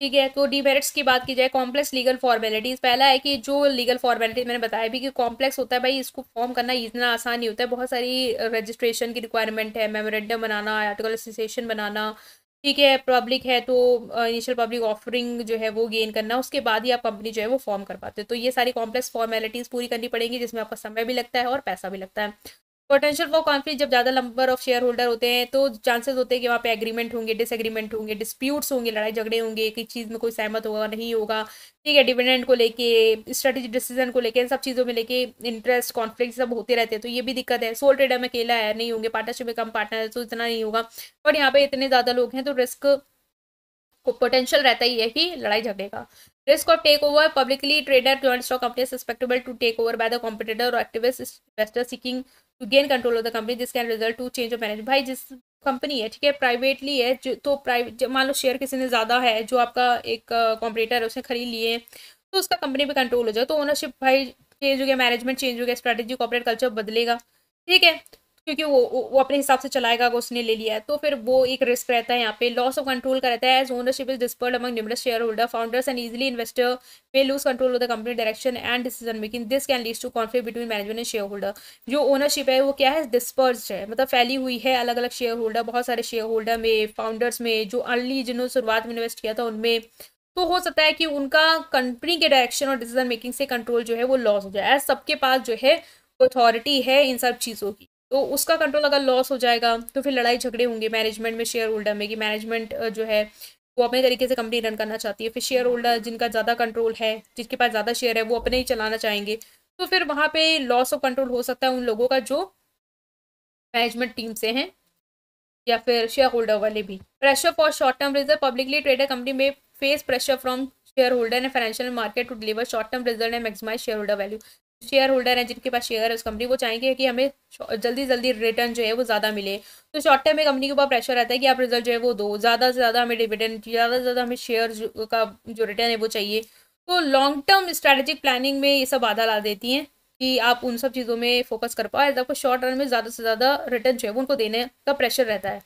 ठीक है तो डीमेरिट्स की बात की जाए कॉम्प्लेक्स लीगल फॉर्मेलिटीज़ पहला है कि जो लीगल फॉर्मेलिटीज मैंने बताया भी कि कॉम्प्लेक्स होता है भाई इसको फॉर्म करना इतना आसान नहीं होता है बहुत सारी रजिस्ट्रेशन की रिक्वायरमेंट है मेमोरेंडम बनाना आर्टिकल एसोसिएशन बनाना ठीक है पब्लिक है तो इनिशियल पब्लिक ऑफरिंग जो है वो गेन करना उसके बाद ही आप कंपनी जो है वो फॉर्म कर पाते हो तो ये सारी कॉम्प्लेक्स फॉर्मेलिटीज़ पूरी करनी पड़ेंगी जिसमें आपका समय भी लगता है और पैसा भी लगता है पोटेंशियल फॉर कॉन्फ्लिक्ट जब ज़्यादा नंबर ऑफ शेयर होल्डर होते हैं तो चांसेस होते हैं कि वहाँ पे एग्रीमेंट होंगे डिसएग्रीमेंट होंगे डिस्प्यूट्स होंगे लड़ाई झगड़े होंगे किसी चीज़ में कोई सहमत होगा नहीं होगा ठीक है डिविडेंड को लेके स्ट्रेटेजिक डिसीजन को लेके इन सब चीज़ों में लेके इंटरेस्ट कॉन्फ्लिक्ट सब होते रहते हैं तो ये भी दिक्कत है सोल ट्रेडर में अकेला है नहीं होंगे पार्टनरशिप में कम पार्टनर है तो इतना नहीं होगा बट यहाँ पे इतने ज़्यादा लोग हैं तो रिस्क को पोटेंशियल रहता ही है कि लड़ाई झगड़े का of take over publicly trader joint stock company susceptible to take over by the competitor और activist investor seeking to gain control of the company this can result to change of management भाई जिस company है ठीक है privately है जो तो private मान लो शेयर किसी ने ज़्यादा है जो आपका एक कॉम्पिटेटर है उसने खरीद लिए तो उसका कंपनी पे कंट्रोल हो जाए तो ओनरशिप भाई चेंज हो गया मैनेजमेंट चेंज हो गया स्ट्रेटेजी कॉपरेट कल्चर बदलेगा ठीक है क्योंकि वो वो अपने हिसाब से चलाएगा अगर उसने ले लिया है तो फिर वो एक रिस्क रहता है यहाँ पे लॉस ऑफ कंट्रोल का रहता है as ownership is dispersed among number shareholder founders and easily investor may lose control of the company direction and decision making this can lead to conflict between management and shareholder जो ownership है वो क्या है disperse है मतलब फैली हुई है अलग अलग शेयर होल्डर बहुत सारे शेयर होल्डर में फाउंडर्स में जो अर्ली जिन्होंने शुरुआत में इन्वेस्ट किया था उनमें तो हो सकता है कि उनका कंपनी के डायरेक्शन और डिसीजन मेकिंग से कंट्रोल जो है वो लॉस हो जाए एज सबके पास जो है अथॉरिटी है इन सब चीज़ों की तो उसका कंट्रोल अगर लॉस हो जाएगा तो फिर लड़ाई झगड़े होंगे मैनेजमेंट में शेयर होल्डर में कि मैनेजमेंट जो है वो अपने तरीके से कंपनी रन करना चाहती है फिर शेयर होल्डर जिनका ज़्यादा कंट्रोल है जिनके पास ज़्यादा शेयर है वो अपने ही चलाना चाहेंगे तो फिर वहाँ पर लॉस ऑफ कंट्रोल हो सकता है उन लोगों का जो मैनेजमेंट टीम से हैं या फिर शेयर होल्डर वाले भी pressure for short term result publicly traded company में face pressure from shareholder and financial market to deliver short term result and maximise shareholder value shareholder हैं जिनके पास share है उस company वो चाहेंगे कि हमें जल्दी जल्दी रिटर्न जो है वो ज़्यादा मिले तो शॉर्ट टर्म में कंपनी के ऊपर प्रेशर रहता है कि आप रिजल्ट जो है वो दो ज़्यादा से ज़्यादा हमें डिविडेंड ज़्यादा से ज़्यादा हमें शेयर का जो रिटर्न है वो चाहिए तो लॉन्ग टर्म स्ट्रैटेजिक प्लानिंग में ये सब बाधा ला देती हैं कि आप उन सब चीज़ों में फोकस कर पाए आपको शॉर्ट टर्म में ज़्यादा से ज़्यादा रिटर्न जो है वो उनको देने का प्रेशर रहता है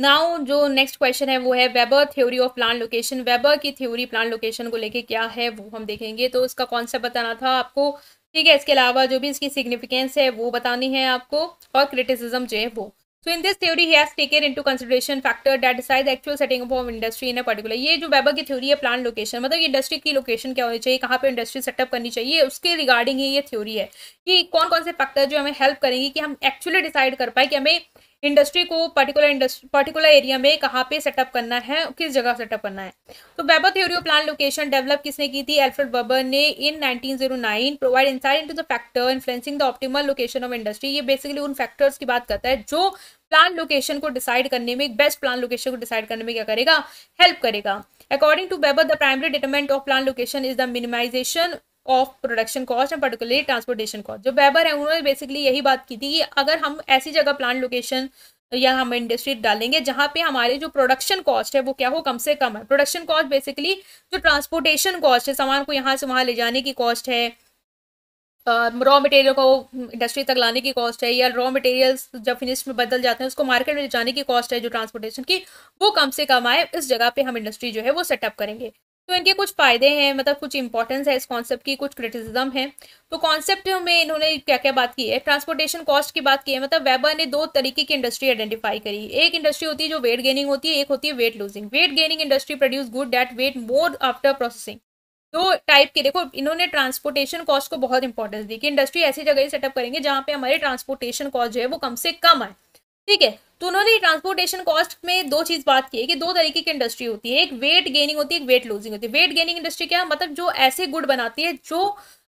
नाउ जो नेक्स्ट क्वेश्चन है वो है Weber theory of plant location Weber की थ्योरी प्लान लोकेशन को लेके क्या है वो हम देखेंगे तो इसका कॉन्सेप्ट बताना था आपको ठीक है इसके अलावा जो भी इसकी सिग्निफिकेंस है वो बतानी है आपको और क्रिटिसिज्म जो है वो so in this theory has taken into consideration factor that decide actual setting of industry in a particular ये जो वेबर की थ्योरी है प्लान लोकेशन मतलब इंडस्ट्री की लोकेशन क्या होनी चाहिए कहाँ पे इंडस्ट्री सेटअप करनी चाहिए उसके रिगार्डिंग ही ये थ्योरी है कि कौन कौन से फैक्टर जो हमें हेल्प करेंगे कि हम एक्चुअली डिसाइड कर पाए कि हमें इंडस्ट्री को पर्टिकुलर इंडस्ट्री पर्टिकुलर एरिया में कहाँ पे सेटअप करना है किस जगह सेटअप करना है तो Weber theory plant location develop किसने की थी एल्फ्रेड बर्बर ने in 1909 provide insight into the factor influencing the optimal location of industry ये बेसिकली उन फैक्टर्स की बात करता है जो प्लान लोकेशन को डिसाइड करने में बेस्ट प्लान लोकेशन को डिसाइड करने में क्या करेगा हेल्प करेगा according to Weber the primary determinant of plant location is the minimisation of production cost and particularly transportation cost जो बैबर है उन्होंने बेसिकली यही बात की थी कि अगर हम ऐसी जगह प्लांट लोकेशन या हम इंडस्ट्री डालेंगे जहाँ पे हमारे जो प्रोडक्शन कॉस्ट है वो क्या हो कम से कम है प्रोडक्शन कॉस्ट बेसिकली जो ट्रांसपोर्टेशन कॉस्ट है सामान को यहाँ से वहाँ ले जाने की कॉस्ट है रॉ मटेरियल को इंडस्ट्री तक लाने की कॉस्ट है या रॉ मटेरियल्स जब फिनिश में बदल जाते हैं उसको मार्केट में ले जाने की कॉस्ट है जो ट्रांसपोर्टेशन की वो कम से कम आए इस जगह पे हम इंडस्ट्री जो है वो सेटअप करेंगे तो इनके कुछ फ़ायदे हैं मतलब कुछ इंपॉर्टेंस है इस कॉन्सेप्ट की कुछ क्रिटिसिज्म है तो कॉन्सेप्ट में इन्होंने क्या क्या बात की है ट्रांसपोर्टेशन कॉस्ट की बात की है मतलब वेबर ने दो तरीके की इंडस्ट्री आइडेंटिफाई करी एक इंडस्ट्री होती है जो वेट गेनिंग होती है एक होती है weight losing weight gaining industry produce good that weight more after processing दो टाइप के देखो इन्होंने ट्रांसपोर्टेशन कॉस्ट को बहुत इंपॉर्टेंस दी कि इंडस्ट्री ऐसी जगह सेटअप करेंगे जहाँ पे हमारे ट्रांसपोर्टेशन कॉस्ट जो है वो कम से कम आए ठीक है तो उन्होंने ट्रांसपोर्टेशन कॉस्ट में दो चीज बात की है कि दो तरीके की इंडस्ट्री होती है एक वेट गेनिंग होती है एक वेट लूजिंग होती है वेट गेनिंग इंडस्ट्री क्या मतलब जो ऐसे गुड बनाती है जो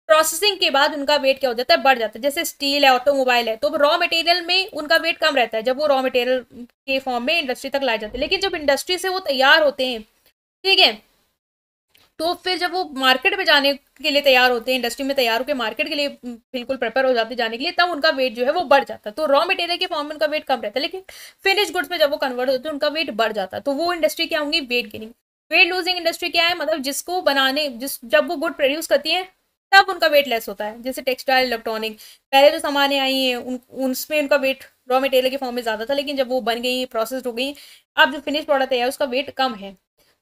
प्रोसेसिंग के बाद उनका वेट क्या हो जाता है बढ़ जाता है जैसे स्टील है ऑटोमोबाइल है तो रॉ मटेरियल में उनका वेट कम रहता है जब वो रॉ मटेरियल के फॉर्म में इंडस्ट्री तक लाए जाते हैं लेकिन जब इंडस्ट्री से वो तैयार होते हैं ठीक है तो फिर जब वो मार्केट में जाने के लिए तैयार होते हैं इंडस्ट्री में तैयार होकर मार्केट के लिए हम्म, बिल्कुल प्रिपेयर हो जाते जाने के लिए तब उनका वेट जो है वो बढ़ जाता है तो रॉ मटेरियल के फॉर्म में उनका वेट कम रहता है लेकिन फिनिश गुड्स में जब वो कन्वर्ट होते हैं उनका वेट बढ़ जाता है तो वो इंडस्ट्री क्या होंगी weight gaining weight losing industry क्या है मतलब जिसको बनाने जिस जब वो गुड प्रोड्यूस करती है तब उनका वेट लेस होता है जैसे टेक्सटाइल इलेक्ट्रॉनिक पहले जो सामान आई हैं उन उसमें उनका वेट रॉ मटेरियल के फॉर्म में ज़्यादा था लेकिन जब वो बन गई प्रोसेस्ड हो गई अब जो फिनिश प्रोडक्ट है उसका वेट कम है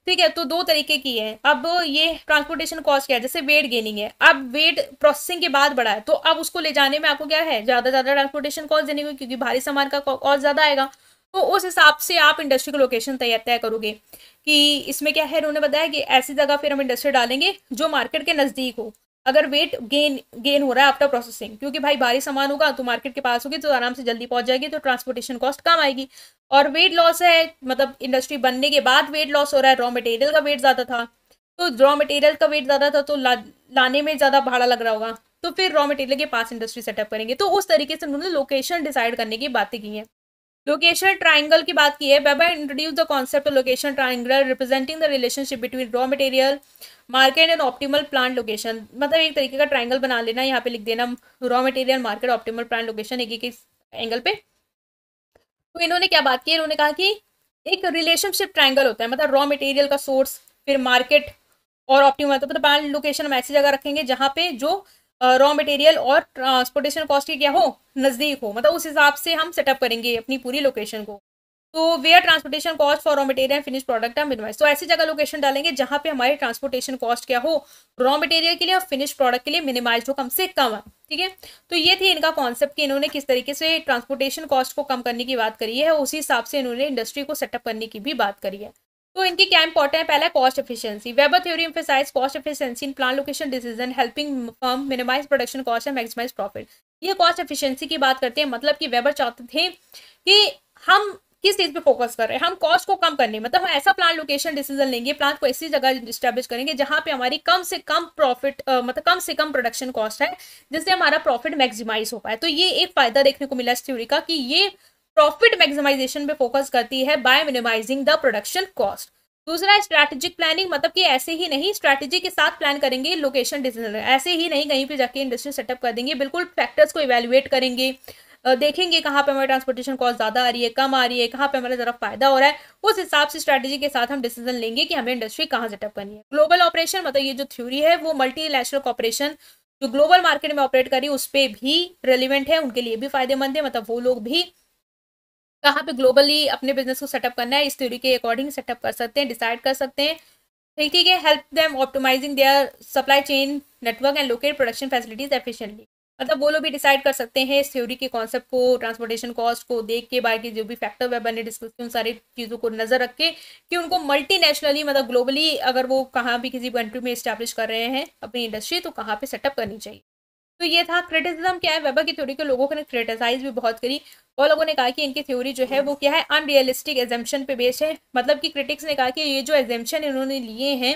ठीक है तो दो तरीके की है अब ये ट्रांसपोर्टेशन कॉस्ट क्या है जैसे वेट गेनिंग है अब वेट प्रोसेसिंग के बाद बढ़ा है तो अब उसको ले जाने में आपको क्या है ज़्यादा ज़्यादा ट्रांसपोर्टेशन कॉस्ट देने को क्योंकि भारी सामान का कॉस्ट ज़्यादा आएगा तो उस हिसाब से आप इंडस्ट्री का लोकेशन तय करोगे कि इसमें क्या है उन्होंने बताया कि ऐसी जगह फिर हम इंडस्ट्री डालेंगे जो मार्केट के नज़दीक हो अगर वेट गेन गेन हो रहा है आफ्टर प्रोसेसिंग क्योंकि भाई भारी सामान होगा तो मार्केट के पास होगी तो आराम से जल्दी पहुंच जाएगी तो ट्रांसपोर्टेशन कॉस्ट कम आएगी और वेट लॉस है मतलब इंडस्ट्री बनने के बाद वेट लॉस हो रहा है रॉ मटेरियल का वेट ज़्यादा था तो रॉ मटेरियल का वेट ज़्यादा था तो ला, लाने में ज़्यादा भाड़ा लग रहा होगा तो फिर रॉ मटेरियल के पास इंडस्ट्री सेटअप करेंगे तो उस तरीके से उन्होंने लोकेशन डिसाइड करने की बातें की हैं लोकेशन ट्राइंगल की बात की है Weber introduce the concept location triangle representing the relationship between raw material market and optimal plant location मतलब एक तरीके का ट्राइंगल बना लेना यहाँ पे लिख देना raw material market optimal plant location एक एक एंगल पे तो इन्होंने क्या बात की इन्होंने कहा कि एक रिलेशनशिप ट्राइंगल होता है मतलब रॉ मटेरियल का सोर्स फिर मार्केट और ऑप्टिमल तो मतलब प्लांट लोकेशन हम ऐसी जगह रखेंगे जहाँ पे जो रॉ मटेरियल और ट्रांसपोर्टेशन कॉस्ट के क्या हो नज़दीक हो मतलब उस हिसाब से हम सेटअप करेंगे अपनी पूरी लोकेशन को तो where transportation cost for raw material finish product are minimize तो ऐसी जगह लोकेशन डालेंगे जहाँ पे हमारे ट्रांसपोर्टेशन कॉस्ट क्या हो रॉ मटेरियल के लिए और फिनिश प्रोडक्ट के लिए मिनिमाइज हो कम से कम है ठीक है तो ये थी इनका कॉन्सेप्ट कि इन्होंने किस तरीके से ट्रांसपोर्टेशन कॉस्ट को कम करने की बात करी है उसी हिसाब से इन्होंने इंडस्ट्री को सेटअप करने की भी बात करी है तो इनकी क्या इंपॉर्टेंट है पहला cost efficiency Weber theory emphasize cost efficiency in plan location decision helping firm minimize production cost and maximize profit ये कॉस्ट एफिशिएंसी की बात करते हैं मतलब कि वेबर चाहते थे कि हम किस चीज पे फोकस कर रहे हैं हम कॉस्ट को कम करने मतलब हम ऐसा प्लान लोकेशन डिसीजन लेंगे प्लान को ऐसी जगह स्टेब्लिश करेंगे जहां पे हमारी कम से कम प्रॉफिट मतलब कम से कम प्रोडक्शन कॉस्ट है जिससे हमारा प्रॉफिट मैक्सिमाइज हो पाए तो ये एक फायदा देखने को मिला इस थ्योरी का कि ये प्रॉफिट मैक्सिमाइजेशन पे फोकस करती है by minimizing the production cost दूसरा स्ट्रैटेजिक प्लानिंग मतलब कि ऐसे ही नहीं स्ट्रैटेजी के साथ प्लान करेंगे लोकेशन डिसीजन ऐसे ही नहीं कहीं पे जाके इंडस्ट्री सेटअप कर देंगे बिल्कुल फैक्टर्स को इवेल्युएट करेंगे देखेंगे कहाँ पे हमारे ट्रांसपोर्टेशन कॉस्ट ज़्यादा आ रही है कम आ रही है कहाँ पे हमारा ज़रा फायदा हो रहा है उस हिसाब से स्ट्रैटेजी के साथ हम डिसीजन लेंगे कि हमें इंडस्ट्री कहाँ सेटअप करनी है ग्लोबल ऑपरेशन मतलब ये जो थ्योरी है वो मल्टी नेशनल कॉपरेशन जो ग्लोबल मार्केट में ऑपरेट करी उस पर भी रेलिवेंट है उनके लिए भी फायदेमंद है मतलब वो लोग भी कहाँ पे ग्लोबली अपने बिजनेस को सेटअप करना है इस थ्योरी के अकॉर्डिंग सेटअप कर सकते हैं डिसाइड कर सकते हैं ठीक तो ठीक है help them optimizing their supply chain network and locate production facilities efficiently मतलब वो लोग भी डिसाइड कर सकते हैं इस थ्योरी के कॉन्सेप्ट को ट्रांसपोर्टेशन कॉस्ट को देख के बाकी जो भी फैक्टर वे बने डिस्कस उन सारी चीज़ों को नज़र रख के कि उनको मल्टीनेशनली मतलब ग्लोबली अगर वो कहाँ भी किसी कंट्री में इस्टेब्लिश कर रहे हैं अपनी इंडस्ट्री तो कहाँ पे सेटअप करनी चाहिए तो ये था क्रिटिसिज्म क्या है वेबर की थ्योरी को लोगों ने क्रिटिसाइज भी बहुत करी और लोगों ने कहा कि इनकी थ्योरी जो है वो क्या है अनरियलिस्टिक एजेंशन पे बेस्ड है मतलब कि क्रिटिक्स ने कहा कि ये जो एजेंशन इन्होंने लिए हैं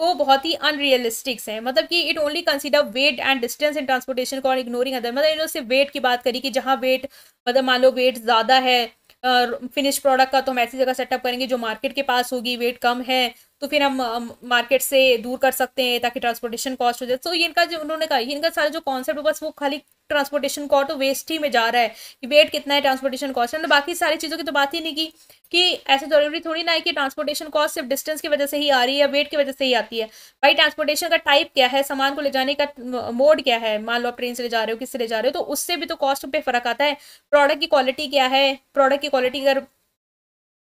वो बहुत ही अनरियलिस्टिक्स हैं मतलब कि it only consider weight and distance in transportation और इग्नोरिंग अदर मतलब इन्होंने सिर्फ वेट की बात करी कि जहाँ वेट मतलब मान लो वेट ज़्यादा है फिनिश प्रोडक्ट का तो हम ऐसी जगह सेटअप करेंगे जो मार्केट के पास होगी वेट कम है तो फिर हम मार्केट से दूर कर सकते हैं ताकि ट्रांसपोर्टेशन कॉस्ट हो जाए तो इनका जो उन्होंने कहा इनका सारा जो कॉन्सेप्ट बस वो खाली ट्रांसपोर्टेशन कॉस्ट वेस्ट ही में जा रहा है कि वेट कितना है ट्रांसपोर्टेशन कॉस्ट है बाकी सारी चीज़ों की तो बात ही नहीं की कि ऐसे जरूरी थोड़ी ना है कि ट्रांसपोर्टेशन कॉस्ट सिर्फ डिस्टेंस की वजह से ही आ रही है वेट की वजह से ही आती है भाई ट्रांसपोर्टेशन का टाइप क्या है सामान को ले जाने का मोड क्या है मान लो आप ट्रेन से ले जा रहे हो किससे ले जा रहे हो तो उससे भी तो कॉस्ट पे फर्क आता है प्रोडक्ट की क्वालिटी क्या है प्रोडक्ट की क्वालिटी अगर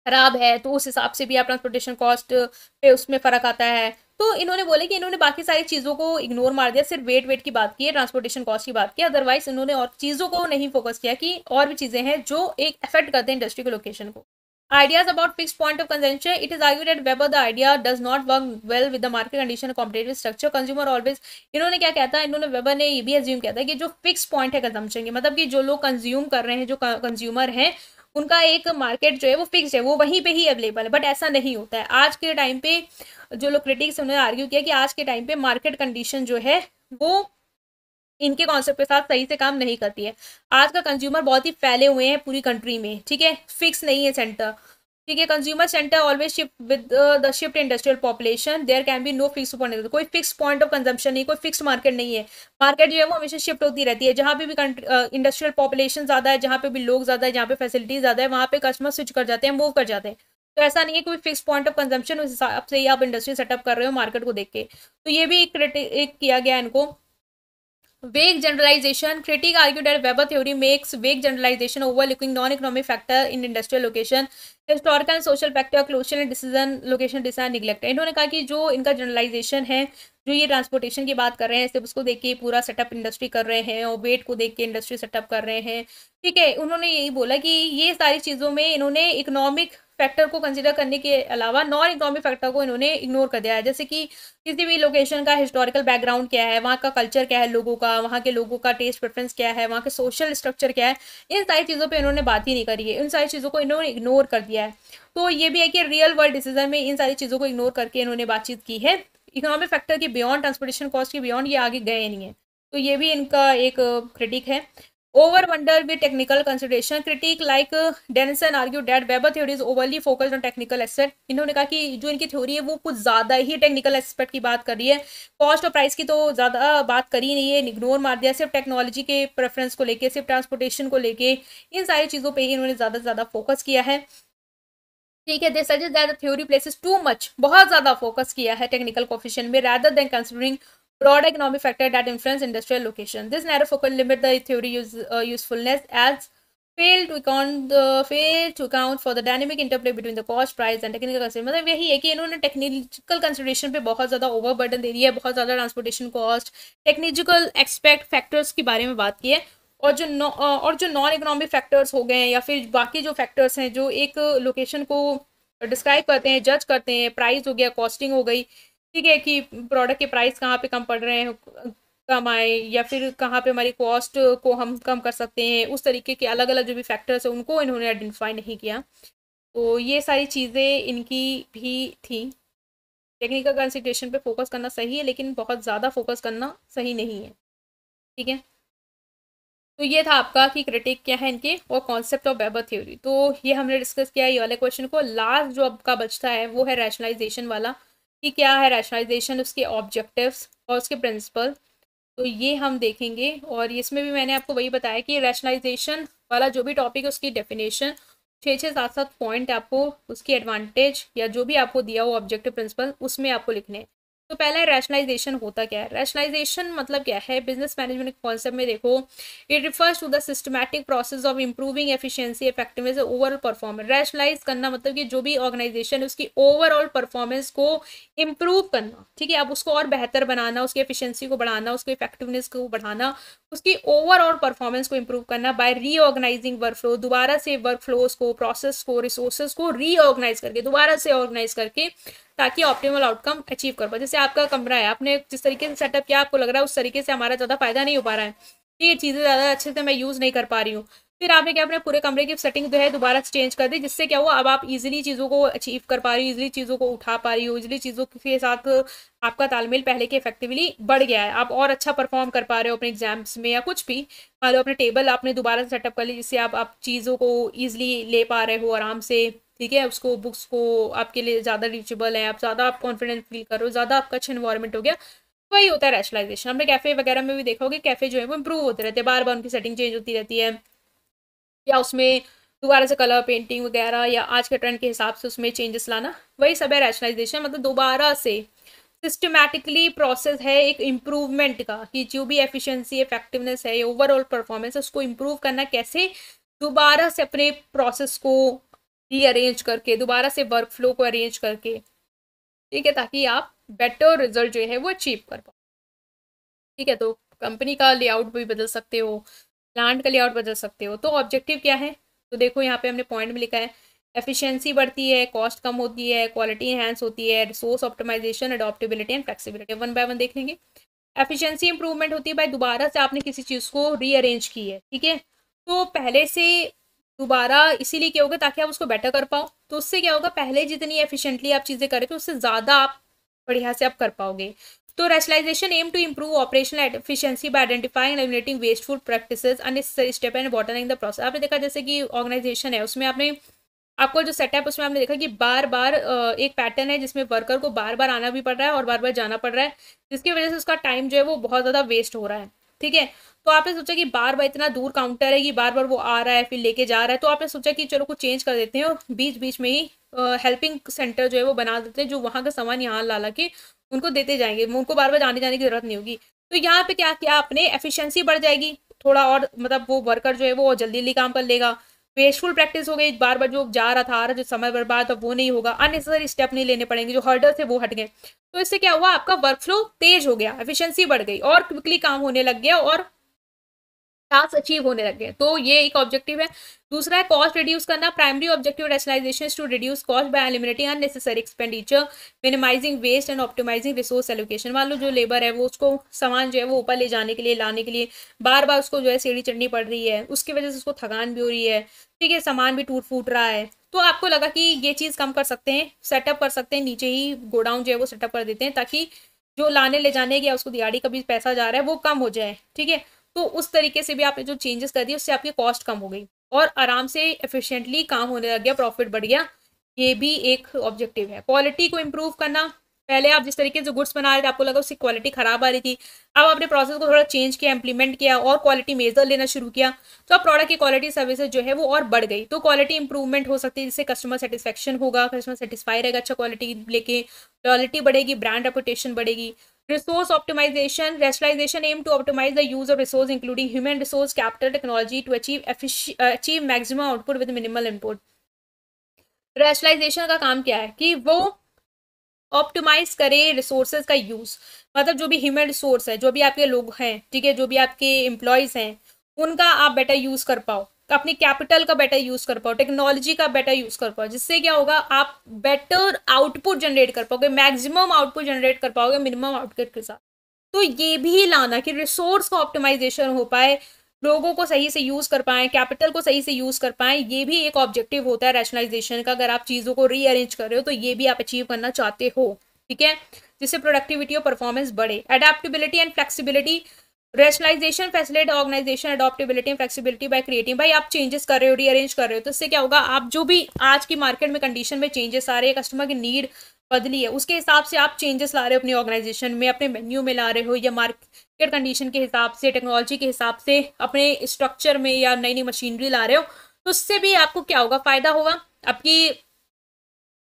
ख़राब है तो उस हिसाब से भी आप ट्रांसपोर्टेशन कॉस्ट पे उसमें फ़र्क आता है तो इन्होंने बोले कि इन्होंने बाकी सारी चीज़ों को इग्नोर मार दिया सिर्फ वेट वेट की बात की है ट्रांसपोर्टेशन कॉस्ट की बात की अदरवाइज इन्होंने और चीज़ों को नहीं फोकस किया कि और भी चीज़ें हैं जो एक अफेक्ट करते हैं इंडस्ट्री के लोकेशन को ideas about fix point of consumption it is argue that Weber the idea does not work well with the market condition competitive structure consumer always इन्होंने क्या कहता है इन्होंने वेबर ने ये भी एज्यूम किया था कि जो फिक्स पॉइंट है कंजम्पशन के मतलब कि जो लोग कंज्यूम कर रहे हैं जो कंज्यूमर हैं उनका एक मार्केट जो है वो फिक्स है वो वहीं पे ही अवेलेबल है बट ऐसा नहीं होता है आज के टाइम पे जो लोग क्रिटिक्स उन्होंने आर्ग्यू किया कि आज के टाइम पे मार्केट कंडीशन जो है वो इनके कॉन्सेप्ट के साथ सही से काम नहीं करती है आज का कंज्यूमर बहुत ही फैले हुए हैं पूरी कंट्री में ठीक है फिक्स नहीं है सेंटर ठीक है consumer centre always shift with the shift industrial population there can be no fix point कोई फिक्स पॉइंट ऑफ कंजम्पशन नहीं कोई फिक्स मार्केट नहीं है मार्केट जो है वो हमेशा शिफ्ट होती रहती है जहाँ पे भी इंडस्ट्रियल पॉपुलेशन ज्यादा है जहाँ पे भी लोग ज्यादा है जहाँ पे फैसिलिटीज ज्यादा है वहाँ पे कस्टमर स्विच कर जाते हैं मूव कर जाते हैं तो ऐसा नहीं है कोई फिक्स पॉइंट ऑफ कंजम्पशन उस हिसाब से ही आप इंडस्ट्री सेटअप कर रहे हो मार्केट को देख के तो ये भी एक, एक किया गया इनको vague generalization critic argue that Weber theory makes vague generalization overlooking non economic factor in industrial location historical social factor crucial decision location decision neglect इन्होंने कहा कि जो इनका जनरलाइजेशन है जो ये ट्रांसपोर्टेशन की बात कर रहे हैं सिर्फ उसको देख के पूरा सेटअप इंडस्ट्री कर रहे हैं और वेट को देख के इंडस्ट्री सेटअप कर रहे हैं ठीक है उन्होंने यही बोला कि ये सारी चीज़ों में इन्होंने इकोनॉमिक फैक्टर को कंसिडर करने के अलावा नॉन इकोनॉमिक फैक्टर को इन्होंने इग्नोर कर दिया है जैसे कि किसी भी लोकेशन का हिस्टोरिकल बैकग्राउंड क्या है वहाँ का कल्चर क्या है लोगों का वहाँ के लोगों का टेस्ट प्रेफरेंस क्या है वहाँ के सोशल स्ट्रक्चर क्या है इन सारी चीज़ों पर इन्होंने बात ही नहीं करी है इन सारी चीज़ों को इन्होंने इग्नोर कर दिया है तो ये भी है कि रियल वर्ल्ड डिसीजन में इन सारी चीज़ों को इग्नोर करके इन्होंने बातचीत की है इकोनॉमिक फैक्टर के बियॉन्ड ट्रांसपोर्टेशन कॉस्ट के बियॉन्ड ये आगे गए नहीं है तो ये भी इनका एक क्रिटिक है over wonder with technical consideration critic like Denison argue that Weber theory is overly focused on technical aspect इन्होंने कहा कि जो इनकी थ्योरी है वो कुछ ज़्यादा ही टेक्निकल एस्पेक्ट की बात कर रही है कॉस्ट और प्राइस की तो ज़्यादा बात करी नहीं है इग्नोर मार दिया सिर्फ टेक्नोलॉजी के प्रेफरेंस को लेकर सिर्फ ट्रांसपोर्टेशन को लेकर इन सारी चीज़ों पर ही इन्होंने ज़्यादा से ज़्यादा फोकस किया है ठीक है they suggest that the theory places too much बहुत ज़्यादा फोकस किया है टेक्निकल कॉफिशन में rather than considering broad economic factor that influence industrial location. This narrow focus limit the theory use, uh, usefulness as fail to account the fail to account for the dynamic interplay between the cost price and technical consideration matlab yahi hai ki inhone technical consideration pe bahut zyada overburden de diya hai bahut zyada transportation cost technical aspect factors factors bare mein baat ki hai और जो नॉ और जो non economic factors हो गए हैं या फिर बाकी जो फैक्टर्स हैं जो एक लोकेशन को डिस्क्राइब करते हैं जज करते हैं प्राइस हो गया कॉस्टिंग हो गई ठीक है कि प्रोडक्ट के प्राइस कहाँ पे कम पड़ रहे हैं कम आए या फिर कहाँ पे हमारी कॉस्ट को हम कम कर सकते हैं उस तरीके के अलग अलग जो भी फैक्टर्स हैं उनको इन्होंने आइडेंटिफाई नहीं किया तो ये सारी चीज़ें इनकी भी थी टेक्निकल कंसिड्रेशन पे फोकस करना सही है लेकिन बहुत ज़्यादा फोकस करना सही नहीं है ठीक है तो ये था आपका कि क्रिटिक क्या है इनके और कॉन्सेप्ट ऑफ वेबर थ्योरी तो ये हमने डिस्कस किया ये वाले क्वेश्चन को लास्ट जो आपका बचता है वो है रैशनलाइजेशन वाला कि क्या है रैशनलाइजेशन उसके ऑब्जेक्टिव्स और उसके प्रिंसिपल तो ये हम देखेंगे और इसमें भी मैंने आपको वही बताया कि रैशनलाइजेशन वाला जो भी टॉपिक है उसकी डेफिनेशन छः छः सात सात पॉइंट आपको उसकी एडवांटेज या जो भी आपको दिया हो ऑब्जेक्टिव प्रिंसिपल उसमें आपको लिखने हैं तो पहला रैशनलाइजेशन होता क्या है रैशनलाइजेशन मतलब क्या है बिजनेस मैनेजमेंट कॉन्सेप्ट में देखो it refers to the systematic process of improving efficiency effectiveness overall performance rationalize करना मतलब कि जो भी ऑर्गेनाइजेशन है उसकी ओवरऑल परफॉर्मेंस को इम्प्रूव करना ठीक है अब उसको और बेहतर बनाना उसकी एफिशियंसी को बढ़ाना उसकी इफेक्टिवनेस को बढ़ाना उसकी ओवरऑल परफॉर्मेंस को इम्प्रूव करना बाय रीऑर्गेनाइजिंग वर्क फ्लो दोबारा से वर्क फ्लोज को प्रोसेस को रिसोर्सेज को रीऑर्गेनाइज करके दोबारा से ऑर्गेनाइज करके ताकि ऑप्टिमल आउटकम अचीव कर पाए जैसे आपका कमरा है आपने जिस तरीके से सेटअप किया आपको लग रहा है उस तरीके से हमारा ज़्यादा फायदा नहीं हो पा रहा है ये चीज़ें ज़्यादा अच्छे से मैं यूज़ नहीं कर पा रही हूँ फिर आपने क्या अपने पूरे कमरे की सेटिंग जो है दोबारा चेंज कर दी जिससे क्या हुआ अब आप इजीली चीज़ों को अचीव कर पा रही हो इजीली चीज़ों को उठा पा रही हो इजिली चीज़ों के साथ आपका तालमेल पहले के इफेक्टिवली बढ़ गया है आप और अच्छा परफॉर्म कर पा रहे हो अपने एग्जाम्स में या कुछ भी मान लो अपने टेबल आपने दोबारा सेटअप कर ली जिससे आप आप चीज़ों को ईजिली ले पा रहे हो आराम से ठीक है उसको बुक्स को आपके लिए ज़्यादा रीचेबल है आप ज़्यादा आप कॉन्फिडेंट फील करो ज़्यादा आपका अच्छा इन्वायरमेंट हो गया वही होता है रैशलाइजेशन हमने कैफे वगैरह में भी देखा होगा कैफे जो है वो इम्प्रूव होते रहते हैं बार बार उनकी सेटिंग चेंज होती रहती है या उसमें दोबारा से कलर पेंटिंग वगैरह या आज के ट्रेंड के हिसाब से उसमें चेंजेस लाना वही सब है रैशनलाइजेशन मतलब दोबारा से सिस्टमैटिकली प्रोसेस है एक इम्प्रूवमेंट का कि जो भी एफिशिएंसी इफेक्टिवनेस है ओवरऑल परफॉर्मेंस उसको इम्प्रूव करना कैसे दोबारा से अपने प्रोसेस को रीअरेंज करके दोबारा से वर्क फ्लो को अरेंज करके ठीक है ताकि आप बेटर रिजल्ट जो है वो अचीव कर पाओ ठीक है तो कंपनी का लेआउट भी बदल सकते हो प्लांट का लेआउट बदल सकते हो तो ऑब्जेक्टिव क्या है तो देखो यहाँ पे हमने पॉइंट में लिखा है एफिशिएंसी बढ़ती है कॉस्ट कम होती है क्वालिटी एनहेंस होती है resource optimization adaptability and flexibility one by one देख लेंगे एफिशिएंसी इंप्रूवमेंट होती है भाई दोबारा से आपने किसी चीज़ को रीअरेंज की है ठीक है तो पहले से दोबारा इसीलिए क्या होगा ताकि आप उसको बेटर कर पाओ तो उससे क्या होगा पहले जितनी एफिशियंटली आप चीज़ें करें तो उससे ज़्यादा आप बढ़िया से आप कर पाओगे तो rationalization aim to improve operational efficiency by identifying eliminating wasteful practices practices step and bottling the process आपने देखा जैसे कि ऑर्गेनाइजेशन है उसमें आपने आपको जो सेटअप उसमें आपने देखा कि बार बार एक पैटर्न है जिसमें वर्कर को बार बार आना भी पड़ रहा है और बार बार जाना पड़ रहा है जिसकी वजह से उसका टाइम जो है वो बहुत ज़्यादा वेस्ट हो रहा है ठीक है तो आपने सोचा कि बार बार इतना दूर काउंटर है कि बार बार वो आ रहा है फिर लेके जा रहा है तो आपने सोचा कि चलो कुछ चेंज कर देते हैं और बीच बीच में ही हेल्पिंग सेंटर जो है वो बना देते हैं जो वहाँ का सामान यहाँ ला ला के उनको देते जाएंगे उनको बार बार जाने जाने की जरूरत नहीं होगी तो यहाँ पे क्या क्या अपने एफिशिएंसी बढ़ जाएगी थोड़ा और मतलब वो वर्कर जो है वो जल्दी जल्दी काम कर लेगा वेस्टफुल प्रैक्टिस हो गई बार बार जो जा रहा था आ रहा जो समय बर्बाद अब वो नहीं होगा अननेसेसरी स्टेप नहीं लेने पड़ेंगे जो हर्डर थे वो हट गए तो इससे क्या हुआ आपका वर्क फ्लो तेज हो गया एफिशिएंसी बढ़ गई और क्विकली काम होने लग गया और टास्क अचीव होने लगे तो ये एक ऑब्जेक्टिव है दूसरा है कॉस्ट रिड्यूस करना primary objective rationalization to reduce cost by eliminating unnecessary expenditure minimizing waste and optimizing resource allocation मान लो जो लेबर है वो उसको सामान जो है वो ऊपर ले जाने के लिए लाने के लिए बार बार उसको जो है सीढ़ी चढ़नी पड़ रही है उसकी वजह से उसको थकान भी हो रही है ठीक है सामान भी टूट फूट रहा है तो आपको लगा कि ये चीज़ कम कर सकते हैं सेटअप कर सकते हैं नीचे ही गोडाउन जो है वो सेटअप कर देते हैं ताकि जो लाने ले जाने या उसको दिहाड़ी का भी पैसा जा रहा है वो कम हो जाए ठीक है तो उस तरीके से भी आपने जो चेंजेस कर दिए उससे आपकी कॉस्ट कम हो गई और आराम से एफिशिएंटली काम होने लग गया प्रॉफिट बढ़ गया ये भी एक ऑब्जेक्टिव है क्वालिटी को इम्प्रूव करना पहले आप जिस तरीके से गुड्स बना रहे थे आपको लगा उसकी क्वालिटी खराब आ रही थी अब आपने प्रोसेस को थोड़ा चेंज किया इंप्लीमेंट किया और क्वालिटी मेजर लेना शुरू किया तो अब प्रोडक्ट की क्वालिटी सर्विसेज जो है वो और बढ़ गई तो क्वालिटी इंप्रूवमेंट हो सकती है जिससे कस्टमर सेटिस्फेक्शन होगा कस्टमर सेटिस्फाई रहेगा अच्छा क्वालिटी लेके क्वालिटी बढ़ेगी ब्रांड रेपुटेशन बढ़ेगी resource optimization rationalization aim to optimize the use of resource including human resource capital technology to achieve achieve maximum output with minimal input rationalization का काम क्या है कि वो ऑप्टिमाइज करे रिसोर्स का यूज मतलब जो भी ह्यूमन रिसोर्स है जो भी आपके लोग हैं ठीक है जो भी आपके एम्प्लॉयज हैं उनका आप बेटर यूज कर पाओ अपने कैपिटल का बेटर यूज कर पाओ टेक्नोलॉजी का बेटर यूज कर पाओ जिससे क्या होगा आप बेटर आउटपुट जनरेट कर पाओगे मैक्सिमम आउटपुट जनरेट कर पाओगे मिनिमम आउटपुट के साथ तो ये भी लाना कि रिसोर्स का ऑप्टिमाइजेशन हो पाए लोगों को सही से यूज़ कर पाए कैपिटल को सही से यूज़ कर पाए ये भी एक ऑब्जेक्टिव होता है रैशनलाइजेशन का अगर आप चीज़ों को रीअरेंज कर रहे हो तो ये भी आप अचीव करना चाहते हो ठीक है जिससे प्रोडक्टिविटी और परफॉर्मेंस बढ़े adaptability and flexibility rationalization facility organization adaptability flexibility by creating भाई आप चेंजेस कर रहे हो रीअरेंज कर रहे हो तो इससे क्या होगा आप जो भी आज की मार्केट में कंडीशन में चेंजेस आ रहे हैं कस्टमर की नीड बदली है उसके हिसाब से आप चेंजेस ला रहे हो अपनी ऑर्गेनाइजेशन में अपने मेन्यू में ला रहे हो या मार्केट कंडीशन के हिसाब से टेक्नोलॉजी के हिसाब से अपने स्ट्रक्चर में या नई नई मशीनरी ला रहे हो तो उससे भी आपको क्या होगा फायदा होगा आपकी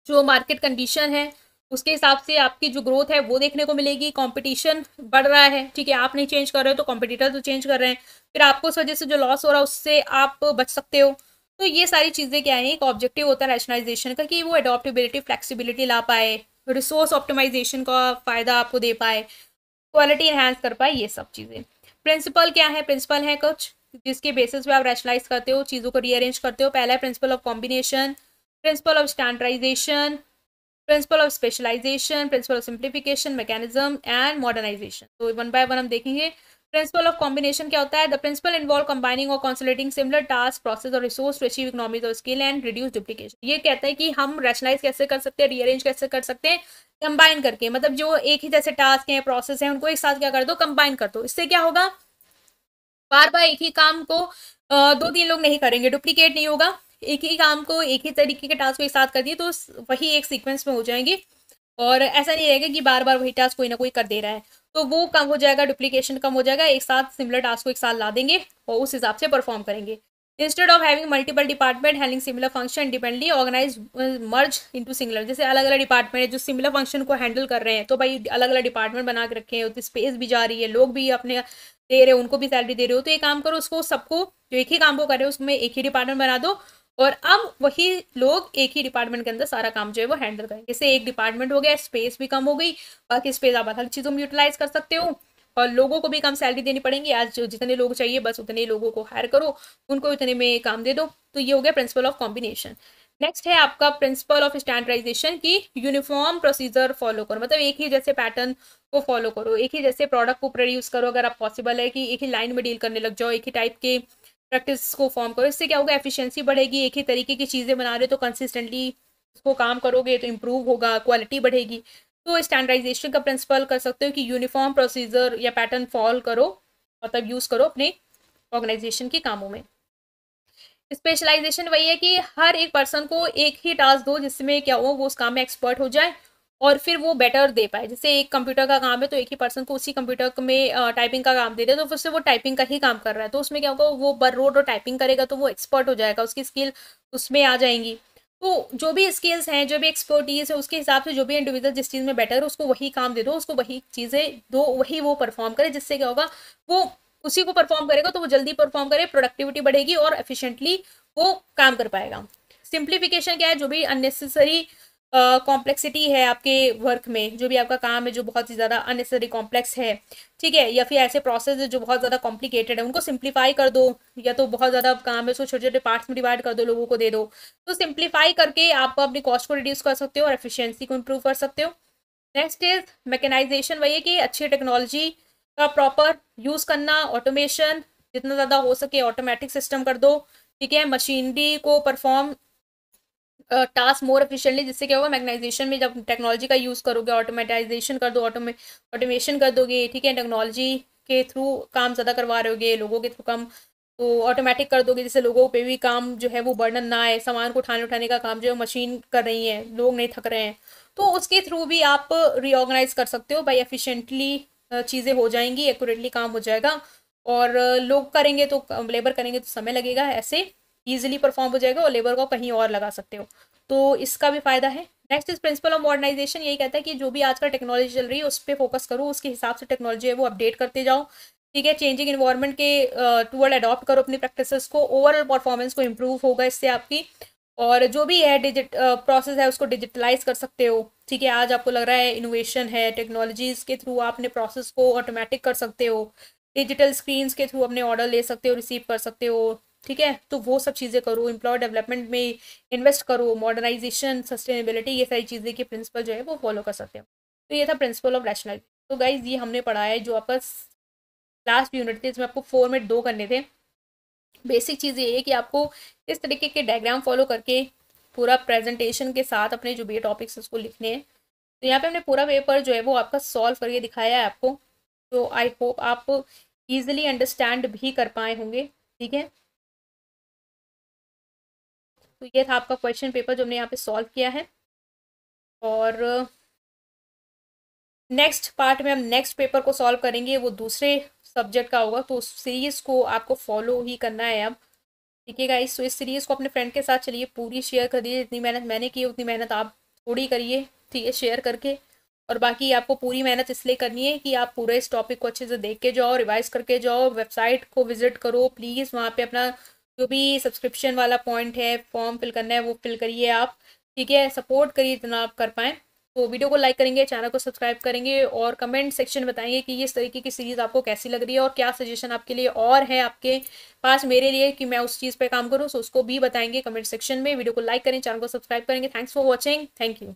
जो मार्केट कंडीशन है उसके हिसाब से आपकी जो ग्रोथ है वो देखने को मिलेगी कंपटीशन बढ़ रहा है ठीक है आप नहीं चेंज कर रहे हो तो कॉम्पिटिटर तो चेंज कर रहे हैं फिर आपको उस वजह से जो लॉस हो रहा है उससे आप बच सकते हो तो ये सारी चीज़ें क्या है एक ऑब्जेक्टिव होता है रैशनलाइजेशन का कि वो एडॉप्टेबिलिटी फ्लैक्सीबिलिटी ला पाए रिसोर्स ऑप्टिमाइजेशन का फ़ायदा आपको दे पाए क्वालिटी इन्हांस कर पाए ये सब चीज़ें प्रिंसिपल क्या है प्रिंसिपल है कुछ जिसके बेसिस पे आप रैशनलाइज करते हो चीज़ों को रीअरेंज करते हो पहला है principle of combination principle of standardization principle of specialization principle of simplification mechanism and modernization तो वन बाय वन हम देखेंगे प्रिंसिपल ऑफ कॉम्बिनेशन क्या होता है द प्रिंसिपल इन्वॉल्व कंबाइनिंग और कॉन्सोलेटिंग सिमिलर टास्क प्रोसेस और रिसोर्स टू अचीव इकोनॉमीज और skill and reduce duplication ये कहता है कि हम रैशनलाइज कैसे कर सकते हैं रीअरेंज कैसे कर सकते हैं कंबाइन करके मतलब जो एक ही जैसे टास्क हैं प्रोसेस हैं उनको एक साथ क्या कर दो कंबाइन कर दो इससे क्या होगा बार बार एक ही काम को दो तीन लोग नहीं करेंगे डुप्लीकेट नहीं होगा एक ही काम को एक ही तरीके के टास्क को एक साथ कर दिए तो वही एक सीक्वेंस में हो जाएंगे और ऐसा नहीं रहेगा कि बार बार वही टास्क कोई ना कोई कर दे रहा है तो वो कम हो जाएगा डुप्लीकेशन कम हो जाएगा एक साथ सिमिलर टास्क को एक साथ ला देंगे और उस हिसाब से परफॉर्म करेंगे instead of having multiple department handling similar function independently organize merge into singular जैसे अलग अलग डिपार्टमेंट है जो सिमिलर फंक्शन को हैंडल कर रहे हैं तो भाई अलग अलग डिपार्टमेंट बना के रखे हैं तो स्पेस भी जा रही है लोग भी अपने दे रहे हो उनको भी सैलरी दे रहे हो तो ये काम करो उसको सबको जो एक ही काम को कर रहे हो उसमें एक ही डिपार्टमेंट बना दो और अब वही लोग एक ही डिपार्टमेंट के अंदर सारा काम जो है वो हैंडल करेंगे जैसे एक डिपार्टमेंट हो गया स्पेस भी कम हो गई बाकी स्पेस आप अलग चीज़ों में यूटिलाइज कर सकते हो और लोगों को भी कम सैलरी देनी पड़ेगी आज जो जितने लोग चाहिए बस उतने लोगों को हायर करो उनको इतने में काम दे दो तो ये हो गया प्रिंसिपल ऑफ कॉम्बिनेशन नेक्स्ट है आपका प्रिंसिपल ऑफ स्टैंडर्डाइजेशन की यूनिफॉर्म प्रोसीजर फॉलो करो मतलब एक ही जैसे पैटर्न को फॉलो करो एक ही जैसे प्रोडक्ट को प्रोड्यूस करो अगर आप पॉसिबल है कि एक ही लाइन में डील करने लग जाओ एक ही टाइप के प्रैक्टिस को फॉर्म करो इससे क्या होगा एफिशिएंसी बढ़ेगी एक ही तरीके की चीज़ें बना रहे हो तो कंसिस्टेंटली उसको काम करोगे तो इम्प्रूव होगा क्वालिटी बढ़ेगी तो स्टैंडर्डाइजेशन का प्रिंसिपल कर सकते हो कि यूनिफॉर्म प्रोसीजर या पैटर्न फॉलो करो मतलब यूज़ करो अपने ऑर्गेनाइजेशन के कामों में स्पेशलाइजेशन वही है कि हर एक पर्सन को एक ही टास्क दो जिसमें क्या हो वो उस काम में एक्सपर्ट हो जाए और फिर वो बेटर दे पाए जैसे एक कंप्यूटर का काम है तो एक ही पर्सन को उसी कंप्यूटर में टाइपिंग का काम दे दे तो फिर से वो टाइपिंग का ही काम कर रहा है तो उसमें क्या होगा वो बर रोड और टाइपिंग करेगा तो वो एक्सपर्ट हो जाएगा उसकी स्किल उसमें आ जाएंगी तो जो भी स्किल्स हैं जो भी एक्सपर्टीज है उसके हिसाब से जो भी इंडिविजुअल जिस चीज़ में बेटर है उसको वही काम दे दो उसको वही चीज़ें दो वही वो परफॉर्म करे जिससे क्या होगा वो उसी को परफॉर्म करेगा तो वो जल्दी परफॉर्म करे प्रोडक्टिविटी बढ़ेगी और एफिशिएंटली वो काम कर पाएगा सिंप्लीफिकेशन क्या है जो भी अननेसेसरी कॉम्प्लेक्सिटी है आपके वर्क में जो भी आपका काम है जो बहुत ही ज़्यादा अननेसेसरी कॉम्प्लेक्स है ठीक है या फिर ऐसे प्रोसेस जो बहुत ज़्यादा कॉम्प्लिकेटेड है उनको सिंप्लीफाई कर दो या तो बहुत ज़्यादा काम है उसको छोटे छोटे पार्ट्स में डिवाइड कर दो लोगों को दे दो तो सिंप्लीफाई करके आप अपनी कॉस्ट को रिड्यूस कर सकते हो और एफिशियंसी को इम्प्रूव कर सकते हो नेक्स्ट इज मैकेनाइजेशन वही है कि अच्छी टेक्नोलॉजी का प्रॉपर यूज़ करना ऑटोमेशन जितना ज़्यादा हो सके ऑटोमेटिक सिस्टम कर दो ठीक है मशीनरी को परफॉर्म टास्क मोर एफिशिएंटली जिससे क्या होगा मैगनाइजेशन में जब टेक्नोलॉजी का यूज़ करोगे ऑटोमेटाइजेशन कर दो ऑटोमे ऑटोमेशन कर दोगे ठीक है टेक्नोलॉजी के थ्रू काम ज़्यादा करवा रहे गे लोगों के थ्रू काम तो ऑटोमेटिक कर दोगे जिससे लोगों पे भी काम जो है वो बर्डन ना आए सामान को उठाने उठाने का काम जो है मशीन कर रही है लोग नहीं थक रहे हैं तो उसके थ्रू भी आप रीऑर्गेनाइज कर सकते हो भाई एफिशिएंटली चीज़ें हो जाएंगी एक्यूरेटली काम हो जाएगा और लोग करेंगे तो लेबर करेंगे तो समय लगेगा ऐसे ईजिली परफॉर्म हो जाएगा और लेबर को कहीं और लगा सकते हो तो इसका भी फायदा है next is principle of modernization यही कहता है कि जो भी आजकल टेक्नोलॉजी चल रही है उस पर फोकस करो उसके हिसाब से टेक्नोलॉजी है वो अपडेट करते जाओ ठीक है चेंजिंग इन्वायरमेंट के टूवर्ड अडॉप्ट करो अपनी प्रैक्टिसेस को ओवरऑल परफॉर्मेंस को इम्प्रूव होगा इससे आपकी और जो भी है डिजिट प्रोसेस है उसको डिजिटलाइज कर सकते हो ठीक है आज आपको लग रहा है इनोवेशन है टेक्नोलॉजीज के थ्रू आप अपने प्रोसेस को ऑटोमेटिक कर सकते हो डिजिटल स्क्रीन्स के थ्रू अपने ऑर्डर ले सकते हो रिसीव कर सकते हो ठीक है तो वो सब चीज़ें करो एम्प्लॉय डेवलपमेंट में इन्वेस्ट करो मॉडर्नाइजेशन सस्टेनेबिलिटी ये सारी चीज़ें के प्रिंसिपल जो है वो फॉलो कर सकते हो तो ये था प्रिंसिपल ऑफ रैशनल तो गाइज ये हमने पढ़ा है जो आपका लास्ट यूनिट थे इसमें आपको फोर में दो करने थे बेसिक चीज़ ये है कि आपको इस तरीके के डायग्राम फॉलो करके पूरा प्रेजेंटेशन के साथ अपने जो भी टॉपिक्स उसको लिखने हैं तो यहाँ पे हमने पूरा पेपर जो है वो आपका सॉल्व करके दिखाया है आपको तो आई होप आप इजीली अंडरस्टैंड भी कर पाए होंगे ठीक है तो ये था आपका क्वेश्चन पेपर जो हमने यहाँ पे सॉल्व किया है और नेक्स्ट पार्ट में हम नेक्स्ट पेपर को सॉल्व करेंगे वो दूसरे सब्जेक्ट का होगा तो उस सीरीज़ को आपको फॉलो ही करना है अब ठीक है गाइस तो इस सीरीज़ को अपने फ्रेंड के साथ चलिए पूरी शेयर कर दीजिए जितनी मेहनत मैंने की उतनी मेहनत आप थोड़ी करिए ठीक है शेयर करके और बाकी आपको पूरी मेहनत इसलिए करनी है कि आप पूरे इस टॉपिक को अच्छे से देख के जाओ रिवाइज करके जाओ वेबसाइट को विजिट करो प्लीज़ वहाँ पे अपना जो भी सब्सक्रिप्शन वाला पॉइंट है फॉर्म फिल करना है वो फिल करिए आप ठीक है सपोर्ट करिए जितना आप कर पाएँ तो वीडियो को लाइक करेंगे चैनल को सब्सक्राइब करेंगे और कमेंट सेक्शन बताएंगे कि इस तरीके की सीरीज़ आपको कैसी लग रही है और क्या सजेशन आपके लिए और है आपके पास मेरे लिए कि मैं उस चीज़ पे काम करूँ सो उसको भी बताएंगे कमेंट सेक्शन में वीडियो को लाइक करें चैनल को सब्सक्राइब करेंगे thanks for watching thank you